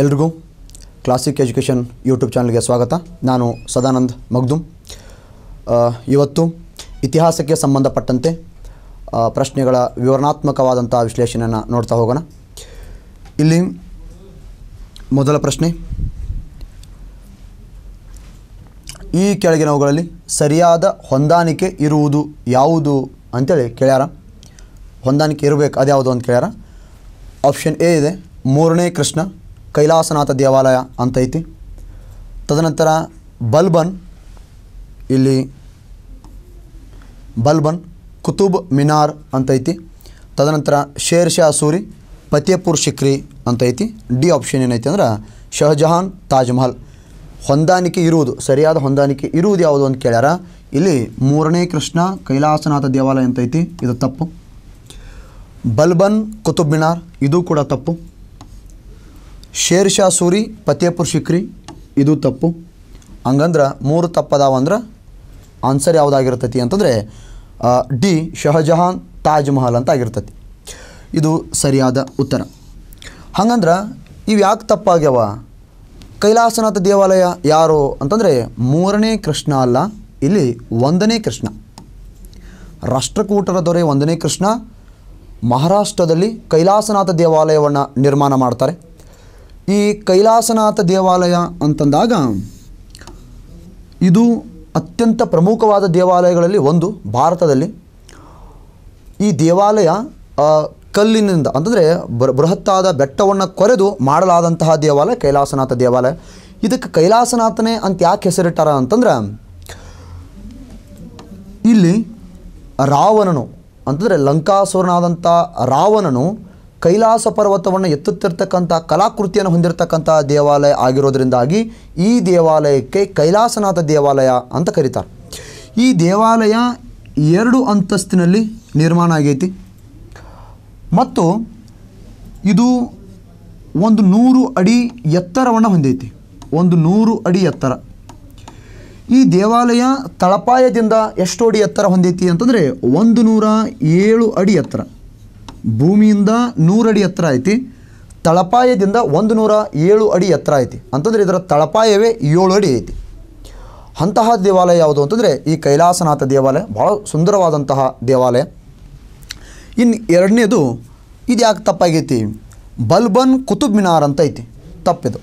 ಎಲ್ರಿಗೂ classic education YouTube ಚಾನಲ್ಗೆ ಸ್ವಾಗತ ನಾನು ಸದಾನಂದ್ ಮಗ್ದುಮ್ ಇವತ್ತು ಇತಿಹಾಸಕ್ಕೆ ಸಂಬಂಧಪಟ್ಟಂತೆ ಪ್ರಶ್ನೆಗಳ ವಿವರಣಾತ್ಮಕವಾದಂಥ ವಿಶ್ಲೇಷಣೆಯನ್ನು ನೋಡ್ತಾ ಹೋಗೋಣ ಇಲ್ಲಿ ಮೊದಲ ಪ್ರಶ್ನೆ ಈ ಕೆಳಗಿನವುಗಳಲ್ಲಿ ಸರಿಯಾದ ಹೊಂದಾಣಿಕೆ ಇರುವುದು ಯಾವುದು ಅಂತೇಳಿ ಕೇಳ್ಯಾರ ಹೊಂದಾಣಿಕೆ ಇರಬೇಕು ಅದ್ಯಾವುದು ಅಂತ ಕೇಳ್ಯಾರ ಆಪ್ಷನ್ ಎ ಇದೆ ಮೂರನೇ ಕೃಷ್ಣ ಕೈಲಾಸನಾಥ ದೇವಾಲಯ ಅಂತ ಐತಿ ತದನಂತರ ಬಲ್ಬನ್ ಇಲ್ಲಿ ಬಲ್ಬನ್ ಕುತುಬ್ ಮಿನಾರ್ ಅಂತ ಐತಿ ತದನಂತರ ಶೇರ್ ಶಾ ಸೂರಿ ಫತೇಪುರ್ ಶಿಕ್ರಿ ಅಂತ ಐತಿ ಡಿ ಆಪ್ಷನ್ ಏನೈತಿ ಅಂದ್ರೆ ಶಹಜಹಾನ್ ತಾಜ್ ಮಹಲ್ ಹೊಂದಾಣಿಕೆ ಇರುವುದು ಸರಿಯಾದ ಹೊಂದಾಣಿಕೆ ಇರುವುದು ಯಾವುದು ಅಂತ ಕೇಳ್ಯಾರ ಇಲ್ಲಿ ಮೂರನೇ ಕೃಷ್ಣ ಕೈಲಾಸನಾಥ ದೇವಾಲಯ ಅಂತ ಐತಿ ಇದು ತಪ್ಪು ಬಲ್ಬನ್ ಕುತುಬ್ ಮಿನಾರ್ ಇದು ಕೂಡ ತಪ್ಪು ಶೇರ್ ಶಾ ಸೂರಿ ಫತೇಪುರ್ ಶಿಕ್ರಿ ಇದು ತಪ್ಪು ಹಂಗಂದ್ರೆ ಮೂರು ತಪ್ಪದಾವ ಅಂದ್ರೆ ಆನ್ಸರ್ ಯಾವುದಾಗಿರ್ತತಿ ಅಂತಂದರೆ ಡಿ ಶಹಜಹಾನ್ ತಾಜ್ ಮಹಲ್ ಅಂತ ಆಗಿರ್ತತಿ ಇದು ಸರಿಯಾದ ಉತ್ತರ ಹಂಗಂದ್ರೆ ಇವು ಯಾಕೆ ತಪ್ಪಾಗ್ಯಾವ ಕೈಲಾಸನಾಥ ದೇವಾಲಯ ಯಾರು ಅಂತಂದರೆ ಮೂರನೇ ಕೃಷ್ಣ ಅಲ್ಲ ಇಲ್ಲಿ ಒಂದನೇ ಕೃಷ್ಣ ರಾಷ್ಟ್ರಕೂಟರ ದೊರೆ ಒಂದನೇ ಕೃಷ್ಣ ಮಹಾರಾಷ್ಟ್ರದಲ್ಲಿ ಕೈಲಾಸನಾಥ ದೇವಾಲಯವನ್ನು ನಿರ್ಮಾಣ ಮಾಡ್ತಾರೆ ಈ ಕೈಲಾಸನಾಥ ದೇವಾಲಯ ಅಂತಂದಾಗ ಇದು ಅತ್ಯಂತ ಪ್ರಮುಖವಾದ ದೇವಾಲಯಗಳಲ್ಲಿ ಒಂದು ಭಾರತದಲ್ಲಿ ಈ ದೇವಾಲಯ ಕಲ್ಲಿನಿಂದ ಅಂತಂದರೆ ಬೃಹತ್ತಾದ ಬೆಟ್ಟವನ್ನು ಕೊರೆದು ಮಾಡಲಾದಂತಹ ದೇವಾಲಯ ಕೈಲಾಸನಾಥ ದೇವಾಲಯ ಇದಕ್ಕೆ ಕೈಲಾಸನಾಥನೇ ಅಂತ ಯಾಕೆ ಹೆಸರಿಟ್ಟಾರ ಅಂತಂದ್ರೆ ಇಲ್ಲಿ ರಾವಣನು ಅಂತಂದರೆ ಲಂಕಾಸುರನಾದಂಥ ರಾವಣನು ಕೈಲಾಸ ಪರ್ವತವನ್ನು ಎತ್ತುತ್ತಿರ್ತಕ್ಕಂಥ ಕಲಾಕೃತಿಯನ್ನು ಹೊಂದಿರತಕ್ಕಂಥ ದೇವಾಲಯ ಆಗಿರೋದರಿಂದಾಗಿ ಈ ದೇವಾಲಯಕ್ಕೆ ಕೈಲಾಸನಾಥ ದೇವಾಲಯ ಅಂತ ಕರೀತಾರೆ ಈ ದೇವಾಲಯ ಎರಡು ಅಂತಸ್ತಿನಲ್ಲಿ ನಿರ್ಮಾಣ ಆಗೈತಿ ಮತ್ತು ಇದು ಒಂದು ನೂರು ಅಡಿ ಎತ್ತರವನ್ನು ಹೊಂದೈತಿ ಒಂದು ನೂರು ಅಡಿ ಎತ್ತರ ಈ ದೇವಾಲಯ ತಳಪಾಯದಿಂದ ಎಷ್ಟು ಅಡಿ ಎತ್ತರ ಹೊಂದೈತಿ ಅಂತಂದರೆ ಒಂದು ನೂರ ಏಳು ಅಡಿ ಎತ್ತರ ಭೂಮಿಯಿಂದ ನೂರಡಿ ಎತ್ತರ ಐತಿ ತಳಪಾಯದಿಂದ ಒಂದು ನೂರ ಏಳು ಅಡಿ ಎತ್ತರ ಐತಿ ಅಂತಂದರೆ ಇದರ ತಳಪಾಯವೇ ಏಳು ಅಡಿ ಐತಿ ಅಂತಹ ದೇವಾಲಯ ಯಾವುದು ಅಂತಂದರೆ ಈ ಕೈಲಾಸನಾಥ ದೇವಾಲಯ ಭಾಳ ಸುಂದರವಾದಂತಹ ದೇವಾಲಯ ಇನ್ನು ಎರಡನೇದು ಇದು ಯಾಕೆ ತಪ್ಪಾಗೈತಿ ಬಲ್ಬನ್ ಕುತುಬ್ ಮಿನಾರ್ ಅಂತ ಐತಿ ತಪ್ಪಿದು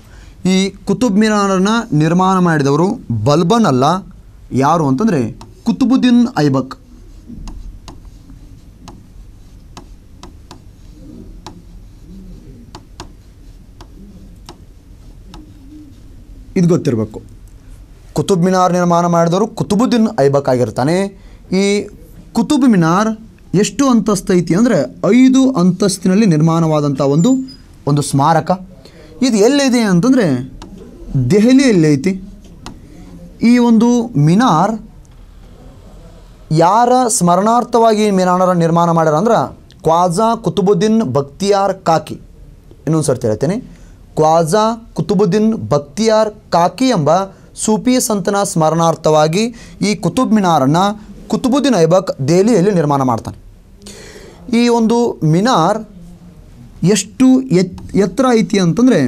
ಈ ಕುತುಬ್ ಮಿನಾರನ್ನ ನಿರ್ಮಾಣ ಮಾಡಿದವರು ಬಲ್ಬನ್ ಅಲ್ಲ ಯಾರು ಅಂತಂದರೆ ಕುತುಬುದ್ದೀನ್ ಐಬಕ್ ಇದು ಗೊತ್ತಿರಬೇಕು ಕುತುಬ್ ಮಿನಾರ್ ನಿರ್ಮಾಣ ಮಾಡಿದವರು ಕುತುಬುದ್ದೀನ್ ಐಬಕ್ ಆಗಿರ್ತಾನೆ ಈ ಕುತುಬ್ ಮಿನಾರ್ ಎಷ್ಟು ಅಂತಸ್ತು ಐತಿ ಅಂದರೆ ಐದು ಅಂತಸ್ತಿನಲ್ಲಿ ನಿರ್ಮಾಣವಾದಂಥ ಒಂದು ಒಂದು ಸ್ಮಾರಕ ಇದು ಎಲ್ಲಿದೆ ಅಂತಂದರೆ ದೆಹಲಿಯಲ್ಲಿ ಐತಿ ಈ ಒಂದು ಮಿನಾರ್ ಯಾರ ಸ್ಮರಣಾರ್ಥವಾಗಿ ಮಿನಾರ ನಿರ್ಮಾಣ ಮಾಡ್ಯಾರ ಅಂದ್ರೆ ಖ್ವಾಜಾ ಕುತುಬುದ್ದೀನ್ ಬಕ್ತಿಯಾರ್ ಕಾಕಿ ಇನ್ನೊಂದು ಸರ್ತಿ ಹೇಳ್ತೇನೆ ಖ್ವಾಜಾ ಕುತುಬುದ್ದೀನ್ ಬಕ್ತಿಯಾರ್ ಕಾಕಿ ಎಂಬ ಸೂಫಿ ಸಂತನ ಸ್ಮರಣಾರ್ಥವಾಗಿ ಈ ಕುತುಬ್ ಮಿನಾರನ್ನು ಕುತುಬುದ್ದೀನ್ ಐಬಕ್ ದೆಹಲಿಯಲ್ಲಿ ನಿರ್ಮಾಣ ಮಾಡ್ತಾನೆ ಈ ಒಂದು ಮಿನಾರ್ ಎಷ್ಟು ಎತ್ ಎತ್ತರ ಐತಿ ಅಂತಂದರೆ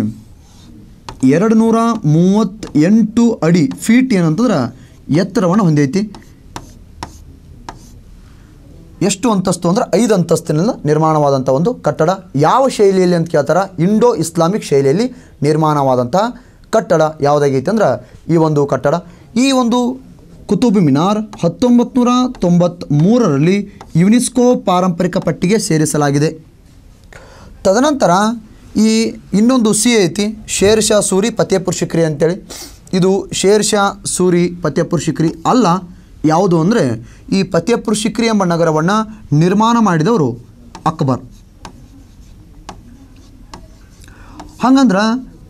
ಎರಡು ನೂರ ಮೂವತ್ತೆಂಟು ಅಡಿ ಫೀಟ್ ಏನಂತಂದ್ರೆ ಎತ್ತರವನ್ನು ಹೊಂದೈತಿ ಎಷ್ಟು ಅಂತಸ್ತು ಅಂದರೆ ಐದು ಅಂತಸ್ತಿನಿಂದ ನಿರ್ಮಾಣವಾದಂಥ ಒಂದು ಕಟ್ಟಡ ಯಾವ ಶೈಲಿಯಲ್ಲಿ ಅಂತ ಕೇಳ್ತಾರೆ ಇಂಡೋ ಇಸ್ಲಾಮಿಕ್ ಶೈಲಿಯಲ್ಲಿ ನಿರ್ಮಾಣವಾದಂಥ ಕಟ್ಟಡ ಯಾವುದಾಗೈತೆ ಅಂದ್ರೆ ಈ ಒಂದು ಕಟ್ಟಡ ಈ ಒಂದು ಕುತುಬ್ ಮಿನಾರ್ ಹತ್ತೊಂಬತ್ತು ನೂರ ಮೂರರಲ್ಲಿ ಯುನೆಸ್ಕೋ ಪಾರಂಪರಿಕ ಪಟ್ಟಿಗೆ ಸೇರಿಸಲಾಗಿದೆ ತದನಂತರ ಈ ಇನ್ನೊಂದು ಸಿ ಐತಿ ಶೇರ್ ಶಾ ಸೂರಿ ಫತೇಪುರ್ ಶಿಕ್ರಿ ಅಂತೇಳಿ ಇದು ಶೇರ್ ಶಾ ಸೂರಿ ಫತೇಪುರ್ ಶಿಕ್ರಿ ಅಲ್ಲ ಯಾವುದು ಅಂದರೆ ಈ ಫತೇಪುರ್ ಶಿಕ್ರಿ ಎಂಬ ನಗರವನ್ನು ನಿರ್ಮಾಣ ಮಾಡಿದವರು ಅಕ್ಬರ್ ಹಾಗಂದ್ರೆ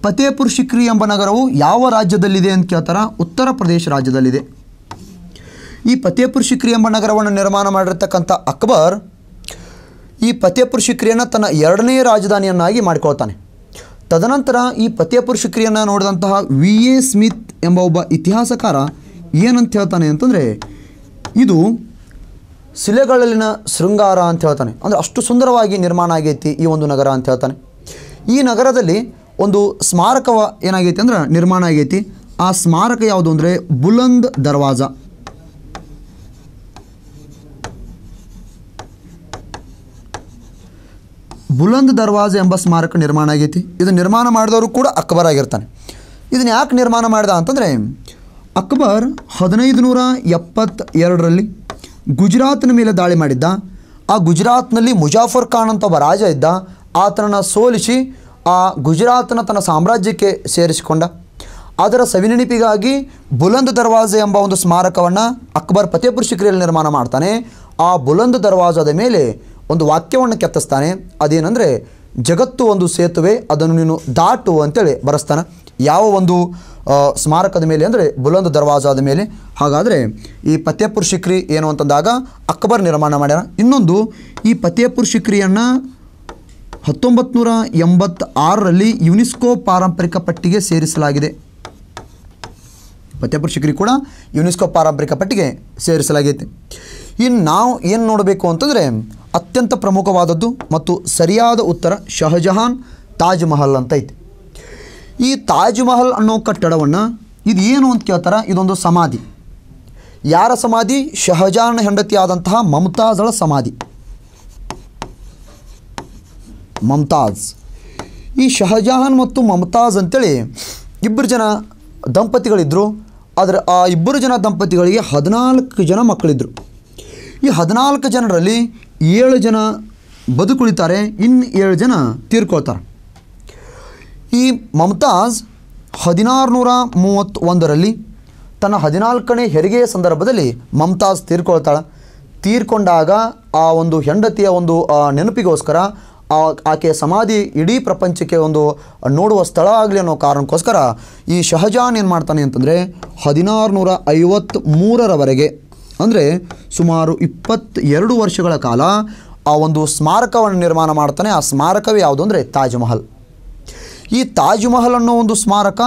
ಫತೇಪುರ್ ಶಿಕ್ರಿ ಎಂಬ ನಗರವು ಯಾವ ರಾಜ್ಯದಲ್ಲಿದೆ ಅಂತ ಕೇಳ್ತಾರೆ ಉತ್ತರ ಪ್ರದೇಶ ರಾಜ್ಯದಲ್ಲಿದೆ ಈ ಫತೇಪುರ್ ಶಿಕ್ರಿ ಎಂಬ ನಗರವನ್ನು ನಿರ್ಮಾಣ ಮಾಡಿರ್ತಕ್ಕಂಥ ಅಕ್ಬರ್ ಈ ಫತೇಪುರ್ ಶಿಕ್ರಿಯನ್ನು ತನ್ನ ಎರಡನೇ ರಾಜಧಾನಿಯನ್ನಾಗಿ ಮಾಡಿಕೊಳ್ತಾನೆ ತದನಂತರ ಈ ಫತೇಪುರ್ ಶಿಕ್ರಿಯನ್ನು ನೋಡಿದಂತಹ ವಿ ಎ ಸ್ಮಿತ್ ಎಂಬ ಒಬ್ಬ ಇತಿಹಾಸಕಾರ ಏನಂತ ಹೇಳ್ತಾನೆ ಅಂತಂದರೆ ಇದು ಶಿಲೆಗಳಲ್ಲಿನ ಶೃಂಗಾರ ಅಂತ ಹೇಳ್ತಾನೆ ಅಂದರೆ ಅಷ್ಟು ಸುಂದರವಾಗಿ ನಿರ್ಮಾಣ ಆಗೈತಿ ಈ ಒಂದು ನಗರ ಅಂತ ಹೇಳ್ತಾನೆ ಈ ನಗರದಲ್ಲಿ ಒಂದು ಸ್ಮಾರಕವ ಏನಾಗೈತಿ ಅಂದ್ರೆ ನಿರ್ಮಾಣ ಆಗೈತಿ ಆ ಸ್ಮಾರಕ ಯಾವುದು ಅಂದರೆ ಬುಲಂದ್ ದರ್ವಾಜ ಬುಲಂದ್ ದರ್ವಾಜ ಎಂಬ ಸ್ಮಾರಕ ನಿರ್ಮಾಣ ಆಗೈತಿ ಇದು ನಿರ್ಮಾಣ ಮಾಡಿದವರು ಕೂಡ ಅಕ್ಬರ್ ಆಗಿರ್ತಾನೆ ಇದನ್ನು ಯಾಕೆ ನಿರ್ಮಾಣ ಮಾಡಿದ ಅಂತಂದರೆ ಅಕ್ಬರ್ ಹದಿನೈದು ನೂರ ಎರಡರಲ್ಲಿ ಗುಜರಾತ್ನ ಮೇಲೆ ದಾಳಿ ಮಾಡಿದ್ದ ಆ ಗುಜರಾತ್ನಲ್ಲಿ ಮುಜಾಫರ್ ಖಾನ್ ಅಂತ ಒಬ್ಬ ರಾಜ ಇದ್ದ ಆತನನ್ನು ಸೋಲಿಸಿ ಆ ಗುಜರಾತನ ತನ್ನ ಸಾಮ್ರಾಜ್ಯಕ್ಕೆ ಸೇರಿಸಿಕೊಂಡ ಅದರ ಸವಿನೆನಪಿಗಾಗಿ ಬುಲಂದ್ ದರ್ವಾಜೆ ಎಂಬ ಒಂದು ಸ್ಮಾರಕವನ್ನು ಅಕ್ಬರ್ ಫತೇಪುರ್ ನಿರ್ಮಾಣ ಮಾಡ್ತಾನೆ ಆ ಬುಲಂದ್ ದರ್ವಾಜದ ಮೇಲೆ ಒಂದು ವಾಕ್ಯವನ್ನು ಕೆತ್ತಿಸ್ತಾನೆ ಅದೇನೆಂದರೆ ಜಗತ್ತು ಒಂದು ಸೇತುವೆ ಅದನ್ನು ನೀನು ದಾಟು ಅಂತೇಳಿ ಬರೆಸ್ತಾನೆ ಯಾವ ಒಂದು ಸ್ಮಾರಕದ ಮೇಲೆ ಅಂದರೆ ಬುಲಂದ್ ದರ್ವಾಜಾದ ಮೇಲೆ ಹಾಗಾದರೆ ಈ ಫತೇಪುರ್ ಶಿಕ್ರಿ ಏನು ಅಂತಂದಾಗ ಅಕ್ಬರ್ ನಿರ್ಮಾಣ ಮಾಡ್ಯಾರ ಇನ್ನೊಂದು ಈ ಫತೇಪುರ್ ಶಿಕ್ರಿಯನ್ನು ಹತ್ತೊಂಬತ್ತು ನೂರ ಎಂಬತ್ತಾರರಲ್ಲಿ ಯುನೆಸ್ಕೋ ಪಾರಂಪರಿಕ ಪಟ್ಟಿಗೆ ಸೇರಿಸಲಾಗಿದೆ ಫತೇಪುರ್ ಶಿಕ್ರಿ ಕೂಡ ಯುನೆಸ್ಕೋ ಪಾರಂಪರಿಕ ಪಟ್ಟಿಗೆ ಸೇರಿಸಲಾಗೈತೆ ಇನ್ನು ನಾವು ಏನು ನೋಡಬೇಕು ಅಂತಂದರೆ ಅತ್ಯಂತ ಪ್ರಮುಖವಾದದ್ದು ಮತ್ತು ಸರಿಯಾದ ಉತ್ತರ ಶಹಜಹಾನ್ ತಾಜ್ ಮಹಲ್ ಅಂತ ಐತೆ ಈ ತಾಜ್ ಮಹಲ್ ಅನ್ನೋ ಕಟ್ಟಡವನ್ನು ಇದು ಏನು ಅಂತ ಕೇಳ್ತಾರೆ ಇದೊಂದು ಸಮಾಧಿ ಯಾರ ಸಮಾಧಿ ಶಹಜಾನ್ ಹೆಂಡತಿಯಾದಂತಹ ಆದಂತಹ ಸಮಾಧಿ ಮಮತಾಜ್ ಈ ಶಹಜಹಾನ್ ಮತ್ತು ಮಮತಾಜ್ ಅಂತೇಳಿ ಇಬ್ಬರು ಜನ ದಂಪತಿಗಳಿದ್ದರು ಆದರೆ ಆ ಇಬ್ಬರು ಜನ ದಂಪತಿಗಳಿಗೆ ಹದಿನಾಲ್ಕು ಜನ ಮಕ್ಕಳಿದ್ದರು ಈ ಹದಿನಾಲ್ಕು ಜನರಲ್ಲಿ ಏಳು ಜನ ಬದುಕುಳಿತಾರೆ ಇನ್ನು ಏಳು ಜನ ತೀರ್ಕೊಳ್ತಾರೆ ಈ ಮಮತಾಜ್ ಹದಿನಾರುನೂರ ಮೂವತ್ತೊಂದರಲ್ಲಿ ತನ್ನ ಹದಿನಾಲ್ಕನೇ ಹೆರಿಗೆಯ ಸಂದರ್ಭದಲ್ಲಿ ಮಮತಾಜ್ ತೀರ್ಕೊಳ್ತಾಳೆ ತೀರ್ಕೊಂಡಾಗ ಆ ಒಂದು ಹೆಂಡತಿಯ ಒಂದು ನೆನಪಿಗೋಸ್ಕರ ಆಕೆಯ ಸಮಾಧಿ ಇಡೀ ಪ್ರಪಂಚಕ್ಕೆ ಒಂದು ನೋಡುವ ಸ್ಥಳ ಆಗಲಿ ಅನ್ನೋ ಕಾರಣಕ್ಕೋಸ್ಕರ ಈ ಶಹಜಾನ್ ಏನು ಮಾಡ್ತಾನೆ ಅಂತಂದರೆ ಹದಿನಾರುನೂರ ಮೂರರವರೆಗೆ ಅಂದರೆ ಸುಮಾರು ಇಪ್ಪತ್ತೆರಡು ವರ್ಷಗಳ ಕಾಲ ಆ ಒಂದು ಸ್ಮಾರಕವನ್ನು ನಿರ್ಮಾಣ ಮಾಡ್ತಾನೆ ಆ ಸ್ಮಾರಕವೇ ಯಾವುದು ಅಂದರೆ ತಾಜ್ ಮಹಲ್ ಈ ತಾಜ್ ಮಹಲ್ ಅನ್ನೋ ಒಂದು ಸ್ಮಾರಕ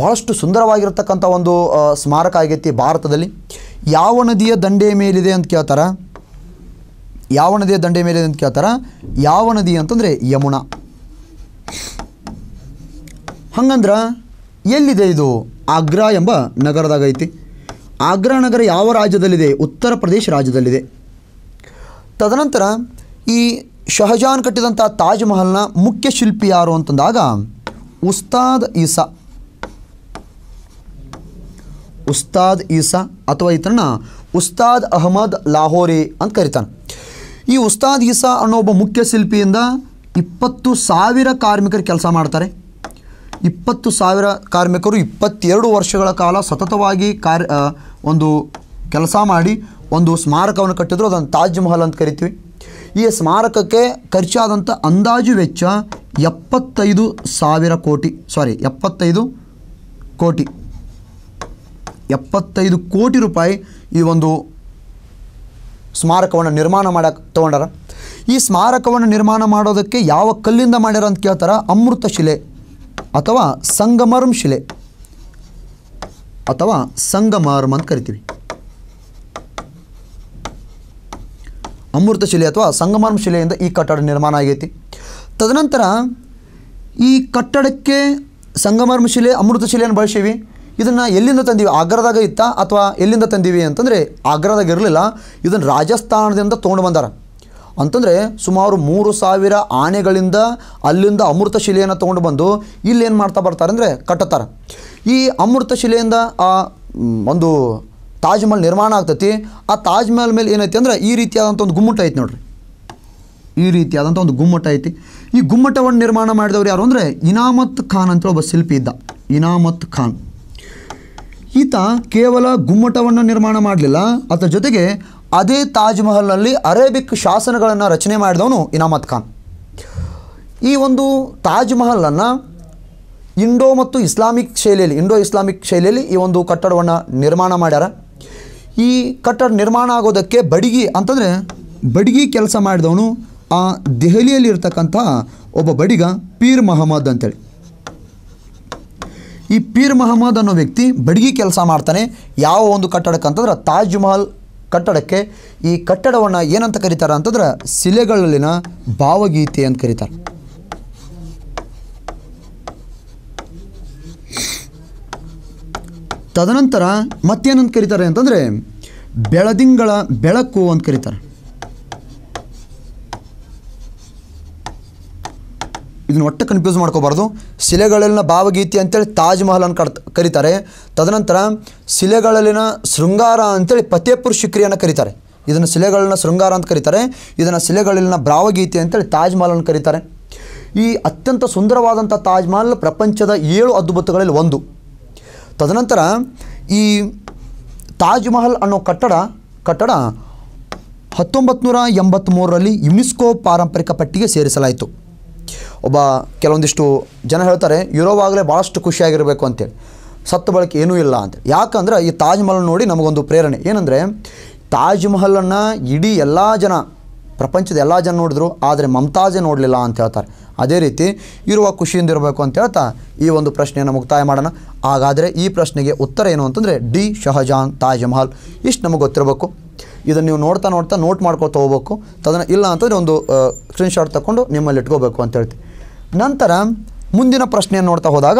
ಭಾಳಷ್ಟು ಸುಂದರವಾಗಿರತಕ್ಕಂಥ ಒಂದು ಸ್ಮಾರಕ ಆಗೈತಿ ಭಾರತದಲ್ಲಿ ಯಾವ ನದಿಯ ದಂಡೆಯ ಮೇಲಿದೆ ಅಂತ ಕೇಳ್ತಾರೆ ಯಾವ ನದಿಯ ದಂಡೆಯ ಮೇಲಿದೆ ಅಂತ ಕೇಳ್ತಾರೆ ಯಾವ ನದಿ ಅಂತಂದರೆ ಯಮುನಾ ಹಂಗಂದ್ರೆ ಎಲ್ಲಿದೆ ಇದು ಆಗ್ರಾ ಎಂಬ ನಗರದಾಗ ಐತಿ ಆಗ್ರಾ ನಗರ ಯಾವ ರಾಜ್ಯದಲ್ಲಿದೆ ಉತ್ತರ ಪ್ರದೇಶ ರಾಜ್ಯದಲ್ಲಿದೆ ತದನಂತರ ಈ ಶಹಜಾನ್ ಕಟ್ಟಿದಂಥ ತಾಜ್ ಮಹಲ್ನ ಮುಖ್ಯ ಶಿಲ್ಪಿ ಯಾರು ಅಂತಂದಾಗ ಉಸ್ತಾದ್ ಈಸಾ ಉಸ್ತಾದ್ ಈಸಾ ಅಥವಾ ಈತನ ಉಸ್ತಾದ್ ಅಹಮದ್ ಲಾಹೋರಿ ಅಂತ ಕರೀತಾನೆ ಈ ಉಸ್ತಾದ್ ಈಸಾ ಅನ್ನೋ ಒಬ್ಬ ಮುಖ್ಯ ಶಿಲ್ಪಿಯಿಂದ ಇಪ್ಪತ್ತು ಸಾವಿರ ಕಾರ್ಮಿಕರು ಕೆಲಸ ಮಾಡ್ತಾರೆ ಇಪ್ಪತ್ತು ಸಾವಿರ ಕಾರ್ಮಿಕರು ಇಪ್ಪತ್ತೆರಡು ವರ್ಷಗಳ ಕಾಲ ಸತತವಾಗಿ ಕಾರ್ಯ ಒಂದು ಕೆಲಸ ಮಾಡಿ ಒಂದು ಸ್ಮಾರಕವನ್ನು ಕಟ್ಟಿದ್ರು ಅದನ್ನು ತಾಜ್ ಮಹಲ್ ಅಂತ ಕರಿತೀವಿ ಈ ಸ್ಮಾರಕಕ್ಕೆ ಖರ್ಚಾದಂಥ ಅಂದಾಜು ವೆಚ್ಚ ಎಪ್ಪತ್ತೈದು ಸಾವಿರ ಕೋಟಿ ಸಾರಿ ಎಪ್ಪತ್ತೈದು ಕೋಟಿ ಎಪ್ಪತ್ತೈದು ಕೋಟಿ ರೂಪಾಯಿ ಈ ಒಂದು ಸ್ಮಾರಕವನ್ನು ನಿರ್ಮಾಣ ಮಾಡಕ್ಕೆ ತೊಗೊಂಡಾರ ಈ ಸ್ಮಾರಕವನ್ನು ನಿರ್ಮಾಣ ಮಾಡೋದಕ್ಕೆ ಯಾವ ಕಲ್ಲಿಂದ ಮಾಡ್ಯಾರ ಅಂತ ಕೇಳ್ತಾರ ಅಮೃತ ಶಿಲೆ ಅಥವಾ ಸಂಗಮರ್ಮ್ ಶಿಲೆ ಅಥವಾ ಸಂಗಮರ್ಮ್ ಅಂತ ಕರಿತೀವಿ ಅಮೃತ ಶಿಲೆ ಅಥವಾ ಸಂಗಮಾನ ಶಿಲೆಯಿಂದ ಈ ಕಟ್ಟಡ ನಿರ್ಮಾಣ ಆಗೈತಿ ತದನಂತರ ಈ ಕಟ್ಟಡಕ್ಕೆ ಸಂಗಮರ್ಮ ಶಿಲೆ ಅಮೃತ ಶಿಲೆಯನ್ನು ಬಳಸೀವಿ ಇದನ್ನು ಎಲ್ಲಿಂದ ತಂದೀವಿ ಆಗ್ರಾದಾಗ ಇತ್ತ ಅಥವಾ ಎಲ್ಲಿಂದ ತಂದೀವಿ ಅಂತಂದರೆ ಆಗ್ರಾದಾಗ ಇರಲಿಲ್ಲ ಇದನ್ನು ರಾಜಸ್ಥಾನದಿಂದ ತೊಗೊಂಡು ಬಂದಾರ ಅಂತಂದರೆ ಸುಮಾರು ಮೂರು ಸಾವಿರ ಆನೆಗಳಿಂದ ಅಲ್ಲಿಂದ ಅಮೃತ ಶಿಲೆಯನ್ನು ತೊಗೊಂಡು ಬಂದು ಇಲ್ಲೇನು ಮಾಡ್ತಾ ಬರ್ತಾರೆ ಅಂದರೆ ಕಟ್ಟತ್ತಾರೆ ಈ ಅಮೃತ ಶಿಲೆಯಿಂದ ಒಂದು ತಾಜ್ ಮಹಲ್ ನಿರ್ಮಾಣ ಆಗ್ತತಿ ಆ ತಾಜ್ ಮಹಲ್ ಮೇಲೆ ಏನೈತಿ ಅಂದ್ರೆ ಈ ರೀತಿಯಾದಂಥ ಒಂದು ಗುಮ್ಮಟ ಐತಿ ನೋಡ್ರಿ ಈ ರೀತಿಯಾದಂಥ ಒಂದು ಗುಮ್ಮಟ ಐತಿ ಈ ಗುಮ್ಮಟವನ್ನು ನಿರ್ಮಾಣ ಮಾಡಿದವರು ಯಾರು ಅಂದರೆ ಇನಾಮತ್ ಖಾನ್ ಅಂತೇಳಿ ಒಬ್ಬ ಶಿಲ್ಪಿ ಇದ್ದ ಇನಾಮತ್ ಖಾನ್ ಈತ ಕೇವಲ ಗುಮ್ಮಟವನ್ನು ನಿರ್ಮಾಣ ಮಾಡಲಿಲ್ಲ ಅದರ ಜೊತೆಗೆ ಅದೇ ತಾಜ್ ಮಹಲ್ನಲ್ಲಿ ಅರೇಬಿಕ್ ಶಾಸನಗಳನ್ನು ರಚನೆ ಮಾಡಿದವನು ಇನಾಮತ್ ಖಾನ್ ಈ ಒಂದು ತಾಜ್ ಮಹಲನ್ನು ಇಂಡೋ ಮತ್ತು ಇಸ್ಲಾಮಿಕ್ ಶೈಲಿಯಲ್ಲಿ ಇಂಡೋ ಇಸ್ಲಾಮಿಕ್ ಶೈಲಿಯಲ್ಲಿ ಈ ಒಂದು ಕಟ್ಟಡವನ್ನು ನಿರ್ಮಾಣ ಮಾಡ್ಯಾರ ಈ ಕಟ್ಟಡ ನಿರ್ಮಾಣ ಆಗೋದಕ್ಕೆ ಬಡಗಿ ಅಂತಂದರೆ ಬಡಗಿ ಕೆಲಸ ಮಾಡಿದವನು ಆ ದೆಹಲಿಯಲ್ಲಿರ್ತಕ್ಕಂಥ ಒಬ್ಬ ಬಡಿಗ ಪೀರ್ ಮಹಮ್ಮದ್ ಅಂತೇಳಿ ಈ ಪೀರ್ ಮಹಮ್ಮದ್ ಅನ್ನೋ ವ್ಯಕ್ತಿ ಬಡಗಿ ಕೆಲಸ ಮಾಡ್ತಾನೆ ಯಾವ ಒಂದು ಕಟ್ಟಡಕ್ಕೆ ಅಂತಂದ್ರೆ ತಾಜ್ ಮಹಲ್ ಕಟ್ಟಡಕ್ಕೆ ಈ ಕಟ್ಟಡವನ್ನು ಏನಂತ ಕರೀತಾರೆ ಅಂತಂದ್ರೆ ಶಿಲೆಗಳಲ್ಲಿನ ಭಾವಗೀತೆ ಅಂತ ಕರೀತಾರೆ ತದನಂತರ ಮತ್ತೇನಂತ ಕರೀತಾರೆ ಅಂತಂದರೆ ಬೆಳದಿಂಗಳ ಬೆಳಕು ಅಂತ ಕರೀತಾರೆ ಇದನ್ನ ಒಟ್ಟು ಕನ್ಫ್ಯೂಸ್ ಮಾಡ್ಕೋಬಾರ್ದು ಶಿಲೆಗಳಲ್ಲಿನ ಭಾವಗೀತೆ ಅಂತೇಳಿ ತಾಜ್ ಮಹಲ್ ಅಂತ ಕಟ್ ಕರೀತಾರೆ ತದನಂತರ ಶಿಲೆಗಳಲ್ಲಿನ ಶೃಂಗಾರ ಅಂತೇಳಿ ಫತೇಪುರ್ ಶಿಕ್ರಿಯನ್ನು ಕರೀತಾರೆ ಇದನ್ನು ಶಿಲೆಗಳನ್ನ ಶೃಂಗಾರ ಅಂತ ಕರೀತಾರೆ ಇದನ್ನು ಶಿಲೆಗಳಲ್ಲಿನ ಭಾವಗೀತೆ ಅಂತೇಳಿ ತಾಜ್ ಮಹಲ್ ಅನ್ನು ಕರೀತಾರೆ ಈ ಅತ್ಯಂತ ಸುಂದರವಾದಂಥ ತಾಜ್ ಮಹಲ್ ಪ್ರಪಂಚದ ಏಳು ಅದ್ಭುತಗಳಲ್ಲಿ ಒಂದು ತದನಂತರ ಈ ತಾಜ್ ಮಹಲ್ ಅನ್ನೋ ಕಟ್ಟಡ ಕಟ್ಟಡ ಹತ್ತೊಂಬತ್ತು ನೂರ ಎಂಬತ್ತ್ಮೂರರಲ್ಲಿ ಯುನೆಸ್ಕೋ ಪಾರಂಪರಿಕ ಪಟ್ಟಿಗೆ ಸೇರಿಸಲಾಯಿತು ಒಬ್ಬ ಕೆಲವೊಂದಿಷ್ಟು ಜನ ಹೇಳ್ತಾರೆ ಯುರೋವಾಗಲೇ ಭಾಳಷ್ಟು ಖುಷಿಯಾಗಿರಬೇಕು ಅಂತೇಳಿ ಸತ್ತು ಬಳಕೆ ಏನೂ ಇಲ್ಲ ಅಂತ ಯಾಕಂದ್ರೆ ಈ ತಾಜ್ ಮಹಲ್ ನೋಡಿ ನಮಗೊಂದು ಪ್ರೇರಣೆ ಏನಂದರೆ ತಾಜ್ ಮಹಲನ್ನು ಇಡೀ ಎಲ್ಲ ಜನ ಪ್ರಪಂಚದ ಎಲ್ಲ ಜನ ನೋಡಿದ್ರು ಆದರೆ ಮಮತಾಜೇ ನೋಡಲಿಲ್ಲ ಅಂತ ಹೇಳ್ತಾರೆ ಅದೇ ರೀತಿ ಇರುವ ಖುಷಿಯಿಂದ ಇರಬೇಕು ಅಂತ ಹೇಳ್ತಾ ಈ ಒಂದು ಪ್ರಶ್ನೆಯನ್ನು ಮುಕ್ತಾಯ ಮಾಡೋಣ ಹಾಗಾದರೆ ಈ ಪ್ರಶ್ನೆಗೆ ಉತ್ತರ ಏನು ಅಂತಂದರೆ ಡಿ ಶಹಜಾನ್ ತಾಜ್ ಮಹಲ್ ಇಷ್ಟು ನಮಗೆ ಗೊತ್ತಿರಬೇಕು ಇದನ್ನು ನೀವು ನೋಡ್ತಾ ನೋಡ್ತಾ ನೋಟ್ ಮಾಡ್ಕೊಳ್ತಾ ಹೋಗ್ಬೇಕು ತದನ ಇಲ್ಲ ಅಂತಂದರೆ ಒಂದು ಸ್ಕ್ರೀನ್ಶಾಟ್ ತಗೊಂಡು ನಿಮ್ಮಲ್ಲಿ ಇಟ್ಕೋಬೇಕು ಅಂತ ಹೇಳ್ತಿ ನಂತರ ಮುಂದಿನ ಪ್ರಶ್ನೆಯನ್ನು ನೋಡ್ತಾ ಹೋದಾಗ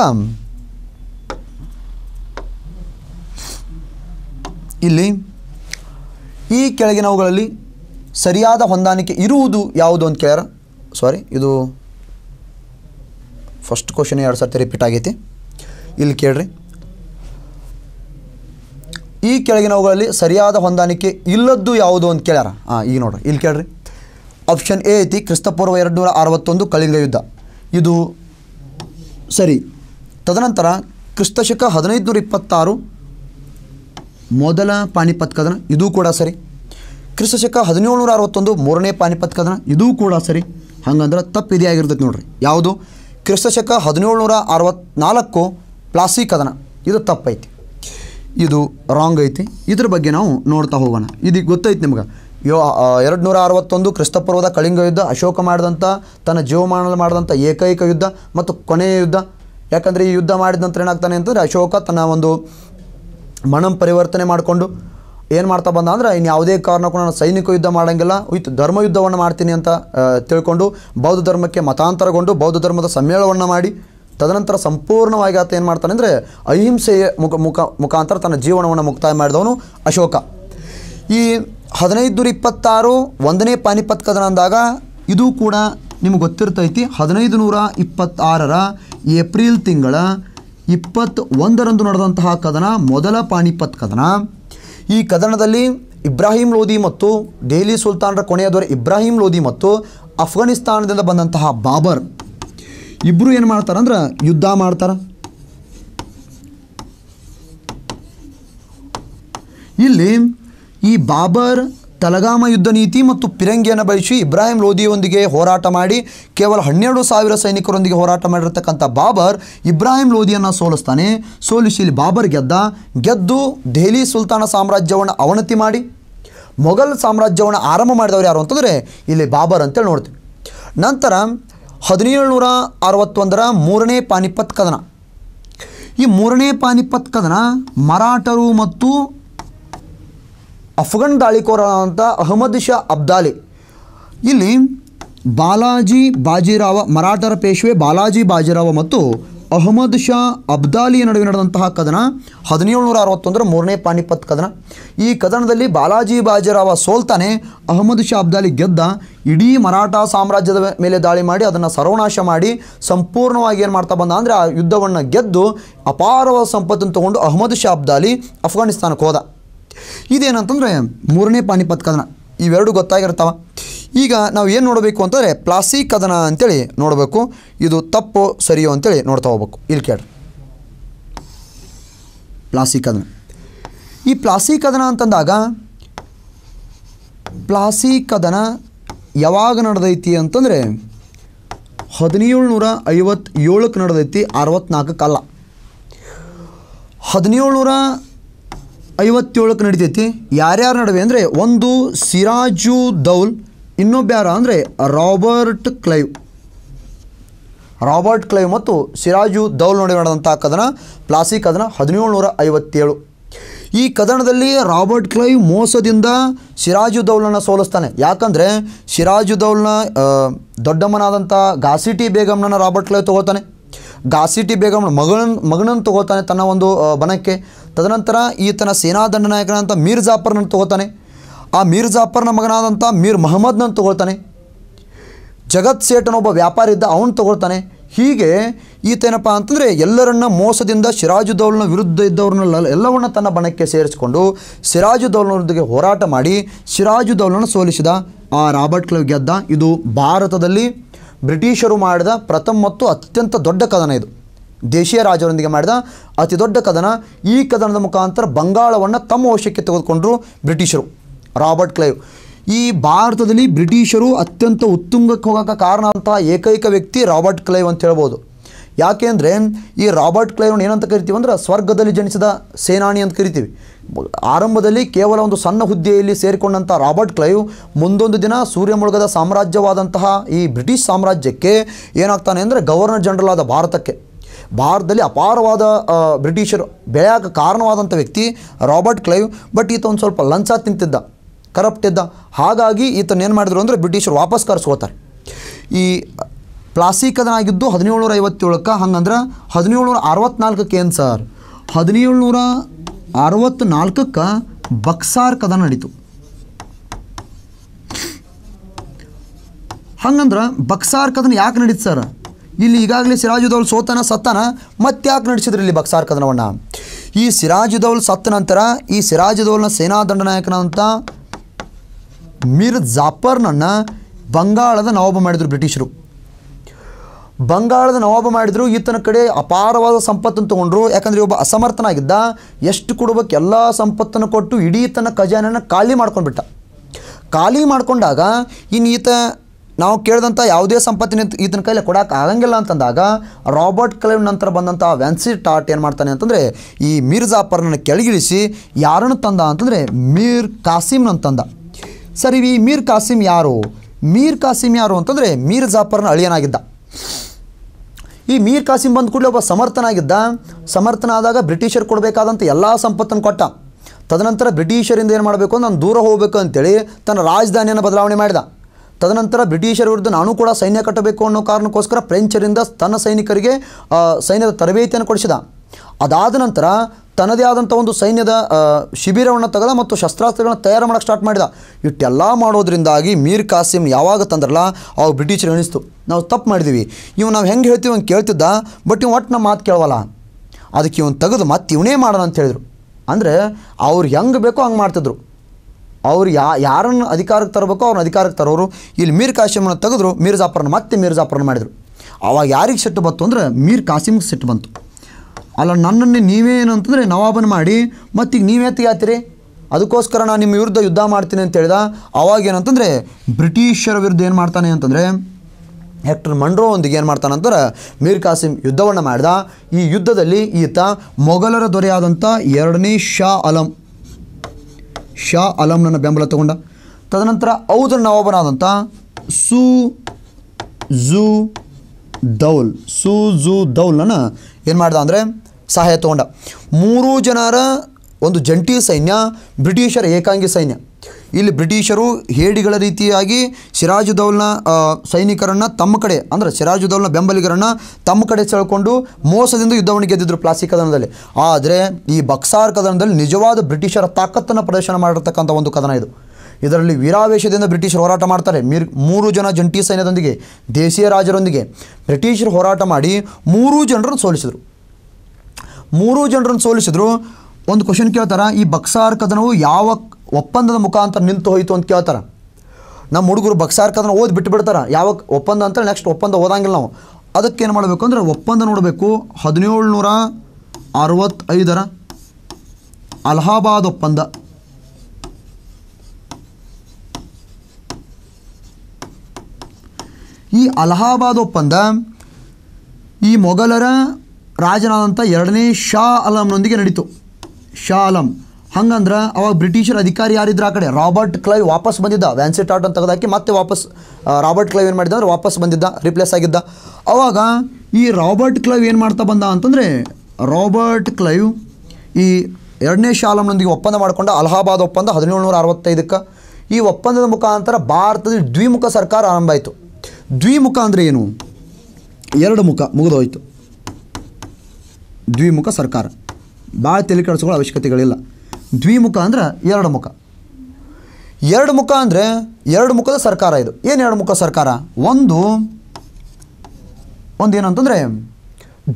ಇಲ್ಲಿ ಈ ಕೆಳಗಿನವುಗಳಲ್ಲಿ ಸರಿಯಾದ ಹೊಂದಾಣಿಕೆ ಇರುವುದು ಯಾವುದು ಅಂತ ಕೇಳ್ಯಾರ ಸಾರಿ ಇದು ಫಸ್ಟ್ ಕ್ವಶನ್ ಎರಡು ಸರ್ತಿ ರಿಪೀಟ್ ಆಗೈತಿ ಇಲ್ಲಿ ಕೇಳ್ರಿ ಈ ಕೆಳಗಿನವುಗಳಲ್ಲಿ ಸರಿಯಾದ ಹೊಂದಾಣಿಕೆ ಇಲ್ಲದ್ದು ಯಾವುದು ಅಂತ ಕೇಳ್ಯಾರ ಹಾಂ ಈಗ ನೋಡ್ರಿ ಇಲ್ಲಿ ಕೇಳ್ರಿ ಆಪ್ಷನ್ ಎ ಐತಿ ಕ್ರಿಸ್ತಪೂರ್ವ ಎರಡು ನೂರ ಅರವತ್ತೊಂದು ಕಳಿಂಗ ಯುದ್ಧ ಇದು ಸರಿ ತದನಂತರ ಕ್ರಿಸ್ತಶಕ ಹದಿನೈದು ನೂರ ಇಪ್ಪತ್ತಾರು ಮೊದಲ ಪಾಣಿಪತ್ ಕದನ ಇದೂ ಕೂಡ ಸರಿ ಕ್ರಿಸ್ತಶಕ ಹದಿನೇಳು ನೂರ ಅರವತ್ತೊಂದು ಮೂರನೇ ಪಾನಿಪತ್ ಕದನ ಇದೂ ಕೂಡ ಸರಿ ಹಂಗಂದ್ರೆ ತಪ್ಪು ಇದೇ ಆಗಿರ್ತೈತೆ ನೋಡ್ರಿ ಯಾವುದು ಕ್ರಿಸ್ತಶಕ ನೂರ ಅರವತ್ನಾಲ್ಕು ಪ್ಲಾಸಿ ಕದನ ಇದು ತಪ್ಪೈತಿ ಇದು ರಾಂಗ್ ಐತಿ ಇದ್ರ ಬಗ್ಗೆ ನಾವು ನೋಡ್ತಾ ಹೋಗೋಣ ಇದು ಗೊತ್ತೈತಿ ನಿಮ್ಗೆ ಯೋ ಎರಡು ನೂರ ಅರವತ್ತೊಂದು ಕ್ರಿಸ್ತಪೂರ್ವದ ಕಳಿಂಗ ಯುದ್ಧ ಅಶೋಕ ಮಾಡಿದಂಥ ತನ್ನ ಜೀವಮಾನ ಮಾಡಿದಂಥ ಏಕೈಕ ಯುದ್ಧ ಮತ್ತು ಕೊನೆಯ ಯುದ್ಧ ಯಾಕಂದರೆ ಈ ಯುದ್ಧ ಮಾಡಿದ ನಂತರ ಏನಾಗ್ತಾನೆ ಅಂತಂದರೆ ಅಶೋಕ ತನ್ನ ಒಂದು ಮನಂ ಪರಿವರ್ತನೆ ಮಾಡಿಕೊಂಡು ಏನು ಮಾಡ್ತಾ ಬಂದ ಅಂದರೆ ಇನ್ನು ಯಾವುದೇ ಕಾರಣಕ್ಕೂ ನಾನು ಸೈನಿಕ ಯುದ್ಧ ಮಾಡೋಂಗಿಲ್ಲ ವಿತ್ ಧರ್ಮ ಯುದ್ಧವನ್ನು ಮಾಡ್ತೀನಿ ಅಂತ ತಿಳ್ಕೊಂಡು ಬೌದ್ಧ ಧರ್ಮಕ್ಕೆ ಮತಾಂತರಗೊಂಡು ಬೌದ್ಧ ಧರ್ಮದ ಸಮ್ಮೇಳನವನ್ನು ಮಾಡಿ ತದನಂತರ ಸಂಪೂರ್ಣವಾಗಿ ಆತ ಏನು ಮಾಡ್ತಾನೆ ಅಂದರೆ ಅಹಿಂಸೆಯ ಮುಖ ಮುಖ ಮುಖಾಂತರ ತನ್ನ ಜೀವನವನ್ನು ಮುಕ್ತಾಯ ಮಾಡಿದವನು ಅಶೋಕ ಈ ಹದಿನೈದು ಇಪ್ಪತ್ತಾರು ಒಂದನೇ ಪಾನಿಪತ್ ಕದನ ಅಂದಾಗ ಇದು ಕೂಡ ನಿಮ್ಗೆ ಗೊತ್ತಿರ್ತೈತಿ ಹದಿನೈದು ನೂರ ಇಪ್ಪತ್ತಾರರ ಏಪ್ರಿಲ್ ತಿಂಗಳ ಇಪ್ಪತ್ತೊಂದರಂದು ನಡೆದಂತಹ ಕದನ ಮೊದಲ ಪಾನಿಪತ್ ಕದನ ಈ ಕದನದಲ್ಲಿ ಇಬ್ರಾಹಿಂ ಲೋಧಿ ಮತ್ತು ದೆಹಲಿ ಸುಲ್ತಾನರ ಕೊನೆಯ ದೊರೆ ಇಬ್ರಾಹಿಂ ಲೋಧಿ ಮತ್ತು ಅಫ್ಘಾನಿಸ್ತಾನದಿಂದ ಬಂದಂತಹ ಬಾಬರ್ ಇಬ್ಬರು ಏನು ಅಂದ್ರೆ ಯುದ್ಧ ಮಾಡ್ತಾರೆ ಇಲ್ಲಿ ಈ ಬಾಬರ್ ತಲಗಾಮ ಯುದ್ಧ ನೀತಿ ಮತ್ತು ಪಿರಂಗಿಯನ್ನು ಬಳಸಿ ಇಬ್ರಾಹಿಂ ಲೋಧಿಯೊಂದಿಗೆ ಹೋರಾಟ ಮಾಡಿ ಕೇವಲ ಹನ್ನೆರಡು ಸಾವಿರ ಸೈನಿಕರೊಂದಿಗೆ ಹೋರಾಟ ಮಾಡಿರ್ತಕ್ಕಂಥ ಬಾಬರ್ ಇಬ್ರಾಹಿಂ ಲೋಧಿಯನ್ನು ಸೋಲಿಸ್ತಾನೆ ಸೋಲಿಸಿ ಇಲ್ಲಿ ಬಾಬರ್ ಗೆದ್ದ ಗೆದ್ದು ದೆಹಲಿ ಸುಲ್ತಾನ ಸಾಮ್ರಾಜ್ಯವನ್ನು ಅವನತಿ ಮಾಡಿ ಮೊಘಲ್ ಸಾಮ್ರಾಜ್ಯವನ್ನು ಆರಂಭ ಮಾಡಿದವರು ಯಾರು ಅಂತಂದರೆ ಇಲ್ಲಿ ಬಾಬರ್ ಅಂತೇಳಿ ನೋಡ್ತೀವಿ ನಂತರ ಹದಿನೇಳು ನೂರ ಅರವತ್ತೊಂದರ ಮೂರನೇ ಪಾನಿಪತ್ ಕದನ ಈ ಮೂರನೇ ಪಾನಿಪತ್ ಕದನ ಮರಾಠರು ಮತ್ತು ಅಫ್ಘನ್ ದಾಳಿಕೋರಾದಂಥ ಅಹಮದ್ ಶಾ ಅಬ್ದಾಲಿ ಇಲ್ಲಿ ಬಾಲಾಜಿ ಬಾಜಿರಾವ ಮರಾಠರ ಪೇಶ್ವೆ ಬಾಲಾಜಿ ಬಾಜಿರಾವ ಮತ್ತು ಅಹಮದ್ ಶಾ ಅಬ್ದಾಲಿಯ ನಡುವೆ ನಡೆದಂತಹ ಕದನ ಹದಿನೇಳುನೂರ ಅರವತ್ತೊಂದರ ಮೂರನೇ ಪಾನಿಪತ್ ಕದನ ಈ ಕದನದಲ್ಲಿ ಬಾಲಾಜಿ ಬಾಜಿರಾವ ಸೋಲ್ತಾನೆ ಅಹಮದ್ ಶಾ ಅಬ್ದಾಲಿ ಗೆದ್ದ ಇಡೀ ಮರಾಠ ಸಾಮ್ರಾಜ್ಯದ ಮೇಲೆ ದಾಳಿ ಮಾಡಿ ಅದನ್ನು ಸರ್ವನಾಶ ಮಾಡಿ ಸಂಪೂರ್ಣವಾಗಿ ಏನು ಮಾಡ್ತಾ ಬಂದ ಅಂದರೆ ಆ ಯುದ್ಧವನ್ನು ಗೆದ್ದು ಅಪಾರವಾದ ಸಂಪತ್ತನ್ನು ತಗೊಂಡು ಅಹಮದ್ ಶಾ ಅಬ್ದಾಲಿ ಅಫ್ಘಾನಿಸ್ತಾನಕ್ಕೆ ಹೋದ ಇದೇನಂತಂದರೆ ಮೂರನೇ ಪಾಣಿಪತ್ ಕದನ ಇವೆರಡು ಗೊತ್ತಾಗಿರ್ತಾವ ಈಗ ನಾವು ಏನು ನೋಡಬೇಕು ಅಂತಂದರೆ ಪ್ಲಾಸಿ ಕದನ ಅಂತೇಳಿ ನೋಡಬೇಕು ಇದು ತಪ್ಪು ಸರಿಯೋ ಅಂತೇಳಿ ನೋಡ್ತಾ ಹೋಗ್ಬೇಕು ಇಲ್ಲಿ ಕೇಳ್ರಿ ಪ್ಲಾಸಿ ಕದನ ಈ ಪ್ಲಾಸಿ ಕದನ ಅಂತಂದಾಗ ಪ್ಲಾಸಿ ಕದನ ಯಾವಾಗ ನಡೆದೈತಿ ಅಂತಂದರೆ ಹದಿನೇಳು ನೂರ ಐವತ್ತೇಳಕ್ಕೆ ನಡೆದೈತಿ ಅರವತ್ನಾಲ್ಕಕ್ಕಲ್ಲ ಹದಿನೇಳು ನೂರ ಐವತ್ತೇಳಕ್ಕೆ ನಡೀತೈತಿ ಯಾರ್ಯಾರ ನಡುವೆ ಅಂದರೆ ಒಂದು ಸಿರಾಜು ದೌಲ್ ಇನ್ನೊಬ್ಬ ಯಾರು ಅಂದರೆ ರಾಬರ್ಟ್ ಕ್ಲೈವ್ ರಾಬರ್ಟ್ ಕ್ಲೈವ್ ಮತ್ತು ಸಿರಾಜು ದೌಲ್ ನಡುವೆ ನಡೆದಂಥ ಕದನ ಪ್ಲಾಸಿ ಕದನ ನೂರ ಐವತ್ತೇಳು ಈ ಕದನದಲ್ಲಿ ರಾಬರ್ಟ್ ಕ್ಲೈವ್ ಮೋಸದಿಂದ ಸಿರಾಜು ದೌಲನ್ನು ಸೋಲಿಸ್ತಾನೆ ಯಾಕಂದರೆ ಸಿರಾಜು ದೌಲ್ನ ದೊಡ್ಡಮ್ಮನಾದಂಥ ಘಾಸಿಟಿ ಬೇಗಮ್ನ ರಾಬರ್ಟ್ ಕ್ಲೈವ್ ತೊಗೋತಾನೆ ಘಾಸಿಟಿ ಬೇಗಮ್ನ ಮಗನ ಮಗನನ್ನು ತಗೋತಾನೆ ತನ್ನ ಒಂದು ಬನಕ್ಕೆ ತದನಂತರ ಈತನ ಸೇನಾದಂಡ ನಾಯಕನಾದಂಥ ಮೀರ್ ಜಾಫರ್ನನ್ನು ತಗೋತಾನೆ ಆ ಮೀರ್ ಜಾಫರ್ನ ಮಗನಾದಂಥ ಮೀರ್ ಮಹಮ್ಮದ್ನನ್ನು ತಗೊಳ್ತಾನೆ ಜಗತ್ ಒಬ್ಬ ವ್ಯಾಪಾರ ಇದ್ದ ಅವನು ತಗೊಳ್ತಾನೆ ಹೀಗೆ ಈತನಪ್ಪ ಅಂತಂದರೆ ಎಲ್ಲರನ್ನ ಮೋಸದಿಂದ ಶಿರಾಜುದೌಲ್ನ ವಿರುದ್ಧ ಇದ್ದವ್ರನ್ನ ಎಲ್ಲವನ್ನ ತನ್ನ ಬಣಕ್ಕೆ ಸೇರಿಸಿಕೊಂಡು ಸಿರಾಜುದೌಲ್ನೊಂದಿಗೆ ಹೋರಾಟ ಮಾಡಿ ಸಿರಾಜುದ್ದೌಲನ್ನು ಸೋಲಿಸಿದ ಆ ರಾಬರ್ಟ್ ಕ್ಲವ್ ಗೆದ್ದ ಇದು ಭಾರತದಲ್ಲಿ ಬ್ರಿಟಿಷರು ಮಾಡಿದ ಪ್ರಥಮ ಮತ್ತು ಅತ್ಯಂತ ದೊಡ್ಡ ಕದನ ಇದು ದೇಶೀಯ ರಾಜರೊಂದಿಗೆ ಮಾಡಿದ ಅತಿ ದೊಡ್ಡ ಕದನ ಈ ಕದನದ ಮುಖಾಂತರ ಬಂಗಾಳವನ್ನು ತಮ್ಮ ವಶಕ್ಕೆ ತೆಗೆದುಕೊಂಡರು ಬ್ರಿಟಿಷರು ರಾಬರ್ಟ್ ಕ್ಲೈವ್ ಈ ಭಾರತದಲ್ಲಿ ಬ್ರಿಟಿಷರು ಅತ್ಯಂತ ಉತ್ತುಂಗಕ್ಕೆ ಹೋಗೋಕ್ಕೆ ಕಾರಣ ಅಂತಹ ಏಕೈಕ ವ್ಯಕ್ತಿ ರಾಬರ್ಟ್ ಕ್ಲೈವ್ ಅಂತ ಹೇಳ್ಬೋದು ಯಾಕೆಂದರೆ ಈ ರಾಬರ್ಟ್ ಕ್ಲೈವ್ನ ಏನಂತ ಕರಿತೀವಿ ಅಂದ್ರೆ ಸ್ವರ್ಗದಲ್ಲಿ ಜನಿಸಿದ ಸೇನಾನಿ ಅಂತ ಕರಿತೀವಿ ಆರಂಭದಲ್ಲಿ ಕೇವಲ ಒಂದು ಸಣ್ಣ ಹುದ್ದೆಯಲ್ಲಿ ಸೇರಿಕೊಂಡಂಥ ರಾಬರ್ಟ್ ಕ್ಲೈವ್ ಮುಂದೊಂದು ದಿನ ಸೂರ್ಯ ಸಾಮ್ರಾಜ್ಯವಾದಂತಹ ಈ ಬ್ರಿಟಿಷ್ ಸಾಮ್ರಾಜ್ಯಕ್ಕೆ ಏನಾಗ್ತಾನೆ ಅಂದರೆ ಗವರ್ನರ್ ಜನರಲ್ ಆದ ಭಾರತಕ್ಕೆ ಭಾರತದಲ್ಲಿ ಅಪಾರವಾದ ಬ್ರಿಟಿಷರು ಬೆಳೆಯಕ್ಕೆ ಕಾರಣವಾದಂಥ ವ್ಯಕ್ತಿ ರಾಬರ್ಟ್ ಕ್ಲೈವ್ ಬಟ್ ಈತ ಒಂದು ಸ್ವಲ್ಪ ಲಂಚ ತಿಂತಿದ್ದ ಕರಪ್ಟ್ ಇದ್ದ ಹಾಗಾಗಿ ಈತನೇನು ಮಾಡಿದ್ರು ಅಂದರೆ ಬ್ರಿಟಿಷರು ವಾಪಸ್ ಕರೆಸ್ಕೊಳ್ತಾರೆ ಈ ಹದಿನೇಳು ಹದಿನೇಳುನೂರ ಐವತ್ತೇಳಕ್ಕೆ ಹಂಗಂದ್ರೆ ಹದಿನೇಳುನೂರ ಅರವತ್ತ್ನಾಲ್ಕಕ್ಕೆ ಏನು ಸರ್ ಹದಿನೇಳುನೂರ ಅರವತ್ತ್ನಾಲ್ಕಕ್ಕೆ ಬಕ್ಸಾರ್ ಕದನ ನಡೀತು ಹಂಗಂದ್ರೆ ಬಕ್ಸಾರ್ ಕದನ ಯಾಕೆ ನಡೀತು ಸರ್ ಇಲ್ಲಿ ಈಗಾಗಲೇ ಸಿರಾಜುದೌಲ್ ಸೋತನ ಸತ್ತನ ಮತ್ತೆ ಯಾಕೆ ನಡೆಸಿದ್ರು ಇಲ್ಲಿ ಬಕ್ಸಾರ್ ಕದನವನ್ನು ಈ ಸಿರಾಜುದೌಲ್ ಸತ್ತ ನಂತರ ಈ ಸಿರಾಜುದೌಲ್ನ ಸೇನಾ ದಂಡನಾಯಕನಂತ ಮಿರ್ ಜಾಫರ್ನನ್ನು ಬಂಗಾಳದ ನವಾಬ ಮಾಡಿದರು ಬ್ರಿಟಿಷರು ಬಂಗಾಳದ ನವಾಬ ಮಾಡಿದರು ಈತನ ಕಡೆ ಅಪಾರವಾದ ಸಂಪತ್ತನ್ನು ತೊಗೊಂಡ್ರು ಯಾಕಂದರೆ ಒಬ್ಬ ಅಸಮರ್ಥನಾಗಿದ್ದ ಎಷ್ಟು ಕೊಡ್ಬೇಕು ಎಲ್ಲ ಸಂಪತ್ತನ್ನು ಕೊಟ್ಟು ಇಡೀ ತನ್ನ ಖಜಾನೆಯನ್ನು ಖಾಲಿ ಮಾಡ್ಕೊಂಡ್ಬಿಟ್ಟ ಖಾಲಿ ಮಾಡಿಕೊಂಡಾಗ ಇನ್ನು ಈತ ನಾವು ಕೇಳಿದಂಥ ಯಾವುದೇ ಸಂಪತ್ತಿನ ಇದನ್ನ ಕೈಲಿ ಕೊಡೋಕೆ ಆಗಂಗಿಲ್ಲ ಅಂತಂದಾಗ ರಾಬರ್ಟ್ ಕ್ಲೈವ್ ನಂತರ ಬಂದಂಥ ವ್ಯಾನ್ಸಿ ಟಾಟ್ ಏನು ಮಾಡ್ತಾನೆ ಅಂತಂದರೆ ಈ ಮೀರ್ ಜಾಫರ್ನ ಕೆಳಗಿಳಿಸಿ ಯಾರನ್ನು ತಂದ ಅಂತಂದರೆ ಮೀರ್ ಕಾಸಿಮ್ನ ತಂದ ಸರಿ ಈ ಮೀರ್ ಕಾಸಿಮ್ ಯಾರು ಮೀರ್ ಕಾಸಿಮ್ ಯಾರು ಅಂತಂದರೆ ಮೀರ್ ಜಾಫರ್ನ ಅಳಿಯನಾಗಿದ್ದ ಈ ಮೀರ್ ಕಾಸಿಮ್ ಬಂದ ಕೂಡಲೇ ಒಬ್ಬ ಸಮರ್ಥನಾಗಿದ್ದ ಸಮರ್ಥನಾದಾಗ ಬ್ರಿಟಿಷರು ಕೊಡಬೇಕಾದಂಥ ಎಲ್ಲ ಸಂಪತ್ತನ್ನು ಕೊಟ್ಟ ತದನಂತರ ಬ್ರಿಟಿಷರಿಂದ ಏನು ಮಾಡಬೇಕು ನಾನು ದೂರ ಹೋಗಬೇಕು ಅಂತೇಳಿ ತನ್ನ ರಾಜಧಾನಿಯನ್ನು ಬದಲಾವಣೆ ಮಾಡಿದ ತದನಂತರ ಬ್ರಿಟಿಷರ ವಿರುದ್ಧ ನಾನು ಕೂಡ ಸೈನ್ಯ ಕಟ್ಟಬೇಕು ಅನ್ನೋ ಕಾರಣಕ್ಕೋಸ್ಕರ ಫ್ರೆಂಚರಿಂದ ತನ್ನ ಸೈನಿಕರಿಗೆ ಸೈನ್ಯದ ತರಬೇತಿಯನ್ನು ಕೊಡಿಸಿದ ಅದಾದ ನಂತರ ತನ್ನದೇ ಆದಂಥ ಒಂದು ಸೈನ್ಯದ ಶಿಬಿರವನ್ನು ತೆಗೆದ ಮತ್ತು ಶಸ್ತ್ರಾಸ್ತ್ರಗಳನ್ನ ತಯಾರು ಮಾಡೋಕ್ಕೆ ಸ್ಟಾರ್ಟ್ ಮಾಡಿದ ಇಟ್ಟೆಲ್ಲ ಮಾಡೋದ್ರಿಂದಾಗಿ ಮೀರ್ ಕಾಸಿಮ್ ಯಾವಾಗ ತಂದ್ರಲ್ಲ ಅವು ಬ್ರಿಟಿಷರು ಎಣಿಸ್ತು ನಾವು ತಪ್ಪು ಮಾಡಿದ್ದೀವಿ ಇವ್ನು ನಾವು ಹೆಂಗೆ ಹೇಳ್ತೀವಿ ಅಂತ ಕೇಳ್ತಿದ್ದ ಬಟ್ ಇವ್ ಒಟ್ಟು ನಮ್ಮ ಮಾತು ಕೇಳವಲ್ಲ ಅದಕ್ಕೆ ಇವನು ತೆಗೆದು ಮತ್ತೆ ಇವನೇ ಮಾಡೋಣ ಅಂತ ಹೇಳಿದರು ಅಂದರೆ ಅವ್ರು ಹೆಂಗೆ ಬೇಕೋ ಹಂಗೆ ಮಾಡ್ತಿದ್ರು ಅವರು ಯಾ ಯಾರನ್ನು ಅಧಿಕಾರಕ್ಕೆ ತರಬೇಕೋ ಅವ್ರನ್ನ ಅಧಿಕಾರಕ್ಕೆ ತರೋರು ಇಲ್ಲಿ ಮೀರ್ ಕಾಶಿಮನ್ನು ತೆಗೆದ್ರು ಮೀರ್ ಮತ್ತೆ ಮೀರ್ ಮಾಡಿದರು ಅವಾಗ ಯಾರಿಗೆ ಸೆಟ್ಟು ಬಂತು ಅಂದರೆ ಮೀರ್ ಕಾಸಿಮ್ಗೆ ಸೆಟ್ಟು ಬಂತು ಅಲ್ಲ ನನ್ನನ್ನು ನೀವೇನು ಅಂತಂದರೆ ನವಾಬನ ಮಾಡಿ ಮತ್ತೀಗ ನೀವೇ ತೆಗಿಯಾತೀರಿ ಅದಕ್ಕೋಸ್ಕರ ನಾನು ನಿಮ್ಮ ವಿರುದ್ಧ ಯುದ್ಧ ಮಾಡ್ತೀನಿ ಅಂತ ಹೇಳಿದ ಅವಾಗ ಏನಂತಂದರೆ ಬ್ರಿಟಿಷರ ವಿರುದ್ಧ ಏನು ಮಾಡ್ತಾನೆ ಅಂತಂದರೆ ಹೆಕ್ಟರ್ ಮಂಡ್ರೋ ಒಂದಿಗೆ ಏನು ಅಂತಂದ್ರೆ ಮೀರ್ ಕಾಸಿಮ್ ಯುದ್ಧವನ್ನು ಮಾಡಿದ ಈ ಯುದ್ಧದಲ್ಲಿ ಈತ ಮೊಘಲರ ದೊರೆಯಾದಂಥ ಎರಡನೇ ಶಾ ಅಲಂ ಶಾ ಅಲಂನನ್ನು ಬೆಂಬಲ ತಗೊಂಡ ತದನಂತರ ಔದ್ರ ನವಾಬನಾದಂಥ ಸು ಝು ದೌಲ್ ಸು ಝು ದೌಲನ್ನು ಏನು ಮಾಡ್ದ ಅಂದರೆ ಸಹಾಯ ತಗೊಂಡ ಮೂರು ಜನರ ಒಂದು ಜಂಟಿ ಸೈನ್ಯ ಬ್ರಿಟಿಷರ ಏಕಾಂಗಿ ಸೈನ್ಯ ಇಲ್ಲಿ ಬ್ರಿಟಿಷರು ಹೇಡಿಗಳ ರೀತಿಯಾಗಿ ಸಿರಾಜುದ್ದೌಲ್ನ ಸೈನಿಕರನ್ನು ತಮ್ಮ ಕಡೆ ಅಂದರೆ ಸಿರಾಜುದೌಲ್ನ ಬೆಂಬಲಿಗರನ್ನು ತಮ್ಮ ಕಡೆ ಸೆಳ್ಕೊಂಡು ಮೋಸದಿಂದ ಯುದ್ಧವನ್ನು ಗೆದ್ದಿದ್ರು ಪ್ಲಾಸ್ಟಿಕ್ ಕದನದಲ್ಲಿ ಆದರೆ ಈ ಬಕ್ಸಾರ್ ಕದನದಲ್ಲಿ ನಿಜವಾದ ಬ್ರಿಟಿಷರ ತಾಕತ್ತನ್ನು ಪ್ರದರ್ಶನ ಮಾಡಿರ್ತಕ್ಕಂಥ ಒಂದು ಕದನ ಇದು ಇದರಲ್ಲಿ ವೀರಾವೇಶದಿಂದ ಬ್ರಿಟಿಷರು ಹೋರಾಟ ಮಾಡ್ತಾರೆ ಮೀರ್ ಮೂರು ಜನ ಜಂಟಿ ಸೈನ್ಯದೊಂದಿಗೆ ದೇಶೀಯ ರಾಜರೊಂದಿಗೆ ಬ್ರಿಟಿಷರು ಹೋರಾಟ ಮಾಡಿ ಮೂರೂ ಜನರನ್ನು ಸೋಲಿಸಿದರು ಮೂರೂ ಜನರನ್ನು ಸೋಲಿಸಿದ್ರು ಒಂದು ಕ್ವಶನ್ ಕೇಳ್ತಾರೆ ಈ ಬಕ್ಸಾರ್ ಕದನವು ಯಾವ ಒಪ್ಪಂದದ ಮುಖಾಂತರ ನಿಂತು ಹೋಯಿತು ಅಂತ ಕೇಳ್ತಾರೆ ನಮ್ಮ ಹುಡುಗರು ಬಗ್ಸಾರ್ಕಂದ್ರೆ ಓದಿ ಬಿಟ್ಟು ಯಾವಾಗ ಒಪ್ಪಂದ ಅಂತ ನೆಕ್ಸ್ಟ್ ಒಪ್ಪಂದ ಓದಂಗಿಲ್ಲ ನಾವು ಅದಕ್ಕೆ ಏನು ಮಾಡಬೇಕು ಅಂದರೆ ಒಪ್ಪಂದ ನೋಡಬೇಕು ಹದಿನೇಳು ಅರವತ್ತೈದರ ಅಲಹಾಬಾದ್ ಒಪ್ಪಂದ ಈ ಅಲಹಾಬಾದ್ ಒಪ್ಪಂದ ಈ ಮೊಘಲರ ರಾಜನಾದಂಥ ಎರಡನೇ ಶಾ ಅಲಂನೊಂದಿಗೆ ನಡೀತು ಶಾ ಅಲಂ ಹಂಗಂದ್ರೆ ಅವಾಗ ಬ್ರಿಟಿಷರ ಅಧಿಕಾರಿ ಯಾರಿದ್ರು ಆ ಕಡೆ ರಾಬರ್ಟ್ ಕ್ಲೈವ್ ವಾಪಸ್ ಬಂದಿದ್ದ ವ್ಯಾನ್ಸಿ ಟಾಟ್ ಅಂತ ತೆಗೆದಾಕಿ ಮತ್ತೆ ವಾಪಸ್ ರಾಬರ್ಟ್ ಕ್ಲೈವ್ ಏನು ಅಂದ್ರೆ ವಾಪಸ್ ಬಂದಿದ್ದ ರಿಪ್ಲೇಸ್ ಆಗಿದ್ದ ಅವಾಗ ಈ ರಾಬರ್ಟ್ ಕ್ಲೈವ್ ಏನು ಮಾಡ್ತಾ ಬಂದ ಅಂತಂದರೆ ರಾಬರ್ಟ್ ಕ್ಲೈವ್ ಈ ಎರಡನೇ ಶಾಲಂನೊಂದಿಗೆ ಒಪ್ಪಂದ ಮಾಡಿಕೊಂಡ ಅಲಹಾಬಾದ್ ಒಪ್ಪಂದ ಹದಿನೇಳು ನೂರ ಅರವತ್ತೈದಕ್ಕೆ ಈ ಒಪ್ಪಂದದ ಮುಖಾಂತರ ಭಾರತದ ದ್ವಿಮುಖ ಸರ್ಕಾರ ಆರಂಭ ಆಯಿತು ದ್ವಿಮುಖ ಅಂದರೆ ಏನು ಎರಡು ಮುಖ ಮುಗಿದೋಯ್ತು ದ್ವಿಮುಖ ಸರ್ಕಾರ ಭಾಳ ತಲೆ ಕೆಡಿಸ್ಕೊಳ್ಳೋ ಅವಶ್ಯಕತೆಗಳಿಲ್ಲ ದ್ವಿಮುಖ ಅಂದರೆ ಎರಡು ಮುಖ ಎರಡು ಮುಖ ಅಂದರೆ ಎರಡು ಮುಖದ ಸರ್ಕಾರ ಇದು ಏನು ಎರಡು ಮುಖ ಸರ್ಕಾರ ಒಂದು ಒಂದು ಏನಂತಂದರೆ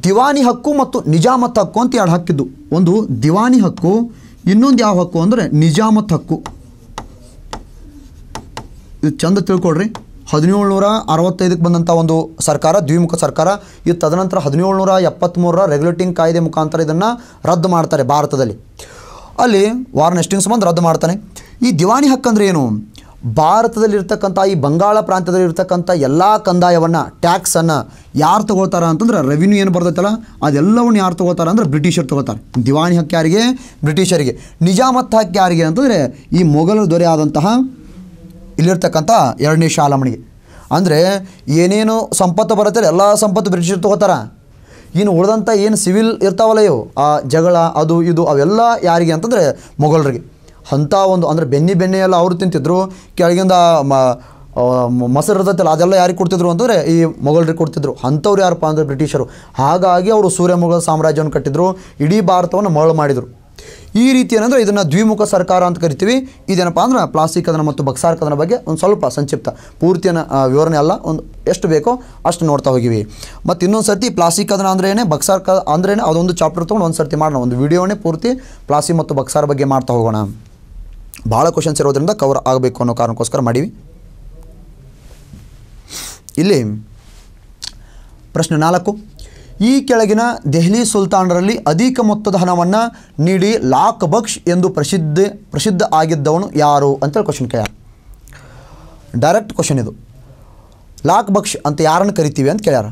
ದಿವಾನಿ ಹಕ್ಕು ಮತ್ತು ನಿಜಾಮತ್ ಹಕ್ಕು ಅಂತ ಎರಡು ಹಕ್ಕಿದ್ದು ಒಂದು ದಿವಾನಿ ಹಕ್ಕು ಇನ್ನೊಂದು ಯಾವ ಹಕ್ಕು ಅಂದರೆ ನಿಜಾಮತ್ ಹಕ್ಕು ಇದು ಚಂದ ತಿಳ್ಕೊಡ್ರಿ ನೂರ ಅರವತ್ತೈದಕ್ಕೆ ಬಂದಂಥ ಒಂದು ಸರ್ಕಾರ ದ್ವಿಮುಖ ಸರ್ಕಾರ ಇದು ತದನಂತರ ನೂರ ಎಪ್ಪತ್ತ್ಮೂರರ ರೆಗ್ಯುಲೇಟಿಂಗ್ ಕಾಯ್ದೆ ಮುಖಾಂತರ ಇದನ್ನು ರದ್ದು ಮಾಡ್ತಾರೆ ಭಾರತದಲ್ಲಿ ಅಲ್ಲಿ ವಾರನ್ ಸಂಬಂಧ ಬಂದು ರದ್ದು ಮಾಡ್ತಾನೆ ಈ ದಿವಾಣಿ ಅಂದರೆ ಏನು ಭಾರತದಲ್ಲಿರ್ತಕ್ಕಂಥ ಈ ಬಂಗಾಳ ಪ್ರಾಂತ್ಯದಲ್ಲಿರ್ತಕ್ಕಂಥ ಎಲ್ಲ ಕಂದಾಯವನ್ನು ಟ್ಯಾಕ್ಸನ್ನು ಯಾರು ತೊಗೊಳ್ತಾರ ಅಂತಂದ್ರೆ ರೆವಿನ್ಯೂ ಏನು ಬರ್ತೈತಲ್ಲ ಅದೆಲ್ಲವನ್ನು ಯಾರು ತೊಗೊಳ್ತಾರೆ ಅಂದ್ರೆ ಬ್ರಿಟಿಷರು ತೊಗೊಳ್ತಾರೆ ದಿವಾನಿ ಹಕ್ಕು ಯಾರಿಗೆ ಬ್ರಿಟಿಷರಿಗೆ ನಿಜಾಮತ್ ಹಕ್ಕು ಯಾರಿಗೆ ಅಂತಂದರೆ ಈ ಮೊಘಲರ ದೊರೆ ಆದಂತಹ ಇಲ್ಲಿರ್ತಕ್ಕಂಥ ಎರಡನೇ ಶಾಲಮಣಿಗೆ ಅಂದರೆ ಏನೇನು ಸಂಪತ್ತು ಬರುತ್ತೆ ಎಲ್ಲ ಸಂಪತ್ತು ಬ್ರಿಟಿಷರು ತೊಗೋತಾರ ಇನ್ನು ಉಳಿದಂಥ ಏನು ಸಿವಿಲ್ ಇರ್ತಾವಲ್ಲ ಇವು ಆ ಜಗಳ ಅದು ಇದು ಅವೆಲ್ಲ ಯಾರಿಗೆ ಅಂತಂದರೆ ಮೊಘಲರಿಗೆ ಅಂಥ ಒಂದು ಅಂದರೆ ಬೆನ್ನಿ ಬೆನ್ನೆ ಎಲ್ಲ ಅವರು ತಿಂತಿದ್ರು ಕೆಳಗಿಂದ ಮ ಮೊಸರು ಇರ್ತೈತಲ್ಲ ಅದೆಲ್ಲ ಯಾರಿಗೆ ಕೊಡ್ತಿದ್ರು ಅಂತಂದರೆ ಈ ಮೊಘಲರಿಗೆ ಕೊಡ್ತಿದ್ರು ಅಂಥವ್ರು ಯಾರಪ್ಪ ಅಂದರೆ ಬ್ರಿಟಿಷರು ಹಾಗಾಗಿ ಅವರು ಸೂರ್ಯ ಮೊಘಲ್ ಸಾಮ್ರಾಜ್ಯವನ್ನು ಕಟ್ಟಿದ್ರು ಇಡೀ ಭಾರತವನ್ನು ಮರಳು ಮಾಡಿದರು ಈ ರೀತಿ ಏನಂದ್ರೆ ಇದನ್ನು ದ್ವಿಮುಖ ಸರ್ಕಾರ ಅಂತ ಕರಿತೀವಿ ಇದೇನಪ್ಪ ಅಂದ್ರೆ ಪ್ಲಾಸ್ಟಿಕ್ ಕದನ ಮತ್ತು ಬಕ್ಸಾರ್ ಕದನ ಬಗ್ಗೆ ಒಂದು ಸ್ವಲ್ಪ ಸಂಕ್ಷಿಪ್ತ ಪೂರ್ತಿಯನ್ನು ವಿವರಣೆ ಅಲ್ಲ ಒಂದು ಎಷ್ಟು ಬೇಕೋ ಅಷ್ಟು ನೋಡ್ತಾ ಹೋಗಿವಿ ಮತ್ತು ಇನ್ನೊಂದು ಸರ್ತಿ ಪ್ಲಾಸ್ಟಿಕ್ ಕದನ ಅಂದ್ರೆ ಏನೇ ಬಕ್ಸಾರ್ ಕದ ಅಂದ್ರೆ ಅದೊಂದು ಚಾಪ್ಟರ್ ತೊಗೊಂಡು ಒಂದು ಸರ್ತಿ ಮಾಡೋಣ ಒಂದು ವಿಡಿಯೋನೇ ಪೂರ್ತಿ ಪ್ಲಾಸ್ಟಿಕ್ ಮತ್ತು ಬಕ್ಸಾರ್ ಬಗ್ಗೆ ಮಾಡ್ತಾ ಹೋಗೋಣ ಭಾಳ ಕ್ವಶನ್ಸ್ ಇರೋದ್ರಿಂದ ಕವರ್ ಆಗಬೇಕು ಅನ್ನೋ ಕಾರಣಕ್ಕೋಸ್ಕರ ಮಾಡೀವಿ ಇಲ್ಲಿ ಪ್ರಶ್ನೆ ನಾಲ್ಕು ಈ ಕೆಳಗಿನ ದೆಹಲಿ ಸುಲ್ತಾನರಲ್ಲಿ ಅಧಿಕ ಮೊತ್ತದ ಹಣವನ್ನು ನೀಡಿ ಲಾಕ್ ಬಕ್ಷ್ ಎಂದು ಪ್ರಸಿದ್ಧ ಪ್ರಸಿದ್ಧ ಆಗಿದ್ದವನು ಯಾರು ಅಂತೇಳಿ ಕ್ವಶನ್ ಕೇಳ ಡೈರೆಕ್ಟ್ ಕ್ವಶನ್ ಇದು ಲಾಕ್ ಬಕ್ಷ್ ಅಂತ ಯಾರನ್ನು ಕರಿತೀವಿ ಅಂತ ಕೇಳ್ಯಾರ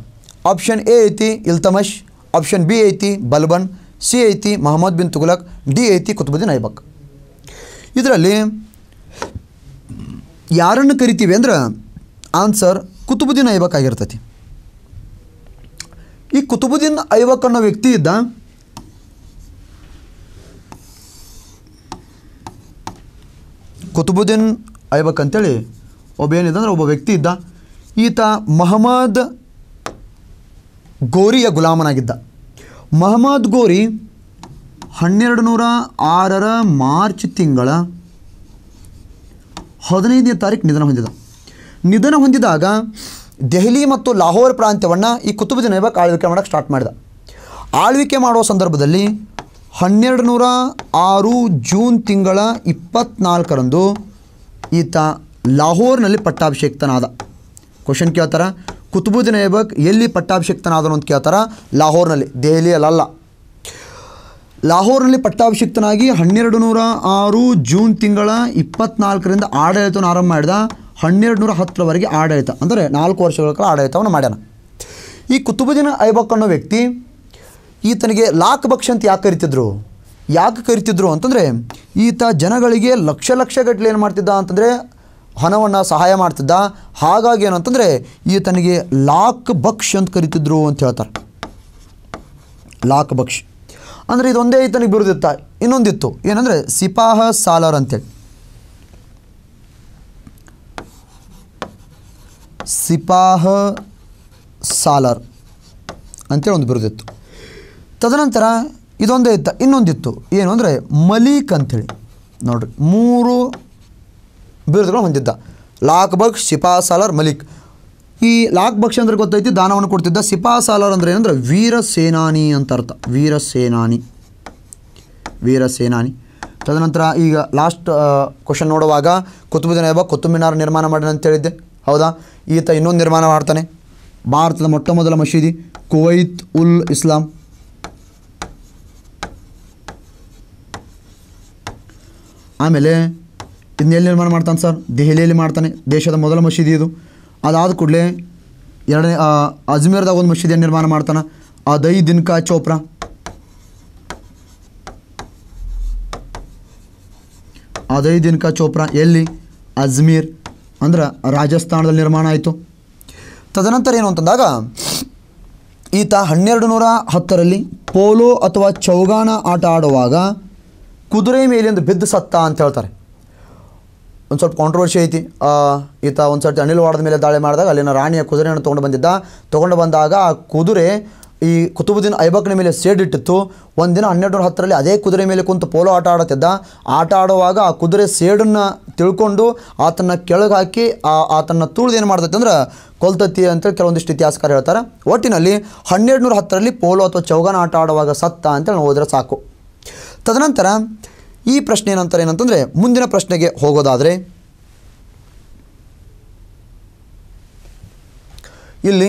ಆಪ್ಷನ್ ಎ ಐತಿ ಇಲ್ತಮಶ್ ಆಪ್ಷನ್ ಬಿ ಐತಿ ಬಲ್ಬನ್ ಸಿ ಐತಿ ಮೊಹಮ್ಮದ್ ಬಿನ್ ತುಗುಲಕ್ ಡಿ ಐತಿ ಕುತುಬುದ್ದೀನ್ ಐಬಕ್ ಇದರಲ್ಲಿ ಯಾರನ್ನು ಕರಿತೀವಿ ಅಂದ್ರೆ ಆನ್ಸರ್ ಕುತುಬುದ್ದೀನ್ ಐಬಕ್ ಆಗಿರ್ತೈತಿ ಈ ಕುತುಬುದ್ದೀನ್ ಐವಕ್ ಅನ್ನೋ ವ್ಯಕ್ತಿ ಇದ್ದ ಕುತುಬುದ್ದೀನ್ ಐವಕ್ ಅಂತೇಳಿ ಒಬ್ಬ ಏನಿದ್ದ ಅಂದರೆ ಒಬ್ಬ ವ್ಯಕ್ತಿ ಇದ್ದ ಈತ ಮಹಮ್ಮದ್ ಗೋರಿಯ ಗುಲಾಮನಾಗಿದ್ದ ಮಹಮ್ಮದ್ ಗೋರಿ ಹನ್ನೆರಡು ನೂರ ಆರರ ಮಾರ್ಚ್ ತಿಂಗಳ ಹದಿನೈದನೇ ತಾರೀಕು ನಿಧನ ಹೊಂದಿದ ನಿಧನ ಹೊಂದಿದಾಗ ದೆಹಲಿ ಮತ್ತು ಲಾಹೋರ್ ಪ್ರಾಂತ್ಯವನ್ನು ಈ ಕುತುಬುದ್ದೀನ್ ಐಬಕ್ ಆಳ್ವಿಕೆ ಮಾಡೋಕ್ಕೆ ಸ್ಟಾರ್ಟ್ ಮಾಡಿದ ಆಳ್ವಿಕೆ ಮಾಡುವ ಸಂದರ್ಭದಲ್ಲಿ ಹನ್ನೆರಡು ನೂರ ಆರು ಜೂನ್ ತಿಂಗಳ ಇಪ್ಪತ್ನಾಲ್ಕರಂದು ಈತ ಲಾಹೋರ್ನಲ್ಲಿ ಪಟ್ಟಾಭಿಷೇಕ್ತನಾದ ಕ್ವಶನ್ ಕೇಳ್ತಾರ ಕುತುಬುದ್ದೀನ್ ಐಬಕ್ ಎಲ್ಲಿ ಪಟ್ಟಾಭಿಷಿಕ್ತನಾದನು ಅಂತ ಕೇಳ್ತಾರ ಲಾಹೋರ್ನಲ್ಲಿ ದೆಹಲಿಯಲ್ಲ ಲಾಹೋರ್ನಲ್ಲಿ ಪಟ್ಟಾಭಿಷಿಕ್ತನಾಗಿ ಹನ್ನೆರಡು ನೂರ ಆರು ಜೂನ್ ತಿಂಗಳ ಇಪ್ಪತ್ನಾಲ್ಕರಿಂದ ಆಡಳಿತವನ್ನು ಆರಂಭ ಮಾಡಿದ ಹನ್ನೆರಡು ನೂರ ಹತ್ತರವರೆಗೆ ಆಡಳಿತ ಅಂದರೆ ನಾಲ್ಕು ವರ್ಷಗಳ ಕಾಲ ಆಡಳಿತವನ್ನು ಮಾಡ್ಯಾನ ಈ ಕುತುಬುದ್ದೀನ್ ಐಬಕ್ ಅನ್ನೋ ವ್ಯಕ್ತಿ ಈತನಿಗೆ ಲಾಕ್ ಬಕ್ಷ ಅಂತ ಯಾಕೆ ಕರಿತಿದ್ರು ಯಾಕೆ ಕರಿತಿದ್ರು ಅಂತಂದರೆ ಈತ ಜನಗಳಿಗೆ ಲಕ್ಷ ಲಕ್ಷ ಗಟ್ಟಲೆ ಏನು ಮಾಡ್ತಿದ್ದ ಅಂತಂದರೆ ಹಣವನ್ನು ಸಹಾಯ ಮಾಡ್ತಿದ್ದ ಹಾಗಾಗಿ ಏನಂತಂದರೆ ಈತನಿಗೆ ಲಾಕ್ ಬಕ್ಷ್ ಅಂತ ಕರಿತಿದ್ರು ಅಂತ ಹೇಳ್ತಾರೆ ಲಾಕ್ ಬಕ್ಷ್ ಅಂದರೆ ಇದೊಂದೇ ಈತನಿಗೆ ಬಿರುದಿತ್ತ ಇನ್ನೊಂದಿತ್ತು ಏನಂದರೆ ಸಿಪಾಹ ಸಾಲಾರ್ ಅಂತೇಳಿ ಸಿಪಾಹ ಸಾಲರ್ ಅಂತೇಳಿ ಒಂದು ಬಿರುದಿತ್ತು ತದನಂತರ ಇದೊಂದೇ ಇತ್ತು ಇನ್ನೊಂದಿತ್ತು ಏನು ಅಂದರೆ ಮಲೀಕ್ ಅಂಥೇಳಿ ನೋಡ್ರಿ ಮೂರು ಬಿರುದುಗಳು ಹೊಂದಿದ್ದ ಲಾಕ್ ಬಕ್ಷ್ ಸಿಪಾ ಸಾಲರ್ ಮಲಿಕ್ ಈ ಲಾಕ್ ಬಕ್ಷ್ ಅಂದ್ರೆ ಗೊತ್ತೈತಿ ದಾನವನ್ನು ಕೊಡ್ತಿದ್ದ ಸಿಪಾ ಸಾಲರ್ ಅಂದರೆ ಏನಂದ್ರೆ ವೀರ ಸೇನಾನಿ ಅಂತ ಅರ್ಥ ವೀರ ಸೇನಾನಿ ವೀರ ಸೇನಾನಿ ತದನಂತರ ಈಗ ಲಾಸ್ಟ್ ಕ್ವಶನ್ ನೋಡುವಾಗ ಕುತುಬುದ್ದೀನ್ ಐಬಕ್ ಕುತುಬ್ ನಿರ್ಮಾಣ ಮಾಡಿದ ಅಂತ ಹೇಳಿದ್ದೆ ಹೌದಾ ಈತ ಇನ್ನೊಂದು ನಿರ್ಮಾಣ ಮಾಡ್ತಾನೆ ಭಾರತದ ಮೊಟ್ಟ ಮೊದಲ ಮಸೀದಿ ಕುವೈತ್ ಉಲ್ ಇಸ್ಲಾಂ ಆಮೇಲೆ ಇನ್ನೆಲ್ಲಿ ನಿರ್ಮಾಣ ಮಾಡ್ತಾನೆ ಸರ್ ದೆಹಲಿಯಲ್ಲಿ ಮಾಡ್ತಾನೆ ದೇಶದ ಮೊದಲ ಮಸೀದಿ ಇದು ಅದಾದ ಕೂಡಲೇ ಎರಡನೇ ಅಜ್ಮೀರ್ದಾಗ ಒಂದು ಮಸೀದಿಯನ್ನು ನಿರ್ಮಾಣ ಮಾಡ್ತಾನೆ ಅದೈ ದಿನ್ಕಾ ಚೋಪ್ರಾ ಅದೈ ದಿನ್ಕಾ ಚೋಪ್ರಾ ಎಲ್ಲಿ ಅಜ್ಮೀರ್ ಅಂದ್ರೆ ರಾಜಸ್ಥಾನದಲ್ಲಿ ನಿರ್ಮಾಣ ಆಯಿತು ತದನಂತರ ಏನು ಅಂತಂದಾಗ ಈತ ಹನ್ನೆರಡು ನೂರ ಹತ್ತರಲ್ಲಿ ಪೋಲೋ ಅಥವಾ ಚೌಗಾನ ಆಟ ಆಡುವಾಗ ಕುದುರೆ ಮೇಲಿಂದ ಬಿದ್ದು ಸತ್ತ ಅಂತ ಹೇಳ್ತಾರೆ ಒಂದು ಸ್ವಲ್ಪ ಕಾಂಟ್ರವರ್ಸಿ ಐತಿ ಈತ ಒಂದು ಸರ್ತಿ ಅನಿಲ್ ಮೇಲೆ ದಾಳಿ ಮಾಡಿದಾಗ ಅಲ್ಲಿನ ರಾಣಿಯ ಕುದುರೆಯನ್ನು ತೊಗೊಂಡು ಬಂದಿದ್ದ ತೊಗೊಂಡು ಬಂದಾಗ ಆ ಕುದುರೆ ಈ ಕುತುಬುದ್ದೀನ್ ಐಬಕ್ನ ಮೇಲೆ ಸೇಡಿಟ್ಟಿತ್ತು ಒಂದಿನ ಹನ್ನೆರಡು ನೂರ ಹತ್ತರಲ್ಲಿ ಅದೇ ಕುದುರೆ ಮೇಲೆ ಕುಂತು ಪೋಲೋ ಆಟ ಆಡುತ್ತಿದ್ದ ಆಟ ಆಡುವಾಗ ಆ ಕುದುರೆ ಸೇಡನ್ನು ತಿಳ್ಕೊಂಡು ಆತನ ಕೆಳಗೆ ಹಾಕಿ ಆ ಆತನ ತುಳಿದು ಏನು ಮಾಡ್ತೈತೆ ಅಂದ್ರೆ ಕೊಲ್ತತಿ ಅಂತೇಳಿ ಕೆಲವೊಂದಿಷ್ಟು ಇತಿಹಾಸಕಾರ ಹೇಳ್ತಾರೆ ಒಟ್ಟಿನಲ್ಲಿ ಹನ್ನೆರಡು ನೂರ ಹತ್ತರಲ್ಲಿ ಪೋಲೋ ಅಥವಾ ಚೌಗಾನ ಆಟ ಆಡುವಾಗ ಸತ್ತ ಅಂತೇಳಿ ನಾವು ಹೋದರೆ ಸಾಕು ತದನಂತರ ಈ ಪ್ರಶ್ನೆ ಏನಂತಾರೆ ಏನಂತಂದರೆ ಮುಂದಿನ ಪ್ರಶ್ನೆಗೆ ಹೋಗೋದಾದರೆ ಇಲ್ಲಿ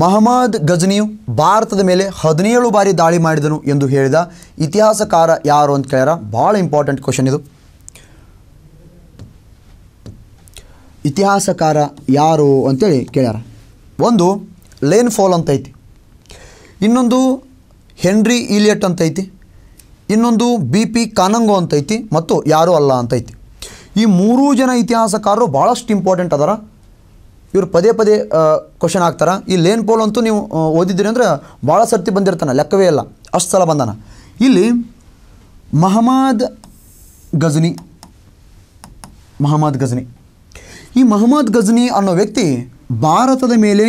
ಮಹಮ್ಮದ್ ಗಜ್ನಿಯು ಭಾರತದ ಮೇಲೆ ಹದಿನೇಳು ಬಾರಿ ದಾಳಿ ಮಾಡಿದನು ಎಂದು ಹೇಳಿದ ಇತಿಹಾಸಕಾರ ಯಾರು ಅಂತ ಕೇಳ್ಯಾರ ಭಾಳ ಇಂಪಾರ್ಟೆಂಟ್ ಕ್ವಶನ್ ಇದು ಇತಿಹಾಸಕಾರ ಯಾರು ಅಂತೇಳಿ ಕೇಳ್ಯಾರ ಒಂದು ಲೇನ್ ಫಾಲ್ ಅಂತ ಐತಿ ಇನ್ನೊಂದು ಹೆನ್ರಿ ಇಲಿಯಟ್ ಅಂತ ಐತಿ ಇನ್ನೊಂದು ಬಿ ಪಿ ಕಾನಂಗೋ ಅಂತ ಐತಿ ಮತ್ತು ಯಾರೂ ಅಲ್ಲ ಅಂತ ಐತಿ ಈ ಮೂರೂ ಜನ ಇತಿಹಾಸಕಾರರು ಭಾಳಷ್ಟು ಇಂಪಾರ್ಟೆಂಟ್ ಅದಾರ ಇವರು ಪದೇ ಪದೇ ಕ್ವಶನ್ ಆಗ್ತಾರೆ ಈ ಲೇನ್ ಪೋಲ್ ಅಂತೂ ನೀವು ಓದಿದ್ದೀರಿ ಅಂದರೆ ಭಾಳ ಸರ್ತಿ ಬಂದಿರ್ತಾನೆ ಲೆಕ್ಕವೇ ಇಲ್ಲ ಅಷ್ಟು ಸಲ ಬಂದಾನ ಇಲ್ಲಿ ಮಹಮ್ಮದ್ ಗಜ್ನಿ ಮಹಮ್ಮದ್ ಗಜ್ನಿ ಈ ಮಹಮ್ಮದ್ ಗಜ್ನಿ ಅನ್ನೋ ವ್ಯಕ್ತಿ ಭಾರತದ ಮೇಲೆ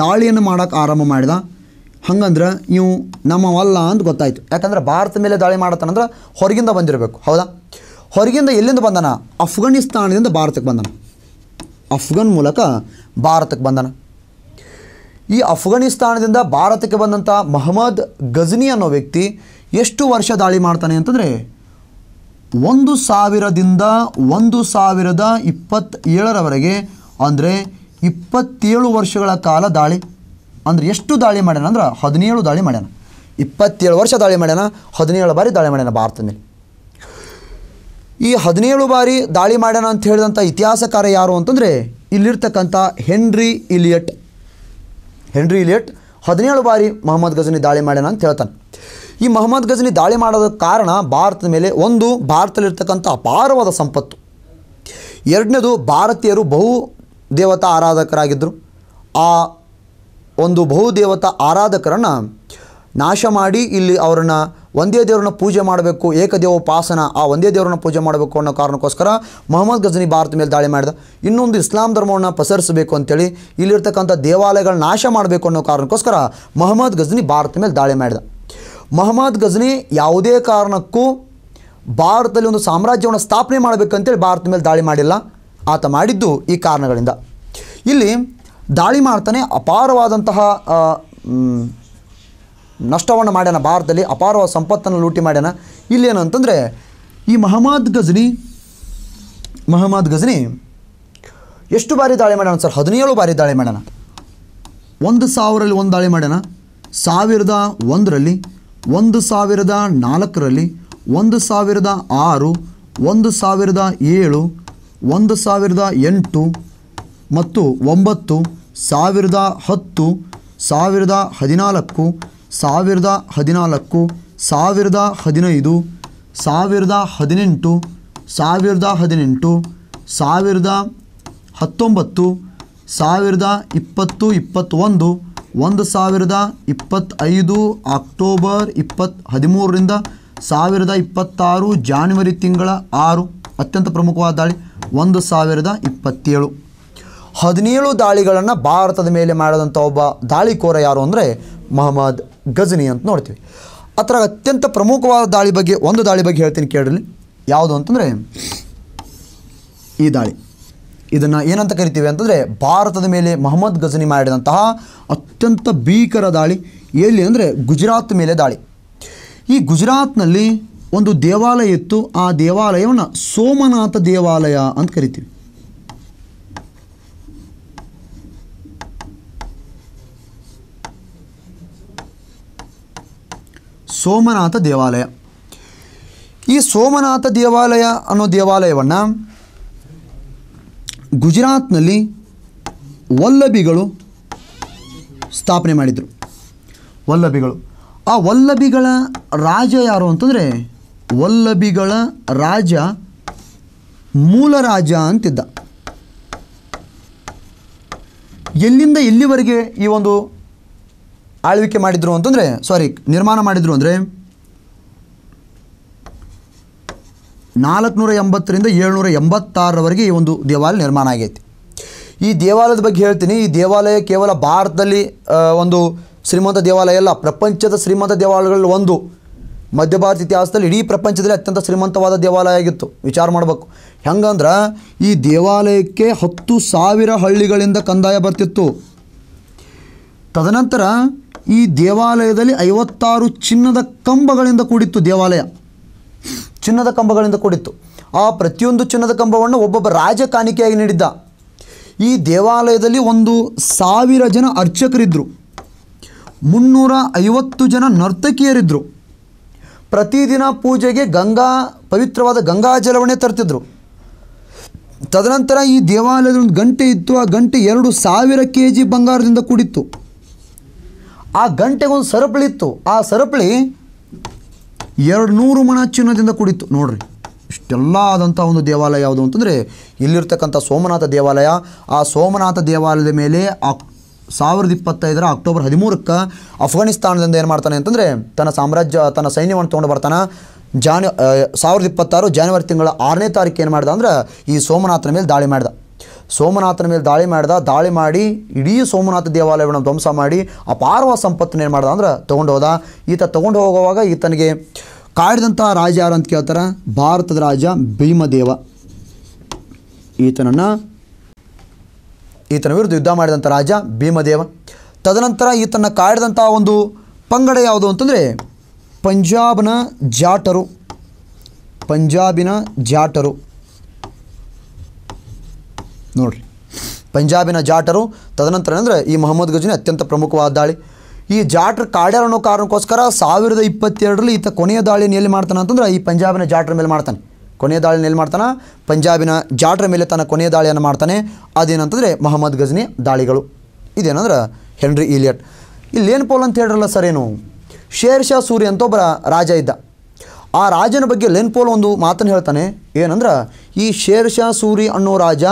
ದಾಳಿಯನ್ನು ಮಾಡೋಕ್ಕೆ ಆರಂಭ ಮಾಡಿದ ಹಂಗಂದ್ರೆ ಇವು ನಮ್ಮವಲ್ಲ ಅಂತ ಗೊತ್ತಾಯಿತು ಯಾಕಂದ್ರೆ ಭಾರತ ಮೇಲೆ ದಾಳಿ ಮಾಡತ್ತಾನಂದ್ರೆ ಹೊರಗಿಂದ ಬಂದಿರಬೇಕು ಹೌದಾ ಹೊರಗಿಂದ ಎಲ್ಲಿಂದ ಬಂದಾನ ಅಫ್ಘಾನಿಸ್ತಾನದಿಂದ ಭಾರತಕ್ಕೆ ಬಂದಾನ ಅಫ್ಘನ್ ಮೂಲಕ ಭಾರತಕ್ಕೆ ಬಂದನ ಈ ಅಫ್ಘಾನಿಸ್ತಾನದಿಂದ ಭಾರತಕ್ಕೆ ಬಂದಂಥ ಮಹಮ್ಮದ್ ಗಜ್ನಿ ಅನ್ನೋ ವ್ಯಕ್ತಿ ಎಷ್ಟು ವರ್ಷ ದಾಳಿ ಮಾಡ್ತಾನೆ ಅಂತಂದರೆ ಒಂದು ಸಾವಿರದಿಂದ ಒಂದು ಸಾವಿರದ ಇಪ್ಪತ್ತೇಳರವರೆಗೆ ಅಂದರೆ ಇಪ್ಪತ್ತೇಳು ವರ್ಷಗಳ ಕಾಲ ದಾಳಿ ಅಂದರೆ ಎಷ್ಟು ದಾಳಿ ಮಾಡ್ಯಾನ ಅಂದ್ರೆ ಹದಿನೇಳು ದಾಳಿ ಮಾಡ್ಯಾನ ಇಪ್ಪತ್ತೇಳು ವರ್ಷ ದಾಳಿ ಮಾಡ್ಯಾನ ಹದಿನೇಳು ಬಾರಿ ದಾಳಿ ಮಾಡ್ಯಾನ ಭಾರತದಲ್ಲಿ ಈ ಹದಿನೇಳು ಬಾರಿ ದಾಳಿ ಮಾಡ್ಯಾನ ಅಂತ ಹೇಳಿದಂಥ ಇತಿಹಾಸಕಾರ ಯಾರು ಅಂತಂದರೆ ಇಲ್ಲಿರ್ತಕ್ಕಂಥ ಹೆನ್ರಿ ಇಲಿಯಟ್ ಹೆನ್ರಿ ಇಲಿಯಟ್ ಹದಿನೇಳು ಬಾರಿ ಮೊಹಮ್ಮದ್ ಗಜನಿ ದಾಳಿ ಮಾಡ್ಯಾನ ಅಂತ ಹೇಳ್ತಾನೆ ಈ ಮೊಹಮ್ಮದ್ ಗಜನಿ ದಾಳಿ ಮಾಡೋದಕ್ಕೆ ಕಾರಣ ಭಾರತದ ಮೇಲೆ ಒಂದು ಭಾರತದಲ್ಲಿರ್ತಕ್ಕಂಥ ಅಪಾರವಾದ ಸಂಪತ್ತು ಎರಡನೇದು ಭಾರತೀಯರು ಬಹು ದೇವತಾ ಆರಾಧಕರಾಗಿದ್ದರು ಆ ಒಂದು ಬಹುದೇವತಾ ಆರಾಧಕರನ್ನು ನಾಶ ಮಾಡಿ ಇಲ್ಲಿ ಅವರನ್ನು ಒಂದೇ ದೇವರನ್ನ ಪೂಜೆ ಮಾಡಬೇಕು ಏಕದೇವೋಪಾಸನ ಆ ಒಂದೇ ದೇವರನ್ನ ಪೂಜೆ ಮಾಡಬೇಕು ಅನ್ನೋ ಕಾರಣಕ್ಕೋಸ್ಕರ ಮೊಹಮ್ಮದ್ ಗಜನಿ ಭಾರತ ಮೇಲೆ ದಾಳಿ ಮಾಡಿದ ಇನ್ನೊಂದು ಇಸ್ಲಾಂ ಧರ್ಮವನ್ನು ಪಸರಿಸಬೇಕು ಅಂತೇಳಿ ಇಲ್ಲಿರ್ತಕ್ಕಂಥ ದೇವಾಲಯಗಳ ನಾಶ ಮಾಡಬೇಕು ಅನ್ನೋ ಕಾರಣಕ್ಕೋಸ್ಕರ ಮೊಹಮ್ಮದ್ ಗಜನಿ ಭಾರತ ಮೇಲೆ ದಾಳಿ ಮಾಡಿದ ಮೊಹಮ್ಮದ್ ಗಜನಿ ಯಾವುದೇ ಕಾರಣಕ್ಕೂ ಭಾರತದಲ್ಲಿ ಒಂದು ಸಾಮ್ರಾಜ್ಯವನ್ನು ಸ್ಥಾಪನೆ ಮಾಡಬೇಕಂತೇಳಿ ಭಾರತ ಮೇಲೆ ದಾಳಿ ಮಾಡಿಲ್ಲ ಆತ ಮಾಡಿದ್ದು ಈ ಕಾರಣಗಳಿಂದ ಇಲ್ಲಿ ದಾಳಿ ಮಾಡ್ತಾನೆ ಅಪಾರವಾದಂತಹ ನಷ್ಟವನ್ನು ಮಾಡ್ಯಾನ ಭಾರತದಲ್ಲಿ ಅಪಾರವಾದ ಸಂಪತ್ತನ್ನು ಲೂಟಿ ಮಾಡ್ಯಾನ ಇಲ್ಲೇನು ಅಂತಂದರೆ ಈ ಮಹಮ್ಮದ್ ಗಜನಿ ಮಹಮ್ಮದ್ ಗಜ್ನಿ ಎಷ್ಟು ಬಾರಿ ದಾಳಿ ಮಾಡ್ಯಾನ ಸರ್ ಹದಿನೇಳು ಬಾರಿ ದಾಳಿ ಮಾಡ್ಯಾನ ಒಂದು ಸಾವಿರಲ್ಲಿ ಒಂದು ದಾಳಿ ಮಾಡ್ಯಾನ ಸಾವಿರದ ಒಂದರಲ್ಲಿ ಒಂದು ಸಾವಿರದ ನಾಲ್ಕರಲ್ಲಿ ಒಂದು ಸಾವಿರದ ಆರು ಒಂದು ಸಾವಿರದ ಏಳು ಒಂದು ಸಾವಿರದ ಎಂಟು ಮತ್ತು ಒಂಬತ್ತು ಸಾವಿರದ ಹತ್ತು ಸಾವಿರದ ಹದಿನಾಲ್ಕು ಸಾವಿರದ ಹದಿನಾಲ್ಕು ಸಾವಿರದ ಹದಿನೈದು ಸಾವಿರದ ಹದಿನೆಂಟು ಸಾವಿರದ ಹದಿನೆಂಟು ಸಾವಿರದ ಹತ್ತೊಂಬತ್ತು ಸಾವಿರದ ಇಪ್ಪತ್ತು ಇಪ್ಪತ್ತೊಂದು ಒಂದು ಸಾವಿರದ ಇಪ್ಪತ್ತೈದು ಅಕ್ಟೋಬರ್ ಇಪ್ಪತ್ತು ಹದಿಮೂರರಿಂದ ಸಾವಿರದ ಇಪ್ಪತ್ತಾರು ಜಾನ್ವರಿ ತಿಂಗಳ ಆರು ಅತ್ಯಂತ ಪ್ರಮುಖವಾದ ದಾಳಿ ಒಂದು ಸಾವಿರದ ಇಪ್ಪತ್ತೇಳು ಹದಿನೇಳು ದಾಳಿಗಳನ್ನು ಭಾರತದ ಮೇಲೆ ಮಾಡಿದಂಥ ಒಬ್ಬ ದಾಳಿಕೋರ ಯಾರು ಅಂದರೆ ಮೊಹಮ್ಮದ್ ಗಜನಿ ಅಂತ ನೋಡ್ತೀವಿ ಅದರ ಅತ್ಯಂತ ಪ್ರಮುಖವಾದ ದಾಳಿ ಬಗ್ಗೆ ಒಂದು ದಾಳಿ ಬಗ್ಗೆ ಹೇಳ್ತೀನಿ ಕೇಳ್ರಲ್ಲಿ ಯಾವುದು ಅಂತಂದರೆ ಈ ದಾಳಿ ಇದನ್ನು ಏನಂತ ಕರಿತೀವಿ ಅಂತಂದರೆ ಭಾರತದ ಮೇಲೆ ಮೊಹಮ್ಮದ್ ಗಜನಿ ಮಾಡಿದಂತಹ ಅತ್ಯಂತ ಭೀಕರ ದಾಳಿ ಎಲ್ಲಿ ಅಂದರೆ ಗುಜರಾತ್ ಮೇಲೆ ದಾಳಿ ಈ ಗುಜರಾತ್ನಲ್ಲಿ ಒಂದು ದೇವಾಲಯ ಇತ್ತು ಆ ದೇವಾಲಯವನ್ನು ಸೋಮನಾಥ ದೇವಾಲಯ ಅಂತ ಕರಿತೀವಿ ಸೋಮನಾಥ ದೇವಾಲಯ ಈ ಸೋಮನಾಥ ದೇವಾಲಯ ಅನ್ನೋ ದೇವಾಲಯವನ್ನು ಗುಜರಾತ್ನಲ್ಲಿ ವಲ್ಲಭಿಗಳು ಸ್ಥಾಪನೆ ಮಾಡಿದರು ವಲ್ಲಭಿಗಳು ಆ ವಲ್ಲಭಿಗಳ ರಾಜ ಯಾರು ಅಂತಂದರೆ ವಲ್ಲಭಿಗಳ ರಾಜ ಮೂಲ ರಾಜ ಅಂತಿದ್ದ ಎಲ್ಲಿಂದ ಎಲ್ಲಿವರೆಗೆ ಈ ಒಂದು ಆಳ್ವಿಕೆ ಮಾಡಿದರು ಅಂತಂದರೆ ಸಾರಿ ನಿರ್ಮಾಣ ಮಾಡಿದರು ಅಂದರೆ ನಾಲ್ಕುನೂರ ಎಂಬತ್ತರಿಂದ ಏಳ್ನೂರ ಎಂಬತ್ತಾರರವರೆಗೆ ಈ ಒಂದು ದೇವಾಲಯ ನಿರ್ಮಾಣ ಆಗೈತಿ ಈ ದೇವಾಲಯದ ಬಗ್ಗೆ ಹೇಳ್ತೀನಿ ಈ ದೇವಾಲಯ ಕೇವಲ ಭಾರತದಲ್ಲಿ ಒಂದು ಶ್ರೀಮಂತ ದೇವಾಲಯ ಅಲ್ಲ ಪ್ರಪಂಚದ ಶ್ರೀಮಂತ ದೇವಾಲಯಗಳಲ್ಲಿ ಒಂದು ಮಧ್ಯ ಭಾರತ ಇತಿಹಾಸದಲ್ಲಿ ಇಡೀ ಪ್ರಪಂಚದಲ್ಲಿ ಅತ್ಯಂತ ಶ್ರೀಮಂತವಾದ ದೇವಾಲಯ ಆಗಿತ್ತು ವಿಚಾರ ಮಾಡಬೇಕು ಹೆಂಗಂದ್ರೆ ಈ ದೇವಾಲಯಕ್ಕೆ ಹತ್ತು ಸಾವಿರ ಹಳ್ಳಿಗಳಿಂದ ಕಂದಾಯ ಬರ್ತಿತ್ತು ತದನಂತರ ಈ ದೇವಾಲಯದಲ್ಲಿ ಐವತ್ತಾರು ಚಿನ್ನದ ಕಂಬಗಳಿಂದ ಕೂಡಿತ್ತು ದೇವಾಲಯ ಚಿನ್ನದ ಕಂಬಗಳಿಂದ ಕೂಡಿತ್ತು ಆ ಪ್ರತಿಯೊಂದು ಚಿನ್ನದ ಕಂಬವನ್ನು ಒಬ್ಬೊಬ್ಬ ರಾಜ ಕಾಣಿಕೆಯಾಗಿ ನೀಡಿದ್ದ ಈ ದೇವಾಲಯದಲ್ಲಿ ಒಂದು ಸಾವಿರ ಜನ ಅರ್ಚಕರಿದ್ದರು ಮುನ್ನೂರ ಐವತ್ತು ಜನ ನರ್ತಕಿಯರಿದ್ದರು ಪ್ರತಿದಿನ ಪೂಜೆಗೆ ಗಂಗಾ ಪವಿತ್ರವಾದ ಗಂಗಾ ಜಲವಣೆ ತರ್ತಿದ್ರು ತದನಂತರ ಈ ದೇವಾಲಯದ ಒಂದು ಗಂಟೆ ಇತ್ತು ಆ ಗಂಟೆ ಎರಡು ಸಾವಿರ ಕೆ ಜಿ ಬಂಗಾರದಿಂದ ಕೂಡಿತ್ತು ಆ ಗಂಟೆಗೊಂದು ಸರಪಳಿ ಇತ್ತು ಆ ಸರಪಳಿ ಎರಡು ನೂರು ಮಣ ಚಿನ್ನದಿಂದ ಕೂಡಿತ್ತು ನೋಡ್ರಿ ಇಷ್ಟೆಲ್ಲ ಆದಂಥ ಒಂದು ದೇವಾಲಯ ಯಾವುದು ಅಂತಂದರೆ ಇಲ್ಲಿರ್ತಕ್ಕಂಥ ಸೋಮನಾಥ ದೇವಾಲಯ ಆ ಸೋಮನಾಥ ದೇವಾಲಯದ ಮೇಲೆ ಅಕ್ ಸಾವಿರದ ಇಪ್ಪತ್ತೈದರ ಅಕ್ಟೋಬರ್ ಹದಿಮೂರಕ್ಕೆ ಅಫ್ಘಾನಿಸ್ತಾನದಿಂದ ಏನು ಮಾಡ್ತಾನೆ ಅಂತಂದರೆ ತನ್ನ ಸಾಮ್ರಾಜ್ಯ ತನ್ನ ಸೈನ್ಯವನ್ನು ತೊಗೊಂಡು ಬರ್ತಾನೆ ಜಾನ್ ಸಾವಿರದ ಇಪ್ಪತ್ತಾರು ಜಾನ್ವರಿ ತಿಂಗಳ ಆರನೇ ತಾರೀಕು ಏನು ಮಾಡ್ದೆ ಅಂದ್ರೆ ಈ ಸೋಮನಾಥನ ಮೇಲೆ ದಾಳಿ ಮಾಡಿದ ಸೋಮನಾಥನ ಮೇಲೆ ದಾಳಿ ಮಾಡ್ದ ದಾಳಿ ಮಾಡಿ ಇಡೀ ಸೋಮನಾಥ ದೇವಾಲಯವನ್ನು ಧ್ವಂಸ ಮಾಡಿ ಅಪಾರವಾದ ಸಂಪತ್ತನ್ನು ಏನು ಮಾಡ್ದ ಅಂದ್ರೆ ತೊಗೊಂಡು ಹೋದ ಈತ ತೊಗೊಂಡು ಹೋಗುವಾಗ ಈತನಿಗೆ ಕಾಡಿದಂಥ ರಾಜ ಯಾರು ಅಂತ ಕೇಳ್ತಾರೆ ಭಾರತದ ರಾಜ ಭೀಮದೇವ ಈತನನ್ನು ಈತನ ವಿರುದ್ಧ ಯುದ್ಧ ಮಾಡಿದಂಥ ರಾಜ ಭೀಮದೇವ ತದನಂತರ ಈತನ ಕಾಡಿದಂಥ ಒಂದು ಪಂಗಡ ಯಾವುದು ಅಂತಂದರೆ ಪಂಜಾಬ್ನ ಜಾಟರು ಪಂಜಾಬಿನ ಜಾಟರು ನೋಡ್ರಿ ಪಂಜಾಬಿನ ಜಾಟರು ತದನಂತರ ಅಂದರೆ ಈ ಮೊಹಮ್ಮದ್ ಗಜನಿ ಅತ್ಯಂತ ಪ್ರಮುಖವಾದ ದಾಳಿ ಈ ಜಾಟ್ರ ಕಾಡ್ಯಾರ ಅನ್ನೋ ಕಾರಣಕ್ಕೋಸ್ಕರ ಸಾವಿರದ ಇಪ್ಪತ್ತೆರಡರಲ್ಲಿ ಈತ ಕೊನೆಯ ದಾಳಿನ ಎಲ್ಲಿ ಮಾಡ್ತಾನೆ ಅಂತಂದ್ರೆ ಈ ಪಂಜಾಬಿನ ಜಾಟ್ರ ಮೇಲೆ ಮಾಡ್ತಾನೆ ಕೊನೆಯ ದಾಳಿನ ಎಲ್ಲಿ ಮಾಡ್ತಾನೆ ಪಂಜಾಬಿನ ಜಾಟ್ರ ಮೇಲೆ ತನ್ನ ಕೊನೆಯ ದಾಳಿಯನ್ನು ಮಾಡ್ತಾನೆ ಅದೇನಂತಂದರೆ ಮೊಹಮ್ಮದ್ ಗಜನಿ ದಾಳಿಗಳು ಇದೇನಂದ್ರೆ ಹೆನ್ರಿ ಇಲಿಯಟ್ ಇಲ್ಲೇನು ಪೋಲ್ ಅಂತ ಹೇಳ್ರಲ್ಲ ಸರ್ ಏನು ಶೇರ್ ಶಾ ಸೂರಿ ಅಂತ ಒಬ್ಬರ ರಾಜ ಇದ್ದ ಆ ರಾಜನ ಬಗ್ಗೆ ಲೆನ್ಪೋಲ್ ಒಂದು ಮಾತನ್ನು ಹೇಳ್ತಾನೆ ಏನಂದ್ರೆ ಈ ಶಾ ಸೂರಿ ಅನ್ನೋ ರಾಜ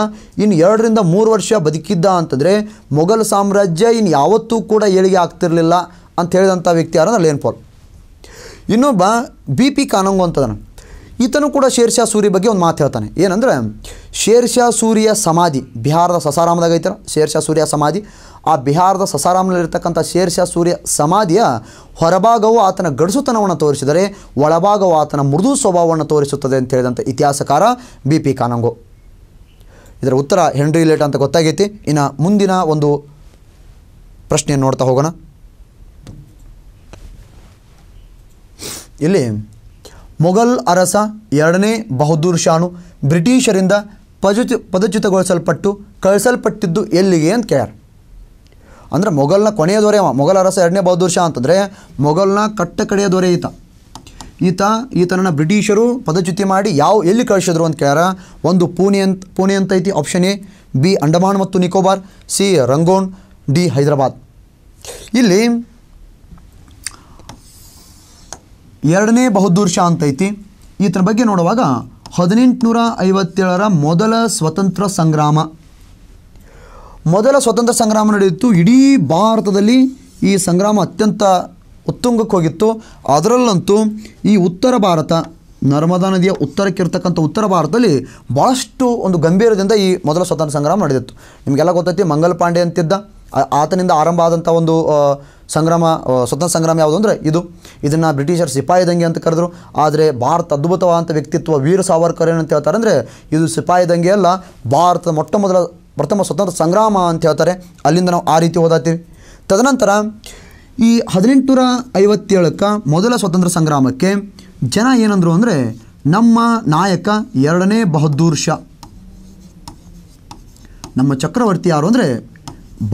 ಇನ್ನು ಎರಡರಿಂದ ಮೂರು ವರ್ಷ ಬದುಕಿದ್ದ ಅಂತಂದರೆ ಮೊಘಲ್ ಸಾಮ್ರಾಜ್ಯ ಇನ್ನು ಯಾವತ್ತೂ ಕೂಡ ಏಳಿಗೆ ಆಗ್ತಿರಲಿಲ್ಲ ಅಂತ ಹೇಳಿದಂಥ ವ್ಯಕ್ತಿ ಯಾರಂದ್ರೆ ಲೆನ್ಪೋಲ್ ಇನ್ನೊಬ್ಬ ಬಿ ಪಿ ಕಾನಂಗೋ ಅಂತದನು ಈತನು ಕೂಡ ಶೇರ್ಷಾ ಸೂರಿ ಬಗ್ಗೆ ಒಂದು ಮಾತು ಹೇಳ್ತಾನೆ ಏನಂದರೆ ಶೇರ್ಷಾ ಸೂರಿಯ ಸಮಾಧಿ ಬಿಹಾರದ ಸಸಾರಾಮದಾಗ ಐತಲ್ಲ ಶೇರ್ಷಾ ಸೂರ್ಯ ಸಮಾಧಿ ಆ ಬಿಹಾರದ ಸಸಾರಾಮ್ನಲ್ಲಿರ್ತಕ್ಕಂಥ ಶೇರ್ಷಾ ಸೂರ್ಯ ಸಮಾಧಿಯ ಹೊರಭಾಗವು ಆತನ ಗಡಸುತನವನ್ನು ತೋರಿಸಿದರೆ ಒಳಭಾಗವು ಆತನ ಮೃದು ಸ್ವಭಾವವನ್ನು ತೋರಿಸುತ್ತದೆ ಅಂತ ಹೇಳಿದಂಥ ಇತಿಹಾಸಕಾರ ಬಿ ಪಿ ಕಾನಂಗೋ ಇದರ ಉತ್ತರ ಹೆನ್ರಿ ಲೇಟ್ ಅಂತ ಗೊತ್ತಾಗೈತಿ ಇನ್ನು ಮುಂದಿನ ಒಂದು ಪ್ರಶ್ನೆಯನ್ನು ನೋಡ್ತಾ ಹೋಗೋಣ ಇಲ್ಲಿ ಮೊಘಲ್ ಅರಸ ಎರಡನೇ ಬಹದ್ದೂರ್ ಶಾನು ಬ್ರಿಟಿಷರಿಂದ ಪದಚು ಪದಚ್ಯುತಗೊಳಿಸಲ್ಪಟ್ಟು ಕಳಿಸಲ್ಪಟ್ಟಿದ್ದು ಎಲ್ಲಿಗೆ ಅಂತ ಕೇಳ್ಯಾರ ಅಂದರೆ ಮೊಘಲ್ನ ಕೊನೆಯ ದೊರೆ ಮೊಘಲ್ ಅರಸ ಎರಡನೇ ಬಹದ್ದೂರ್ ಶಾ ಅಂತಂದರೆ ಮೊಘಲ್ನ ಕಟ್ಟ ಕಡೆಯ ದೊರೆ ಈತ ಈತ ಈತನನ್ನು ಬ್ರಿಟಿಷರು ಪದಚ್ಯುತಿ ಮಾಡಿ ಯಾವ ಎಲ್ಲಿ ಕಳಿಸಿದ್ರು ಅಂತ ಕೇಳ್ಯಾರ ಒಂದು ಪುಣೆ ಅಂತ ಪುಣೆ ಅಂತ ಐತಿ ಆಪ್ಷನ್ ಎ ಬಿ ಅಂಡಮಾನ್ ಮತ್ತು Nicobar C Rangoon D Hyderabad ಇಲ್ಲಿ ಎರಡನೇ ಬಹದ್ದೂರ್ ಶಾ ಅಂತ ಐತಿ ಈತನ ಬಗ್ಗೆ ನೋಡುವಾಗ ಹದಿನೆಂಟುನೂರ ಐವತ್ತೇಳರ ಮೊದಲ ಸ್ವತಂತ್ರ ಸಂಗ್ರಾಮ ಮೊದಲ ಸ್ವತಂತ್ರ ಸಂಗ್ರಾಮ ನಡೆಯಿತು ಇಡೀ ಭಾರತದಲ್ಲಿ ಈ ಸಂಗ್ರಾಮ ಅತ್ಯಂತ ಉತ್ತುಂಗಕ್ಕೆ ಹೋಗಿತ್ತು ಅದರಲ್ಲಂತೂ ಈ ಉತ್ತರ ಭಾರತ ನರ್ಮದಾ ನದಿಯ ಉತ್ತರಕ್ಕೆ ಉತ್ತರ ಭಾರತದಲ್ಲಿ ಭಾಳಷ್ಟು ಒಂದು ಗಂಭೀರದಿಂದ ಈ ಮೊದಲ ಸ್ವತಂತ್ರ ಸಂಗ್ರಾಮ ನಡೆದಿತ್ತು ನಿಮಗೆಲ್ಲ ಗೊತ್ತೈತಿ ಮಂಗಲ್ ಪಾಂಡೆ ಅಂತಿದ್ದ ಆತನಿಂದ ಆರಂಭ ಆದಂಥ ಒಂದು ಸಂಗ್ರಾಮ ಸ್ವತಂತ್ರ ಸಂಗ್ರಾಮ ಯಾವುದು ಅಂದರೆ ಇದು ಇದನ್ನು ಬ್ರಿಟಿಷರ್ ದಂಗೆ ಅಂತ ಕರೆದ್ರು ಆದರೆ ಭಾರತ ಅದ್ಭುತವಾದಂಥ ವ್ಯಕ್ತಿತ್ವ ವೀರ ಸಾವರ್ಕರ್ ಏನಂತ ಹೇಳ್ತಾರೆ ಅಂದರೆ ಇದು ಸಿಪಾಯಿ ದಂಗೆ ಅಲ್ಲ ಭಾರತದ ಮೊಟ್ಟ ಮೊದಲ ಪ್ರಥಮ ಸ್ವತಂತ್ರ ಸಂಗ್ರಾಮ ಅಂತ ಹೇಳ್ತಾರೆ ಅಲ್ಲಿಂದ ನಾವು ಆ ರೀತಿ ಓದಾತೀವಿ ತದನಂತರ ಈ ಹದಿನೆಂಟುನೂರ ಐವತ್ತೇಳಕ್ಕೆ ಮೊದಲ ಸ್ವತಂತ್ರ ಸಂಗ್ರಾಮಕ್ಕೆ ಜನ ಏನಂದರು ಅಂದರೆ ನಮ್ಮ ನಾಯಕ ಎರಡನೇ ಬಹದ್ದೂರ್ ಶಾ ನಮ್ಮ ಚಕ್ರವರ್ತಿ ಯಾರು ಅಂದರೆ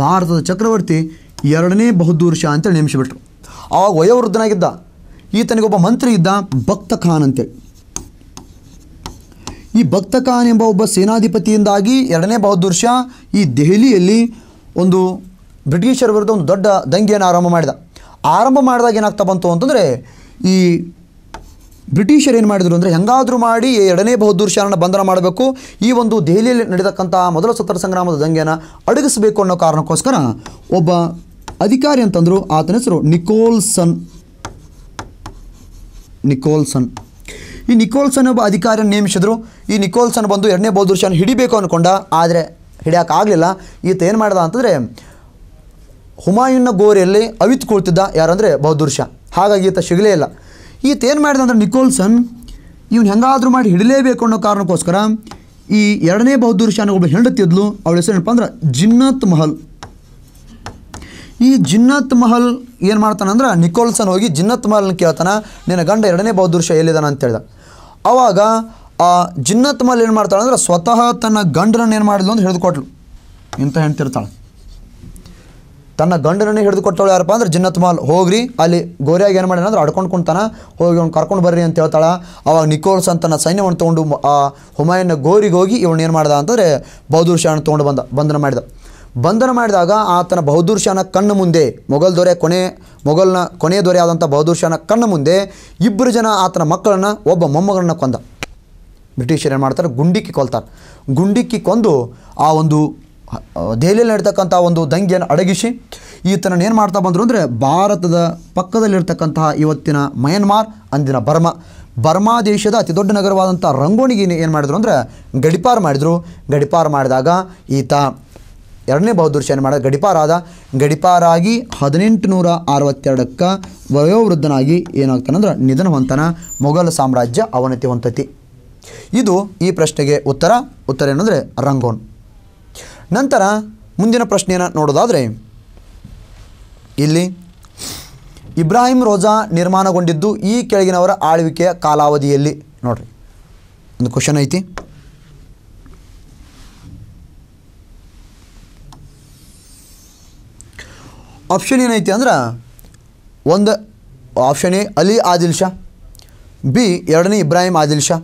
ಭಾರತದ ಚಕ್ರವರ್ತಿ ಎರಡನೇ ಬಹದ್ದೂರ್ ಶಾ ಅಂತೇಳಿ ನೇಮಿಸಿಬಿಟ್ರು ಆವಾಗ ವಯೋವೃದ್ಧನಾಗಿದ್ದ ಒಬ್ಬ ಮಂತ್ರಿ ಇದ್ದ ಭಕ್ತ ಖಾನ್ ಅಂತೇಳಿ ಈ ಭಕ್ತ ಖಾನ್ ಎಂಬ ಒಬ್ಬ ಸೇನಾಧಿಪತಿಯಿಂದಾಗಿ ಎರಡನೇ ಬಹದ್ದೂರ್ ಶಾ ಈ ದೆಹಲಿಯಲ್ಲಿ ಒಂದು ಬ್ರಿಟಿಷರ ವಿರುದ್ಧ ಒಂದು ದೊಡ್ಡ ದಂಗೆಯನ್ನು ಆರಂಭ ಮಾಡಿದ ಆರಂಭ ಮಾಡಿದಾಗ ಏನಾಗ್ತಾ ಬಂತು ಅಂತಂದರೆ ಈ ಬ್ರಿಟಿಷರು ಏನು ಮಾಡಿದರು ಅಂದರೆ ಹೆಂಗಾದರೂ ಮಾಡಿ ಎರಡನೇ ಬಹದ್ದೂರ್ ಶಾರನ್ನ ಬಂಧನ ಮಾಡಬೇಕು ಈ ಒಂದು ದೆಹಲಿಯಲ್ಲಿ ನಡೆದಕ್ಕಂಥ ಮೊದಲ ಸ್ವತಂತ್ರ ಸಂಗ್ರಾಮದ ದಂಗೆಯನ್ನು ಅಡಗಿಸಬೇಕು ಅನ್ನೋ ಕಾರಣಕ್ಕೋಸ್ಕರ ಒಬ್ಬ ಅಧಿಕಾರಿ ಅಂತಂದರು ಆತನ ಹೆಸರು ನಿಕೋಲ್ಸನ್ ನಿಕೋಲ್ಸನ್ ಈ ನಿಕೋಲ್ಸನ್ ಒಬ್ಬ ಅಧಿಕಾರಿಯನ್ನು ನೇಮಿಸಿದ್ರು ಈ ನಿಕೋಲ್ಸನ್ ಬಂದು ಎರಡನೇ ಬಹದ್ದೂರ್ ಹಿಡಿಬೇಕು ಅಂದ್ಕೊಂಡ ಆದರೆ ಹಿಡಿಯೋಕ್ಕಾಗಲಿಲ್ಲ ಈತ ಏನು ಮಾಡ್ದ ಅಂತಂದರೆ ಹುಮಾಯೂನ್ನ ಗೋರಿಯಲ್ಲಿ ಅವಿತ್ಕೊಳ್ತಿದ್ದ ಯಾರಂದರೆ ಬಹದ್ದೂರ್ ಶಾ ಹಾಗಾಗಿ ಈತ ಸಿಗಲೇ ಇಲ್ಲ ಈತೇನು ಮಾಡಿದೆ ಅಂದರೆ ನಿಕೋಲ್ಸನ್ ಇವ್ನು ಹೆಂಗಾದರೂ ಮಾಡಿ ಹಿಡಲೇಬೇಕು ಅನ್ನೋ ಕಾರಣಕ್ಕೋಸ್ಕರ ಈ ಎರಡನೇ ಬಹದ್ದೂರ್ ಶಾನ ಒಬ್ಬ ಹೆಂಡತಿದ್ಲು ಅವಳ ಏನಪ್ಪ ಅಂದ್ರೆ ಜಿನ್ನತ್ ಮಹಲ್ ಈ ಜಿನ್ನತ್ ಮಹಲ್ ಏನು ಮಾಡ್ತಾನಂದ್ರೆ ನಿಕೋಲ್ಸನ್ ಹೋಗಿ ಜಿನ್ನತ್ ಮಹಲ್ನ ಕೇಳ್ತಾನೆ ನಿನ್ನ ಗಂಡ ಎರಡನೇ ಬಹದ್ದೂರ್ ಶಾ ಅಂತೇಳ್ದ ಅಂತ ಹೇಳಿದ ಆವಾಗ ಆ ಜಿನ್ನತ್ ಮಹಲ್ ಏನು ಮಾಡ್ತಾಳೆ ಅಂದ್ರೆ ಸ್ವತಃ ತನ್ನ ಗಂಡನನ್ನು ಏನು ಮಾಡಿದ್ಲು ಅಂತ ಹೇಳಿದ್ಕೊಟ್ಲು ಇಂಥ ಹೆಂಡ್ತಿರ್ತಾಳೆ ತನ್ನ ಗಂಡನನ್ನೇ ಹಿಡಿದು ಕೊಡ್ತಾಳೆ ಯಾರಪ್ಪ ಅಂದ್ರೆ ಜಿನ್ನತ್ ಮಾಲ್ ಹೋಗ್ರಿ ಅಲ್ಲಿ ಗೋರಿಯಾಗಿ ಏನು ಮಾಡ್ಯಾನ ಅಂದ್ರೆ ಅಡ್ಕೊಂಡು ಕುಂತಾನ ಹೋಗಿ ಅವ್ನು ಕರ್ಕೊಂಡು ಬರ್ರಿ ಅಂತ ಹೇಳ್ತಾಳೆ ಅವಾಗ ನಿಕೋಲ್ಸ್ ಅಂತ ತನ್ನ ಸೈನ್ಯವನ್ನು ತೊಗೊಂಡು ಆ ಹುಮಾಯನ್ನ ಗೋರಿಗೆ ಹೋಗಿ ಇವನು ಏನು ಮಾಡ್ದ ಅಂತಂದರೆ ಬಹದ್ದೂರ್ ಶಾಹನ ತೊಗೊಂಡು ಬಂದ ಬಂಧನ ಮಾಡಿದ ಬಂಧನ ಮಾಡಿದಾಗ ಆತನ ಬಹದ್ದೂರ್ ಶಾನ ಕಣ್ಣು ಮುಂದೆ ಮೊಘಲ್ ದೊರೆ ಕೊನೆ ಮೊಘಲ್ನ ಕೊನೆಯ ದೊರೆ ಆದಂಥ ಬಹದ್ದೂರ್ ಶಾನ ಕಣ್ಣು ಮುಂದೆ ಇಬ್ಬರು ಜನ ಆತನ ಮಕ್ಕಳನ್ನು ಒಬ್ಬ ಮೊಮ್ಮಗಳನ್ನ ಕೊಂದ ಬ್ರಿಟಿಷರು ಏನು ಮಾಡ್ತಾರೆ ಗುಂಡಿಕ್ಕಿ ಕೊಲ್ತಾರೆ ಗುಂಡಿಕ್ಕಿ ಕೊಂದು ಆ ಒಂದು ದೆಹಲಿಯಲ್ಲಿ ನಡೀತಕ್ಕಂಥ ಒಂದು ದಂಗೆಯನ್ನು ಅಡಗಿಸಿ ಈತನ ಏನು ಮಾಡ್ತಾ ಬಂದರು ಅಂದರೆ ಭಾರತದ ಪಕ್ಕದಲ್ಲಿರ್ತಕ್ಕಂತಹ ಇವತ್ತಿನ ಮಯನ್ಮಾರ್ ಅಂದಿನ ಬರ್ಮಾ ಬರ್ಮಾ ದೇಶದ ಅತಿ ದೊಡ್ಡ ನಗರವಾದಂಥ ರಂಗೋಣಿಗೆ ಏನು ಮಾಡಿದ್ರು ಅಂದರೆ ಗಡಿಪಾರ ಮಾಡಿದರು ಗಡಿಪಾರ ಮಾಡಿದಾಗ ಈತ ಎರಡನೇ ಬಹದ್ದೂರ್ ಏನು ಮಾಡಿದ ಗಡಿಪಾರಾದ ಗಡಿಪಾರಾಗಿ ಹದಿನೆಂಟು ನೂರ ಅರವತ್ತೆರಡಕ್ಕೆ ವಯೋವೃದ್ಧನಾಗಿ ಏನಾಗ್ತಾನಂದ್ರೆ ನಿಧನವಂತನ ನಿಧನ ಮೊಘಲ್ ಸಾಮ್ರಾಜ್ಯ ಅವನತಿ ಹೊಂತತಿ ಇದು ಈ ಪ್ರಶ್ನೆಗೆ ಉತ್ತರ ಉತ್ತರ ಏನಂದರೆ ರಂಗೋನ್ ನಂತರ ಮುಂದಿನ ಪ್ರಶ್ನೆಯನ್ನು ನೋಡೋದಾದರೆ ಇಲ್ಲಿ ಇಬ್ರಾಹಿಂ ರೋಜಾ ನಿರ್ಮಾಣಗೊಂಡಿದ್ದು ಈ ಕೆಳಗಿನವರ ಆಳ್ವಿಕೆಯ ಕಾಲಾವಧಿಯಲ್ಲಿ ನೋಡಿರಿ ಒಂದು ಕ್ವಶನ್ ಐತಿ ಆಪ್ಷನ್ ಏನೈತಿ ಅಂದ್ರೆ ಒಂದು option A Ali Adil Shah B ಎರಡನೇ ಇಬ್ರಾಹಿಂ ಆದಿಲ್ ಶಾ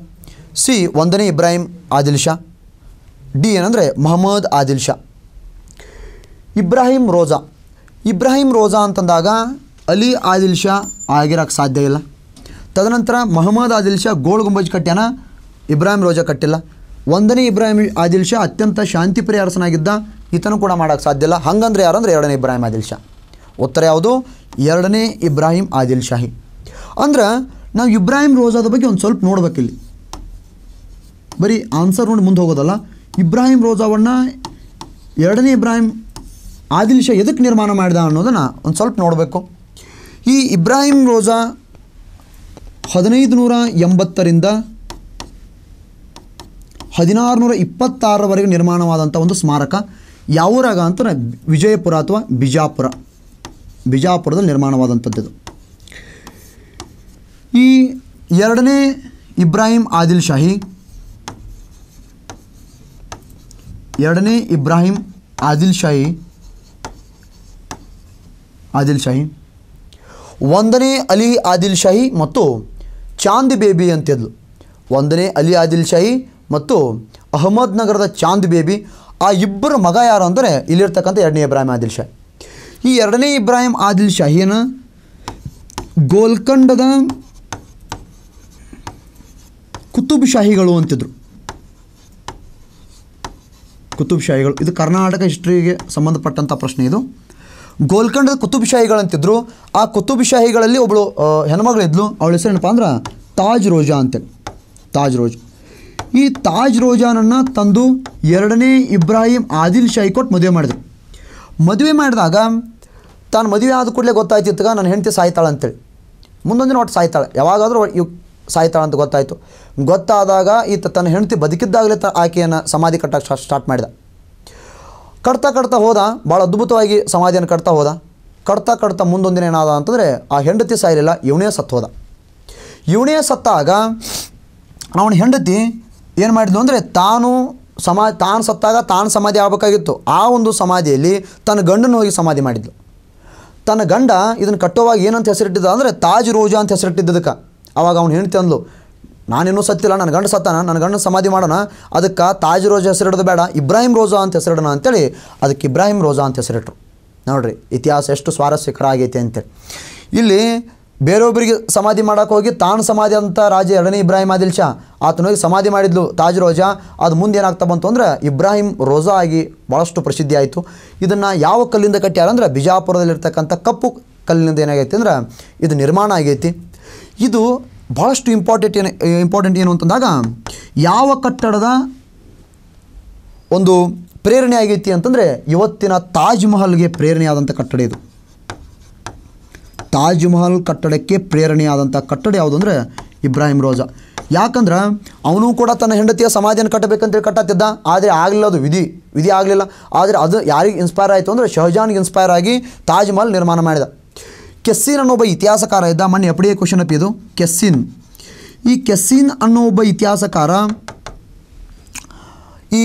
ಸಿ ಒಂದನೇ ಇಬ್ರಾಹಿಂ ಆದಿಲ್ ಶಾ ಡಿ ಏನಂದರೆ ಮೊಹಮ್ಮದ್ ಆದಿಲ್ ಶಾ ಇಬ್ರಾಹಿಂ ರೋಜಾ ಇಬ್ರಾಹಿಂ ರೋಜಾ ಅಂತಂದಾಗ ಅಲಿ ಆದಿಲ್ ಶಾ ಆಗಿರೋಕ್ಕೆ ಸಾಧ್ಯ ಇಲ್ಲ ತದನಂತರ ಮೊಹಮ್ಮದ್ ಆದಿಲ್ ಶಾ ಗೋಳ್ ಗುಂಬಜ್ ಕಟ್ಟ್ಯಾನ ಇಬ್ರಾಹಿಂ ರೋಜಾ ಕಟ್ಟಿಲ್ಲ ಒಂದನೇ ಇಬ್ರಾಹಿಂ ಆದಿಲ್ ಶಾ ಅತ್ಯಂತ ಶಾಂತಿ ಪ್ರಿಯ ಅರಸನಾಗಿದ್ದ ಈತನೂ ಕೂಡ ಮಾಡೋಕ್ಕೆ ಸಾಧ್ಯ ಇಲ್ಲ ಹಂಗಂದ್ರೆ ಯಾರಂದರೆ ಎರಡನೇ ಇಬ್ರಾಹಿಂ ಆದಿಲ್ ಶಾ ಉತ್ತರ ಯಾವುದು ಎರಡನೇ ಇಬ್ರಾಹಿಂ ಆದಿಲ್ ಶಾಹಿ ಅಂದ್ರೆ ನಾವು ಇಬ್ರಾಹಿಂ ರೋಜಾದ ಬಗ್ಗೆ ಒಂದು ಸ್ವಲ್ಪ ನೋಡ್ಬೇಕಿಲ್ಲಿ ಬರೀ ಆನ್ಸರ್ ನೋಡಿ ಮುಂದೆ ಹೋಗೋದಲ್ಲ ಇಬ್ರಾಹಿಂ ರೋಜಾವನ್ನು ಎರಡನೇ ಇಬ್ರಾಹಿಂ ಆದಿಲ್ ಶಾ ಎದಕ್ಕೆ ನಿರ್ಮಾಣ ಮಾಡಿದ ಅನ್ನೋದನ್ನು ಒಂದು ಸ್ವಲ್ಪ ನೋಡಬೇಕು ಈ ಇಬ್ರಾಹಿಂ ರೋಜಾ ಹದಿನೈದು ನೂರ ಎಂಬತ್ತರಿಂದ ಹದಿನಾರು ನೂರ ಇಪ್ಪತ್ತಾರರವರೆಗೆ ನಿರ್ಮಾಣವಾದಂಥ ಒಂದು ಸ್ಮಾರಕ ಯಾವೂರಾಗ ಅಂತ ವಿಜಯಪುರ ಅಥವಾ ಬಿಜಾಪುರ ಬಿಜಾಪುರದಲ್ಲಿ ನಿರ್ಮಾಣವಾದಂಥದ್ದು ಈ ಎರಡನೇ ಇಬ್ರಾಹಿಂ ಆದಿಲ್ ಶಾಹಿ ಎರಡನೇ ಇಬ್ರಾಹಿಂ ಆದಿಲ್ ಶಾಹಿ ಆದಿಲ್ ಶಾಹಿ ಒಂದನೇ ಅಲಿ ಆದಿಲ್ ಶಾಹಿ ಮತ್ತು ಚಾಂದ್ ಬೇಬಿ ಅಂತಿದ್ಲು ಒಂದನೇ ಅಲಿ ಆದಿಲ್ ಶಾಹಿ ಮತ್ತು ಅಹಮದ್ ನಗರದ ಚಾಂದ್ ಬೇಬಿ ಆ ಇಬ್ಬರ ಮಗ ಯಾರು ಅಂದರೆ ಇಲ್ಲಿರ್ತಕ್ಕಂಥ ಎರಡನೇ ಇಬ್ರಾಹಿಂ ಆದಿಲ್ ಶಾಹಿ ಈ ಎರಡನೇ ಇಬ್ರಾಹಿಂ ಆದಿಲ್ ಶಾಹಿನ ಗೋಲ್ಕಂಡದ ಕುತುಬ್ ಶಾಹಿಗಳು ಅಂತಿದ್ರು ಕುತುಬ್ಶಾಹಿಗಳು ಇದು ಕರ್ನಾಟಕ ಹಿಸ್ಟ್ರಿಗೆ ಸಂಬಂಧಪಟ್ಟಂಥ ಪ್ರಶ್ನೆ ಇದು ಗೋಲ್ಕಂಡದ ಕುತುಬ್ಶಾಹಿಗಳಂತಿದ್ದರು ಆ ಕುತುಬ್ಶಾಹಿಗಳಲ್ಲಿ ಒಬ್ಬಳು ಹೆಣ್ಮಗಳಿದ್ಲು ಅವಳ ಏನಪ್ಪ ಅಂದ್ರೆ ತಾಜ್ ರೋಜಾ ಅಂತೇಳಿ ತಾಜ್ ರೋಜ್ ಈ ತಾಜ್ ರೋಜಾನನ್ನು ತಂದು ಎರಡನೇ ಇಬ್ರಾಹಿಂ ಆದಿಲ್ ಶಾಹಿ ಕೊಟ್ಟು ಮದುವೆ ಮಾಡಿದ್ರು ಮದುವೆ ಮಾಡಿದಾಗ ತಾನು ಮದುವೆ ಆದ ಕೂಡಲೇ ಗೊತ್ತಾಯ್ತಿತ್ತಾಗ ನನ್ನ ಹೆಂಡತಿ ಸಾಯ್ತಾಳೆ ಅಂತೇಳಿ ಮುಂದೊಂದಿನ ಒಟ್ಟು ಸಾಯ್ತಾಳೆ ಯಾವಾಗಾದರೂ ಸಾಯ್ತಾಳ ಅಂತ ಗೊತ್ತಾಯಿತು ಗೊತ್ತಾದಾಗ ಈತ ತನ್ನ ಹೆಂಡತಿ ಬದುಕಿದ್ದಾಗಲೇ ತ ಆಕೆಯನ್ನು ಸಮಾಧಿ ಕಟ್ಟಕ್ಕೆ ಸ್ಟಾರ್ಟ್ ಮಾಡಿದ ಕಡ್ತಾ ಕಡ್ತಾ ಹೋದ ಭಾಳ ಅದ್ಭುತವಾಗಿ ಸಮಾಧಿಯನ್ನು ಕಟ್ತಾ ಹೋದ ಕಡ್ತಾ ಕಡ್ತಾ ಮುಂದೊಂದಿನ ಏನಾದ ಅಂತಂದರೆ ಆ ಹೆಂಡತಿ ಸಾಯಲಿಲ್ಲ ಇವನೇ ಸತ್ತು ಹೋದ ಇವನೇ ಸತ್ತಾಗ ಅವನ ಹೆಂಡತಿ ಏನು ಮಾಡಿದ್ಲು ಅಂದರೆ ತಾನು ಸಮಾ ತಾನು ಸತ್ತಾಗ ತಾನು ಸಮಾಧಿ ಆಗಬೇಕಾಗಿತ್ತು ಆ ಒಂದು ಸಮಾಧಿಯಲ್ಲಿ ತನ್ನ ಗಂಡನ ಹೋಗಿ ಸಮಾಧಿ ಮಾಡಿದ್ಲು ತನ್ನ ಗಂಡ ಇದನ್ನು ಕಟ್ಟೋವಾಗ ಏನಂತ ಹೆಸರಿಟ್ಟಿದ್ದ ಅಂದರೆ ತಾಜ್ ರೋಜಾ ಅಂತ ಹೆಸರಿಟ್ಟಿದ್ದಕ್ಕೆ ಅವಾಗ ಅವ್ನು ಹೆಣ್ತಿ ಅಂದ್ಲು ನಾನೇನೂ ಸತ್ತಿಲ್ಲ ನನ್ನ ಗಂಡು ಸತ್ತಾನ ನನ್ನ ಗಂಡು ಸಮಾಧಿ ಮಾಡೋಣ ಅದಕ್ಕೆ ತಾಜ್ ರೋಜ ಹೆಸರಿಡೋದು ಬೇಡ ಇಬ್ರಾಹಿಂ ರೋಜಾ ಅಂತ ಹೆಸರಿಡೋಣ ಅಂತೇಳಿ ಅದಕ್ಕೆ ಇಬ್ರಾಹಿಂ ರೋಜಾ ಅಂತ ಹೆಸರಿಟ್ರು ನೋಡ್ರಿ ಇತಿಹಾಸ ಎಷ್ಟು ಸ್ವಾರಸ್ಯಕರ ಆಗೈತೆ ಅಂತೇಳಿ ಇಲ್ಲಿ ಬೇರೊಬ್ಬರಿಗೆ ಸಮಾಧಿ ಮಾಡೋಕೆ ಹೋಗಿ ತಾನು ಸಮಾಧಿ ಅಂತ ರಾಜ ಎರಡನೇ ಇಬ್ರಾಹಿಂ ಆದಿಲ್ ಶಾ ಆತನೋಗಿ ಸಮಾಧಿ ಮಾಡಿದ್ಲು ತಾಜ್ ರೋಜಾ ಅದು ಮುಂದೆ ಏನಾಗ್ತಾ ಬಂತು ಅಂದರೆ ಇಬ್ರಾಹಿಂ ರೋಜಾ ಆಗಿ ಭಾಳಷ್ಟು ಪ್ರಸಿದ್ಧಿ ಆಯಿತು ಇದನ್ನು ಯಾವ ಕಲ್ಲಿಂದ ಕಟ್ಟ್ಯಾರಂದ್ರೆ ಬಿಜಾಪುರದಲ್ಲಿರ್ತಕ್ಕಂಥ ಕಪ್ಪು ಕಲ್ಲಿನಿಂದ ಏನಾಗೈತಿ ಅಂದ್ರೆ ಇದು ನಿರ್ಮಾಣ ಆಗೈತಿ ಇದು ಭಾಳಷ್ಟು ಇಂಪಾರ್ಟೆಂಟ್ ಏನು ಇಂಪಾರ್ಟೆಂಟ್ ಏನು ಅಂತಂದಾಗ ಯಾವ ಕಟ್ಟಡದ ಒಂದು ಪ್ರೇರಣೆ ಆಗೈತಿ ಅಂತಂದರೆ ಇವತ್ತಿನ ತಾಜ್ ಮಹಲ್ಗೆ ಪ್ರೇರಣೆಯಾದಂಥ ಕಟ್ಟಡ ಇದು ತಾಜ್ ಮಹಲ್ ಕಟ್ಟಡಕ್ಕೆ ಪ್ರೇರಣೆಯಾದಂಥ ಕಟ್ಟಡ ಯಾವುದು ಅಂದರೆ ಇಬ್ರಾಹಿಂ ರೋಜಾ ಯಾಕಂದ್ರೆ ಅವನು ಕೂಡ ತನ್ನ ಹೆಂಡತಿಯ ಸಮಾಧಿಯನ್ನು ಕಟ್ಟಬೇಕಂತೇಳಿ ಕಟ್ಟತ್ತಿದ್ದ ಆದರೆ ಆಗಲಿಲ್ಲ ಅದು ವಿಧಿ ವಿಧಿ ಆಗಲಿಲ್ಲ ಆದರೆ ಅದು ಯಾರಿಗೆ ಇನ್ಸ್ಪೈರ್ ಆಯಿತು ಅಂದರೆ ಶಹಜಾನ್ಗೆ ಇನ್ಸ್ಪೈರ್ ಆಗಿ ತಾಜ್ ಮಹಲ್ ನಿರ್ಮಾಣ ಮಾಡಿದ ಕೆಸ್ಸಿನ್ ಅನ್ನೋ ಒಬ್ಬ ಇತಿಹಾಸಕಾರ ಇದ್ದ ಮೊನ್ನೆ ಎಪ್ಪಡಿಯ ಕ್ವಶನ್ ಇದು ಕೆಸ್ಸಿನ್ ಈ ಕೆಸ್ಸಿನ್ ಅನ್ನೋ ಒಬ್ಬ ಇತಿಹಾಸಕಾರ ಈ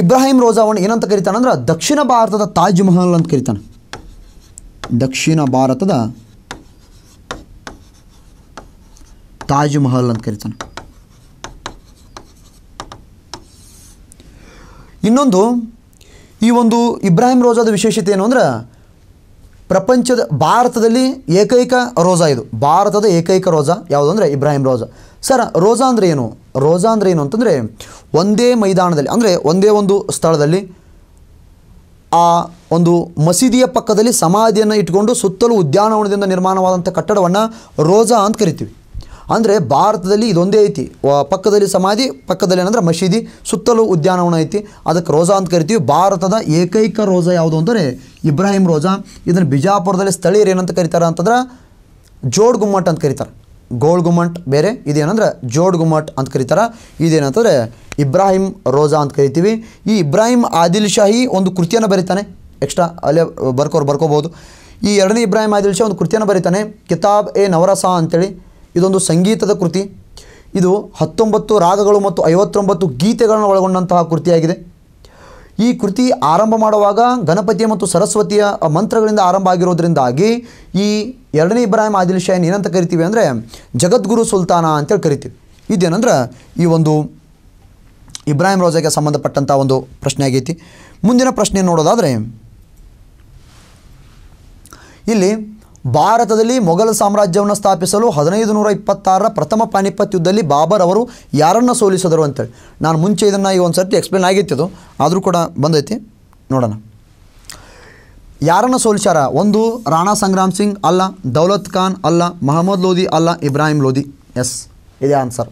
ಇಬ್ರಾಹಿಂ ರೋಜಾವನ್ನು ಏನಂತ ಅಂದ್ರೆ ದಕ್ಷಿಣ ಭಾರತದ ತಾಜ್ ಮಹಲ್ ಅಂತ ಕರಿತಾನೆ ದಕ್ಷಿಣ ಭಾರತದ ತಾಜ್ ಮಹಲ್ ಅಂತ ಕರಿತಾನೆ ಇನ್ನೊಂದು ಈ ಒಂದು ಇಬ್ರಾಹಿಂ ರೋಜಾದ ವಿಶೇಷತೆ ಏನು ಅಂದ್ರೆ ಪ್ರಪಂಚದ ಭಾರತದಲ್ಲಿ ಏಕೈಕ ರೋಜಾ ಇದು ಭಾರತದ ಏಕೈಕ ರೋಜಾ ಯಾವುದಂದರೆ ಇಬ್ರಾಹಿಂ ರೋಜಾ ಸರ್ ರೋಜಾ ಅಂದರೆ ಏನು ರೋಜಾ ಅಂದರೆ ಏನು ಅಂತಂದರೆ ಒಂದೇ ಮೈದಾನದಲ್ಲಿ ಅಂದರೆ ಒಂದೇ ಒಂದು ಸ್ಥಳದಲ್ಲಿ ಆ ಒಂದು ಮಸೀದಿಯ ಪಕ್ಕದಲ್ಲಿ ಸಮಾಧಿಯನ್ನು ಇಟ್ಕೊಂಡು ಸುತ್ತಲೂ ಉದ್ಯಾನವನದಿಂದ ನಿರ್ಮಾಣವಾದಂಥ ಕಟ್ಟಡವನ್ನು ರೋಜಾ ಅಂತ ಕರಿತೀವಿ ಅಂದರೆ ಭಾರತದಲ್ಲಿ ಇದೊಂದೇ ಐತಿ ಪಕ್ಕದಲ್ಲಿ ಸಮಾಧಿ ಪಕ್ಕದಲ್ಲಿ ಏನಂದ್ರೆ ಮಸೀದಿ ಸುತ್ತಲೂ ಉದ್ಯಾನವನ ಐತಿ ಅದಕ್ಕೆ ರೋಜಾ ಅಂತ ಕರಿತೀವಿ ಭಾರತದ ಏಕೈಕ ರೋಜಾ ಯಾವುದು ಅಂದರೆ ಇಬ್ರಾಹಿಂ ರೋಜಾ ಇದನ್ನು ಬಿಜಾಪುರದಲ್ಲಿ ಸ್ಥಳೀಯರು ಏನಂತ ಕರೀತಾರೆ ಅಂತಂದ್ರೆ ಜೋಡ್ ಗುಮ್ಮಟ್ ಅಂತ ಕರೀತಾರೆ ಗೋಳ್ ಗುಮ್ಮಟ್ ಬೇರೆ ಇದೇನಂದ್ರೆ ಜೋಡ್ ಗುಮ್ಮಟ್ ಅಂತ ಕರೀತಾರೆ ಇದೇನಂತಂದರೆ ಇಬ್ರಾಹಿಂ ರೋಜಾ ಅಂತ ಕರಿತೀವಿ ಈ ಇಬ್ರಾಹಿಂ ಆದಿಲ್ ಶಾಹಿ ಒಂದು ಕೃತಿಯನ್ನು ಬರೀತಾನೆ ಎಕ್ಸ್ಟ್ರಾ ಅಲ್ಲೇ ಬರ್ಕೋರು ಬರ್ಕೋಬೋದು ಈ ಎರಡನೇ ಇಬ್ರಾಹಿಂ ಆದಿಲ್ ಶಾಹಿ ಒಂದು ಕೃತಿಯನ್ನು ಬರೀತಾನೆ ಕಿತಾಬ್ ಎ ನವರಸ ಅಂತೇಳಿ ಇದೊಂದು ಸಂಗೀತದ ಕೃತಿ ಇದು ಹತ್ತೊಂಬತ್ತು ರಾಗಗಳು ಮತ್ತು ಐವತ್ತೊಂಬತ್ತು ಗೀತೆಗಳನ್ನು ಒಳಗೊಂಡಂತಹ ಕೃತಿಯಾಗಿದೆ ಈ ಕೃತಿ ಆರಂಭ ಮಾಡುವಾಗ ಗಣಪತಿ ಮತ್ತು ಸರಸ್ವತಿಯ ಮಂತ್ರಗಳಿಂದ ಆರಂಭ ಆಗಿರೋದ್ರಿಂದಾಗಿ ಈ ಎರಡನೇ ಇಬ್ರಾಹಿಂ ಆದಿಲ್ ಶಾಹಿನ್ ಏನಂತ ಕರಿತೀವಿ ಅಂದರೆ ಜಗದ್ಗುರು ಸುಲ್ತಾನ ಅಂತೇಳಿ ಕರಿತೀವಿ ಇದೇನಂದ್ರೆ ಈ ಒಂದು ಇಬ್ರಾಹಿಂ ರೋಜಾಗೆ ಸಂಬಂಧಪಟ್ಟಂಥ ಒಂದು ಪ್ರಶ್ನೆ ಆಗೈತಿ ಮುಂದಿನ ಪ್ರಶ್ನೆ ನೋಡೋದಾದರೆ ಇಲ್ಲಿ ಭಾರತದಲ್ಲಿ ಮೊಘಲ್ ಸಾಮ್ರಾಜ್ಯವನ್ನು ಸ್ಥಾಪಿಸಲು ಹದಿನೈದು ನೂರ ಇಪ್ಪತ್ತಾರರ ಪ್ರಥಮ ಪಾನಿಪತ್ ಯುದ್ಧದಲ್ಲಿ ಬಾಬರ್ ಅವರು ಯಾರನ್ನು ಸೋಲಿಸಿದರು ಅಂತೇಳಿ ನಾನು ಮುಂಚೆ ಇದನ್ನು ಈ ಒಂದು ಸರ್ತಿ ಎಕ್ಸ್ಪ್ಲೇನ್ ಆಗಿತ್ತು ಆದರೂ ಕೂಡ ಬಂದೈತಿ ನೋಡೋಣ ಯಾರನ್ನು ಸೋಲಿಸ್ಯಾರ ಒಂದು ರಾಣಾ ಸಂಗ್ರಾಮ್ ಸಿಂಗ್ ಅಲ್ಲ ದೌಲತ್ ಖಾನ್ ಅಲ್ಲ ಮಹಮ್ಮದ್ ಲೋಧಿ ಅಲ್ಲ ಇಬ್ರಾಹಿಂ ಲೋಧಿ ಎಸ್ ಇದೇ ಆನ್ಸರ್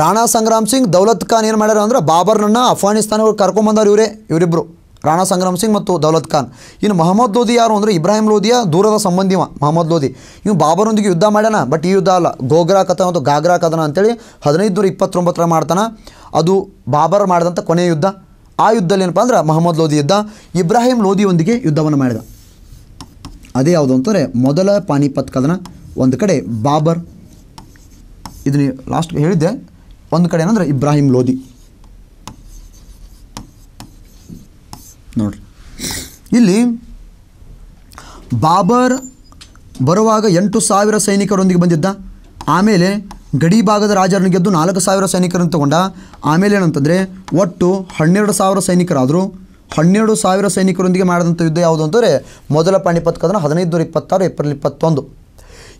ರಾಣಾ ಸಂಗ್ರಾಮ್ ಸಿಂಗ್ ದೌಲತ್ ಖಾನ್ ಏನು ಮಾಡ್ಯಾರ ಅಂದ್ರೆ ಬಾಬರ್ನನ್ನು ಅಫ್ಘಾನಿಸ್ತಾನವ್ರು ಕರ್ಕೊಂಬಂದವ್ರು ಇವರೇ ಇವರಿಬ್ಬರು ರಾಣಾ ಸಂಗ್ರಾಮ್ ಸಿಂಗ್ ಮತ್ತು ದೌಲತ್ ಖಾನ್ ಇನ್ನು ಮಹಮ್ಮದ್ ಲೋಧಿ ಯಾರು ಅಂದರೆ ಇಬ್ರಾಹಿಂ ಲೋಧಿಯ ದೂರದ ಸಂಬಂಧಿವ ಮಹಮ್ಮದ್ ಲೋಧಿ ಇವ್ನು ಬಾಬರೊಂದಿಗೆ ಯುದ್ಧ ಮಾಡ್ಯಾನ ಬಟ್ ಈ ಯುದ್ಧ ಅಲ್ಲ ಗೋಗ್ರಾ ಕಥನ ಮತ್ತು ಗಾಗ್ರಾ ಕಥನ ಅಂತೇಳಿ ಹದಿನೈದು ನೂರ ಇಪ್ಪತ್ತೊಂಬತ್ತರ ಮಾಡ್ತಾನೆ ಅದು ಬಾಬರ್ ಮಾಡಿದಂಥ ಕೊನೆಯ ಯುದ್ಧ ಆ ಯುದ್ಧದಲ್ಲಿ ಏನಪ್ಪ ಅಂದ್ರೆ ಮಹಮ್ಮದ್ ಲೋಧಿ ಯುದ್ಧ ಇಬ್ರಾಹಿಂ ಲೋಧಿಯೊಂದಿಗೆ ಯುದ್ಧವನ್ನು ಮಾಡಿದ ಅದೇ ಯಾವುದು ಅಂತಂದರೆ ಮೊದಲ ಪಾನಿಪತ್ ಕದನ ಒಂದು ಕಡೆ ಬಾಬರ್ ಇದನ್ನ ಲಾಸ್ಟ್ ಹೇಳಿದ್ದೆ ಒಂದು ಕಡೆ ಏನಂದರೆ ಇಬ್ರಾಹಿಂ ಲೋಧಿ ನೋಡ್ರಿ ಇಲ್ಲಿ ಬಾಬರ್ ಬರುವಾಗ ಎಂಟು ಸಾವಿರ ಸೈನಿಕರೊಂದಿಗೆ ಬಂದಿದ್ದ ಆಮೇಲೆ ಗಡಿ ಭಾಗದ ರಾಜರನ್ನು ಗೆದ್ದು ನಾಲ್ಕು ಸಾವಿರ ಸೈನಿಕರನ್ನು ತಗೊಂಡ ಆಮೇಲೆ ಏನಂತಂದರೆ ಒಟ್ಟು ಹನ್ನೆರಡು ಸಾವಿರ ಸೈನಿಕರಾದರು ಹನ್ನೆರಡು ಸಾವಿರ ಸೈನಿಕರೊಂದಿಗೆ ಮಾಡಿದಂಥ ಯುದ್ಧ ಯಾವುದು ಅಂತಂದರೆ ಮೊದಲ ಪಾಣಿಪತ್ ಕದನ ಹದಿನೈದುನೂರ ಇಪ್ಪತ್ತಾರು ಏಪ್ರಿಲ್ ಇಪ್ಪತ್ತೊಂದು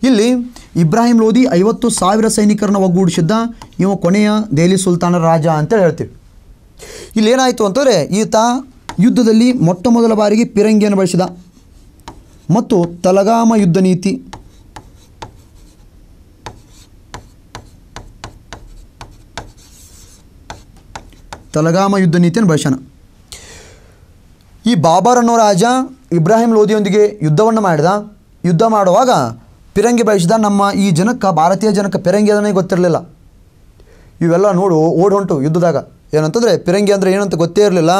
ಇಲ್ಲಿ ಇಬ್ರಾಹಿಂ ಲೋಧಿ ಐವತ್ತು ಸಾವಿರ ಸೈನಿಕರನ್ನು ಒಗ್ಗೂಡಿಸಿದ್ದ ಇವ ಕೊನೆಯ ದೆಹಲಿ ಸುಲ್ತಾನ ರಾಜ ಅಂತೇಳಿ ಹೇಳ್ತೀವಿ ಇಲ್ಲಿ ಅಂತಂದರೆ ಈತ ಯುದ್ಧದಲ್ಲಿ ಮೊಟ್ಟ ಮೊದಲ ಬಾರಿಗೆ ಪಿರಂಗಿಯನ್ನು ಬಳಸಿದ ಮತ್ತು ತಲಗಾಮ ಯುದ್ಧ ನೀತಿ ತಲಗಾಮ ಯುದ್ಧ ನೀತಿಯನ್ನು ಬಳಸೋಣ ಈ ಬಾಬರ್ ಅನ್ನೋ ರಾಜ ಇಬ್ರಾಹಿಂ ಲೋಧಿಯೊಂದಿಗೆ ಯುದ್ಧವನ್ನು ಮಾಡಿದ ಯುದ್ಧ ಮಾಡುವಾಗ ಪಿರಂಗಿ ಬಳಸಿದ ನಮ್ಮ ಈ ಜನಕ್ಕೆ ಭಾರತೀಯ ಜನಕ್ಕೆ ಪಿರಂಗಿ ಅದನ್ನೇ ಗೊತ್ತಿರಲಿಲ್ಲ ಇವೆಲ್ಲ ನೋಡು ಓಡ್ ಹೊಂಟು ಯುದ್ಧದಾಗ ಏನಂತಂದರೆ ಪಿರಂಗಿ ಅಂದರೆ ಏನಂತ ಗೊತ್ತೇ ಇರಲಿಲ್ಲ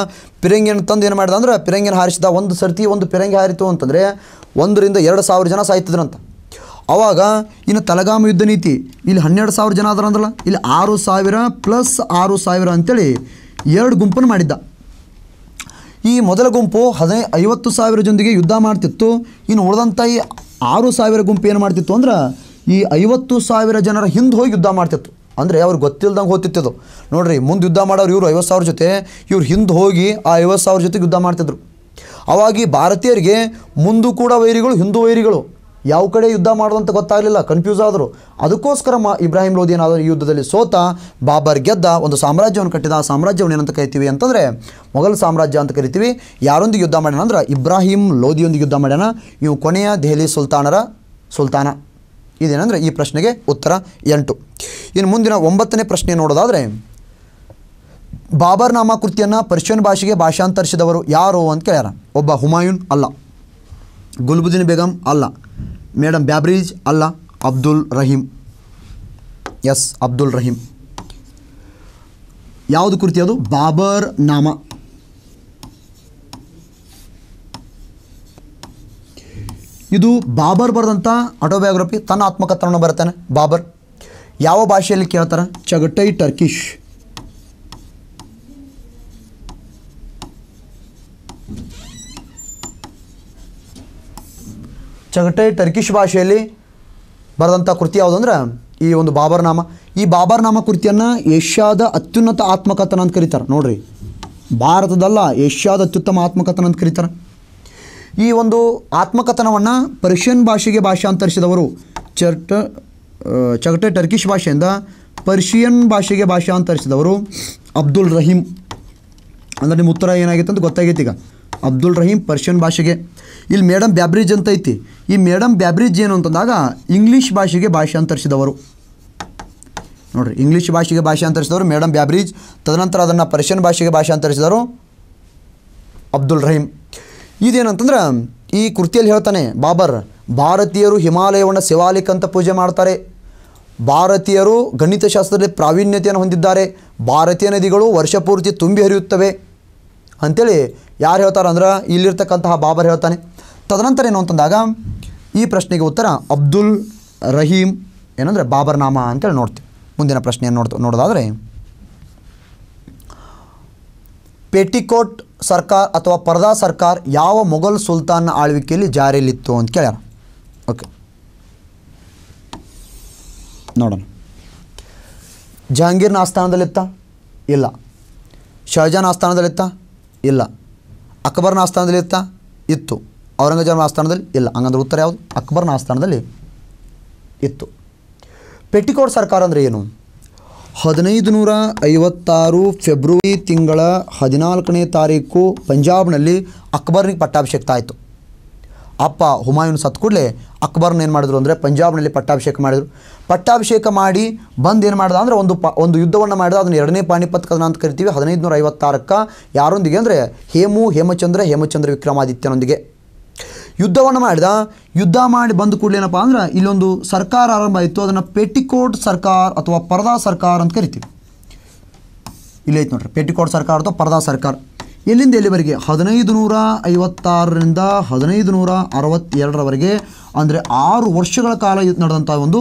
ಪಿರಂಗಿಯನ್ನು ತಂದು ಏನು ಮಾಡಿದ ಅಂದರೆ ಪಿರಂಗಿನ ಹಾರಿಸಿದ ಒಂದು ಸರ್ತಿ ಒಂದು ಪಿರಂಗಿ ಹಾರಿತು ಅಂತಂದರೆ ಒಂದರಿಂದ ಎರಡು ಸಾವಿರ ಜನ ಸಾಯ್ತಿದ್ರಂತ ಆವಾಗ ಇನ್ನು ತಲಗಾಮ ಯುದ್ಧ ನೀತಿ ಇಲ್ಲಿ ಹನ್ನೆರಡು ಸಾವಿರ ಜನ ಆದ್ರ ಅಂದ್ರಲ್ಲ ಇಲ್ಲಿ ಆರು ಸಾವಿರ ಪ್ಲಸ್ ಆರು ಸಾವಿರ ಅಂತೇಳಿ ಎರಡು ಗುಂಪನ್ನು ಮಾಡಿದ್ದ ಈ ಮೊದಲ ಗುಂಪು ಹದಿನೈ ಐವತ್ತು ಸಾವಿರ ಜೊತೆಗೆ ಯುದ್ಧ ಮಾಡ್ತಿತ್ತು ಇನ್ನು ಉಳಿದಂಥ ಈ ಆರು ಸಾವಿರ ಗುಂಪು ಏನು ಮಾಡ್ತಿತ್ತು ಅಂದ್ರೆ ಈ ಐವತ್ತು ಸಾವಿರ ಜನರ ಹಿಂದೆ ಹೋಗಿ ಯುದ್ಧ ಮಾಡ್ತಿತ್ತು ಅಂದರೆ ಅವ್ರಿಗೆ ಗೊತ್ತಿಲ್ದಂಗೆ ಹೋಗ್ತಿತ್ತು ನೋಡಿರಿ ಮುಂದೆ ಯುದ್ಧ ಮಾಡೋರು ಇವರು ಐವತ್ತು ಸಾವಿರ ಜೊತೆ ಇವ್ರು ಹಿಂದೆ ಹೋಗಿ ಆ ಐವತ್ತು ಸಾವಿರ ಜೊತೆಗೆ ಯುದ್ಧ ಮಾಡ್ತಿದ್ರು ಅವಾಗಿ ಭಾರತೀಯರಿಗೆ ಮುಂದೂ ಕೂಡ ವೈರಿಗಳು ಹಿಂದೂ ವೈರಿಗಳು ಯಾವ ಕಡೆ ಯುದ್ಧ ಮಾಡೋದಂತ ಗೊತ್ತಾಗಲಿಲ್ಲ ಕನ್ಫ್ಯೂಸ್ ಆದರು ಅದಕ್ಕೋಸ್ಕರ ಮಾ ಇಬ್ರಾಹಿಂ ಲೋಧಿ ಏನಾದರೂ ಈ ಯುದ್ಧದಲ್ಲಿ ಸೋತ ಬಾಬರ್ ಗೆದ್ದ ಒಂದು ಸಾಮ್ರಾಜ್ಯವನ್ನು ಕಟ್ಟಿದ ಆ ಸಾಮ್ರಾಜ್ಯವನ್ನು ಏನಂತ ಕರಿತೀವಿ ಅಂತಂದರೆ ಮೊಘಲ್ ಸಾಮ್ರಾಜ್ಯ ಅಂತ ಕರಿತೀವಿ ಯಾರೊಂದಿಗೆ ಯುದ್ಧ ಮಾಡ್ಯಾನ ಅಂದ್ರೆ ಇಬ್ರಾಹಿಂ ಲೋದಿಯೊಂದಿಗೆ ಯುದ್ಧ ಮಾಡ್ಯಾನ ಇವು ಕೊನೆಯ ದೆಹಲಿ ಸುಲ್ತಾನರ ಸುಲ್ತಾನ ಇದೇನಂದರೆ ಈ ಪ್ರಶ್ನೆಗೆ ಉತ್ತರ ಎಂಟು ಇನ್ನು ಮುಂದಿನ ಒಂಬತ್ತನೇ ಪ್ರಶ್ನೆ ನೋಡೋದಾದರೆ ನಾಮ ಕೃತಿಯನ್ನು ಪರ್ಷಿಯನ್ ಭಾಷೆಗೆ ಭಾಷಾಂತರಿಸಿದವರು ಯಾರು ಅಂತ ಕೇಳ್ಯಾರ ಒಬ್ಬ ಹುಮಾಯೂನ್ ಅಲ್ಲ ಗುಲ್ಬುದ್ದೀನ್ ಬೇಗಂ ಅಲ್ಲ ಮೇಡಮ್ ಬ್ಯಾಬ್ರೀಜ್ ಅಲ್ಲ ಅಬ್ದುಲ್ ರಹೀಂ ಎಸ್ ಅಬ್ದುಲ್ ರಹೀಂ ಯಾವುದು ಕೃತಿ ಅದು ಬಾಬರ್ ನಾಮ ಇದು ಬಾಬರ್ ಬರೆದಂಥ ಆಟೋಬಯೋಗ್ರಫಿ ತನ್ನ ಆತ್ಮಕಥನವನ್ನು ಬರ್ತಾನೆ ಬಾಬರ್ ಯಾವ ಭಾಷೆಯಲ್ಲಿ ಕೇಳ್ತಾರೆ ಚಗಟೈ ಟರ್ಕಿಶ್ ಚಗಟೈ ಟರ್ಕಿಶ್ ಭಾಷೆಯಲ್ಲಿ ಬರೆದಂಥ ಕೃತಿ ಯಾವುದಂದ್ರೆ ಈ ಒಂದು ಬಾಬರ್ನಾಮ ಈ ಬಾಬರ್ನಾಮ ಕೃತಿಯನ್ನು ಏಷ್ಯಾದ ಅತ್ಯುನ್ನತ ಆತ್ಮಕಥನ ಅಂತ ಕರೀತಾರೆ ನೋಡ್ರಿ ಭಾರತದಲ್ಲ ಏಷ್ಯಾದ ಅತ್ಯುತ್ತಮ ಆತ್ಮಕಥನ ಅಂತ ಕರೀತಾರೆ ಈ ಒಂದು ಆತ್ಮಕಥನವನ್ನು ಪರ್ಷಿಯನ್ ಭಾಷೆಗೆ ಭಾಷಾಂತರಿಸಿದವರು ಚರ್ಟ ಚಗಟೆ ಟರ್ಕಿಷ್ ಭಾಷೆಯಿಂದ ಪರ್ಷಿಯನ್ ಭಾಷೆಗೆ ಭಾಷಾಂತರಿಸಿದವರು ಅಬ್ದುಲ್ ರಹೀಂ ಅಂದರೆ ನಿಮ್ಮ ಉತ್ತರ ಏನಾಗಿತ್ತು ಅಂತ ಗೊತ್ತಾಗೈತಿ ಈಗ ಅಬ್ದುಲ್ ರಹೀಂ ಪರ್ಷಿಯನ್ ಭಾಷೆಗೆ ಇಲ್ಲಿ ಮೇಡಮ್ ಬ್ಯಾಬ್ರಿಜ್ ಅಂತ ಐತಿ ಈ ಮೇಡಮ್ ಬ್ಯಾಬ್ರಿಜ್ ಏನು ಅಂತಂದಾಗ ಇಂಗ್ಲೀಷ್ ಭಾಷೆಗೆ ಭಾಷಾಂತರಿಸಿದವರು ನೋಡ್ರಿ ಇಂಗ್ಲೀಷ್ ಭಾಷೆಗೆ ಭಾಷಾಂತರಿಸಿದವರು ಮೇಡಮ್ ಬ್ಯಾಬ್ರಿಜ್ ತದನಂತರ ಅದನ್ನು ಪರ್ಷಿಯನ್ ಭಾಷೆಗೆ ಭಾಷಾಂತರಿಸಿದವರು ಅಬ್ದುಲ್ ರಹೀಂ ಇದೇನಂತಂದ್ರೆ ಈ ಕೃತಿಯಲ್ಲಿ ಹೇಳ್ತಾನೆ ಬಾಬರ್ ಭಾರತೀಯರು ಹಿಮಾಲಯವನ್ನು ಶಿವಾಲಿಕ್ ಅಂತ ಪೂಜೆ ಮಾಡ್ತಾರೆ ಭಾರತೀಯರು ಗಣಿತಶಾಸ್ತ್ರದಲ್ಲಿ ಪ್ರಾವೀಣ್ಯತೆಯನ್ನು ಹೊಂದಿದ್ದಾರೆ ಭಾರತೀಯ ನದಿಗಳು ವರ್ಷಪೂರ್ತಿ ತುಂಬಿ ಹರಿಯುತ್ತವೆ ಅಂಥೇಳಿ ಯಾರು ಹೇಳ್ತಾರೆ ಅಂದ್ರೆ ಇಲ್ಲಿರ್ತಕ್ಕಂತಹ ಬಾಬರ್ ಹೇಳ್ತಾನೆ ತದನಂತರ ಏನು ಅಂತಂದಾಗ ಈ ಪ್ರಶ್ನೆಗೆ ಉತ್ತರ ಅಬ್ದುಲ್ ರಹೀಮ್ ಏನಂದರೆ ಬಾಬರ್ನಾಮ ಅಂತೇಳಿ ನೋಡ್ತೀವಿ ಮುಂದಿನ ಪ್ರಶ್ನೆಯನ್ನು ನೋಡ್ತಾ ನೋಡೋದಾದರೆ ಪೆಟಿಕೋಟ್ ಸರ್ಕಾರ ಅಥವಾ ಪರ್ದಾ ಸರ್ಕಾರ ಯಾವ ಮೊಘಲ್ ಸುಲ್ತಾನ್ ಆಳ್ವಿಕೆಯಲ್ಲಿ ಜಾರಿಯಲ್ಲಿತ್ತು ಅಂತ ಕೇಳ್ಯಾರ ಓಕೆ ನೋಡೋಣ ಜಹಾಂಗೀರ್ನ ಆಸ್ಥಾನದಲ್ಲಿತ್ತ ಇಲ್ಲ ಶಹಜಾನ್ ಆಸ್ಥಾನದಲ್ಲಿತ್ತ ಇಲ್ಲ ಅಕ್ಬರ್ನ ಆಸ್ಥಾನದಲ್ಲಿತ್ತ ಇತ್ತು ಔರಂಗಜೇಬನ ಆಸ್ಥಾನದಲ್ಲಿ ಇಲ್ಲ ಹಂಗಂದ್ರೆ ಉತ್ತರ ಯಾವುದು ಅಕ್ಬರ್ನ ಆಸ್ಥಾನದಲ್ಲಿ ಇತ್ತು ಪೆಟ್ಟಿಕೋಟ್ ಸರ್ಕಾರ ಅಂದರೆ ಏನು ಹದಿನೈದು ನೂರ ಐವತ್ತಾರು ಫೆಬ್ರವರಿ ತಿಂಗಳ ಹದಿನಾಲ್ಕನೇ ತಾರೀಕು ಪಂಜಾಬ್ನಲ್ಲಿ ಅಕ್ಬರ್ನಿಗೆ ಪಟ್ಟಾಭಿಷೇಕ ಆಯಿತು ಅಪ್ಪ ಹುಮಾಯೂನ್ ಸತ್ ಕೂಡಲೇ ಅಕ್ಬರ್ನ ಏನು ಮಾಡಿದ್ರು ಅಂದರೆ ಪಂಜಾಬ್ನಲ್ಲಿ ಪಟ್ಟಾಭಿಷೇಕ ಮಾಡಿದರು ಪಟ್ಟಾಭಿಷೇಕ ಮಾಡಿ ಬಂದು ಏನು ಮಾಡ್ದ ಅಂದರೆ ಒಂದು ಪ ಒಂದು ಯುದ್ಧವನ್ನು ಮಾಡಿದ ಅದನ್ನು ಎರಡನೇ ಪಾಣಿಪತ್ ಕದನ ಅಂತ ಕರಿತೀವಿ ಹದಿನೈದು ನೂರ ಐವತ್ತಾರಕ್ಕ ಯಾರೊಂದಿಗೆ ಅಂದರೆ ಹೇಮು ಹೇಮಚಂದ್ರ ಹೇಮಚಂದ್ರ ವಿಕ್ರಮಾದಿತ್ಯನೊಂದಿಗೆ ಯುದ್ಧವನ್ನು ಮಾಡಿದ ಯುದ್ಧ ಮಾಡಿ ಬಂದ ಕೂಡಲೇ ಏನಪ್ಪ ಅಂದ್ರೆ ಇಲ್ಲೊಂದು ಸರ್ಕಾರ ಆರಂಭ ಆಯಿತು ಅದನ್ನು ಪೇಟಿಕೋಟ್ ಸರ್ಕಾರ ಅಥವಾ ಪರದಾ ಸರ್ಕಾರ ಅಂತ ಕರಿತೀವಿ ಇಲ್ಲೈತೆ ನೋಡ್ರಿ ಪೇಟಿಕೋಟ್ ಸರ್ಕಾರ ಅಥವಾ ಪರದಾ ಸರ್ಕಾರ ಎಲ್ಲಿಂದ ಎಲ್ಲಿವರೆಗೆ ಹದಿನೈದು ನೂರ ಐವತ್ತಾರರಿಂದ ಹದಿನೈದು ನೂರ ಅರವತ್ತೆರಡರವರೆಗೆ ಅಂದರೆ ಆರು ವರ್ಷಗಳ ಕಾಲ ನಡೆದಂಥ ಒಂದು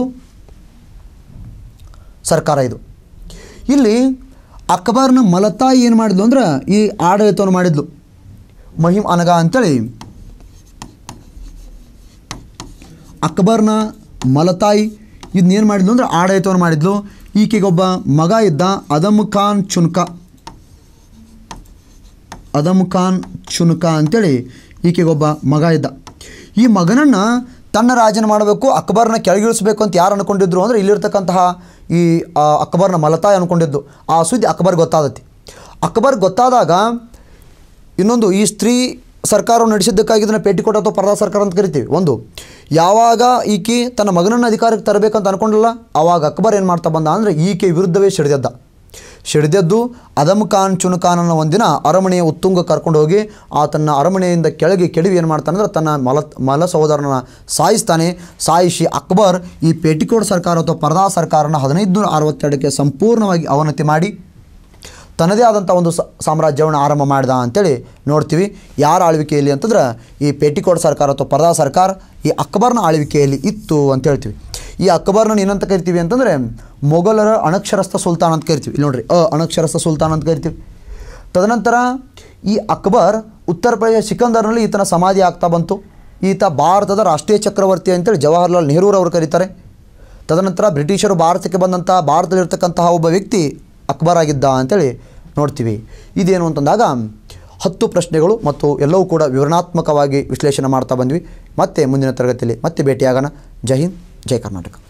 ಸರ್ಕಾರ ಇದು ಇಲ್ಲಿ ಅಕ್ಬರ್ನ ಮಲತಾಯಿ ಏನು ಮಾಡಿದ್ಲು ಅಂದ್ರೆ ಈ ಆಡಳಿತವನ್ನು ಮಾಡಿದ್ಲು ಮಹಿಮ್ ಅನಗ ಅಂತೇಳಿ ಅಕ್ಬರ್ನ ಮಲತಾಯಿ ಇದನ್ನೇನು ಮಾಡಿದ್ಲು ಅಂದರೆ ಆಡಳಿತವನ್ನು ಮಾಡಿದ್ಲು ಈಕೆಗೊಬ್ಬ ಮಗ ಇದ್ದ ಅದಮ್ ಖಾನ್ ಚುನ್ಕ ಅದಮ್ ಖಾನ್ ಚುನ್ಕ ಅಂತೇಳಿ ಈಕೆಗೊಬ್ಬ ಮಗ ಇದ್ದ ಈ ಮಗನನ್ನು ತನ್ನ ರಾಜನ ಮಾಡಬೇಕು ಅಕ್ಬರ್ನ ಕೆಳಗಿಳಿಸಬೇಕು ಅಂತ ಯಾರು ಅಂದ್ಕೊಂಡಿದ್ರು ಅಂದರೆ ಇಲ್ಲಿರ್ತಕ್ಕಂತಹ ಈ ಅಕ್ಬರ್ನ ಮಲತಾಯಿ ಅಂದ್ಕೊಂಡಿದ್ದು ಆ ಸುದ್ದಿ ಅಕ್ಬರ್ ಗೊತ್ತಾದತಿ ಅಕ್ಬರ್ ಗೊತ್ತಾದಾಗ ಇನ್ನೊಂದು ಈ ಸ್ತ್ರೀ ಸರ್ಕಾರವು ನಡೆಸಿದ್ದಕ್ಕಾಗಿ ಇದನ್ನು ಪೇಟಿಕೋಟ್ ಅಥವಾ ಪರದಾ ಸರ್ಕಾರ ಅಂತ ಕರಿತೀವಿ ಒಂದು ಯಾವಾಗ ಈಕೆ ತನ್ನ ಮಗನನ್ನು ಅಧಿಕಾರಕ್ಕೆ ತರಬೇಕಂತ ಅನ್ಕೊಂಡಲ್ಲ ಆವಾಗ ಅಕ್ಬರ್ ಏನು ಮಾಡ್ತಾ ಬಂದ ಅಂದರೆ ಈಕೆ ವಿರುದ್ಧವೇ ಸಿಡಿದದ್ದ ಸಿಡಿದದ್ದು ಅದಮ್ ಖಾನ್ ಅನ್ನೋ ಒಂದಿನ ಅರಮನೆಯ ಉತ್ತುಂಗ ಕರ್ಕೊಂಡು ಹೋಗಿ ತನ್ನ ಅರಮನೆಯಿಂದ ಕೆಳಗೆ ಕೆಡವಿ ಏನು ಮಾಡ್ತಾನೆ ಅಂದರೆ ತನ್ನ ಮಲ ಮಲ ಸಹೋದರನ ಸಾಯಿಸ್ತಾನೆ ಸಾಯಿಸಿ ಅಕ್ಬರ್ ಈ ಪೇಟಿಕೋಡ್ ಸರ್ಕಾರ ಅಥವಾ ಪರದಾ ಸರ್ಕಾರನ ಹದಿನೈದು ಅರವತ್ತೆರಡಕ್ಕೆ ಸಂಪೂರ್ಣವಾಗಿ ಅವನತಿ ಮಾಡಿ ತನ್ನದೇ ಆದಂಥ ಒಂದು ಸಾಮ್ರಾಜ್ಯವನ್ನು ಆರಂಭ ಮಾಡಿದ ಅಂತೇಳಿ ನೋಡ್ತೀವಿ ಯಾರ ಆಳ್ವಿಕೆಯಲ್ಲಿ ಅಂತಂದ್ರೆ ಈ ಪೇಟಿಕೋಟ್ ಸರ್ಕಾರ ಅಥವಾ ಪರದಾ ಸರ್ಕಾರ ಈ ಅಕ್ಬರ್ನ ಆಳ್ವಿಕೆಯಲ್ಲಿ ಇತ್ತು ಅಂತ ಹೇಳ್ತೀವಿ ಈ ಅಕ್ಬರ್ನ ಏನಂತ ಕರಿತೀವಿ ಅಂತಂದರೆ ಮೊಘಲರ ಅನಕ್ಷರಸ್ಥ ಸುಲ್ತಾನ್ ಅಂತ ಕರಿತೀವಿ ಇಲ್ಲಿ ನೋಡ್ರಿ ಅ ಅನಕ್ಷರಸ್ಥ ಸುಲ್ತಾನ್ ಅಂತ ಕರಿತೀವಿ ತದನಂತರ ಈ ಅಕ್ಬರ್ ಉತ್ತರ ಪ್ರದೇಶ ಸಿಕಂದರ್ನಲ್ಲಿ ಈತನ ಸಮಾಧಿ ಆಗ್ತಾ ಬಂತು ಈತ ಭಾರತದ ರಾಷ್ಟ್ರೀಯ ಚಕ್ರವರ್ತಿ ಅಂತೇಳಿ ಜವಾಹರ್ಲಾಲ್ ನೆಹರೂರವರು ಕರೀತಾರೆ ತದನಂತರ ಬ್ರಿಟಿಷರು ಭಾರತಕ್ಕೆ ಬಂದಂಥ ಭಾರತದಲ್ಲಿರ್ತಕ್ಕಂತಹ ಒಬ್ಬ ವ್ಯಕ್ತಿ ಅಕ್ಬರ್ ಆಗಿದ್ದ ಅಂತೇಳಿ ನೋಡ್ತೀವಿ ಇದೇನು ಅಂತಂದಾಗ ಹತ್ತು ಪ್ರಶ್ನೆಗಳು ಮತ್ತು ಎಲ್ಲವೂ ಕೂಡ ವಿವರಣಾತ್ಮಕವಾಗಿ ವಿಶ್ಲೇಷಣೆ ಮಾಡ್ತಾ ಬಂದ್ವಿ ಮತ್ತೆ ಮುಂದಿನ ತರಗತಿಯಲ್ಲಿ ಮತ್ತೆ ಭೇಟಿಯಾಗೋಣ ಜೈ ಹಿಂದ್ ಜೈ ಕರ್ನಾಟಕ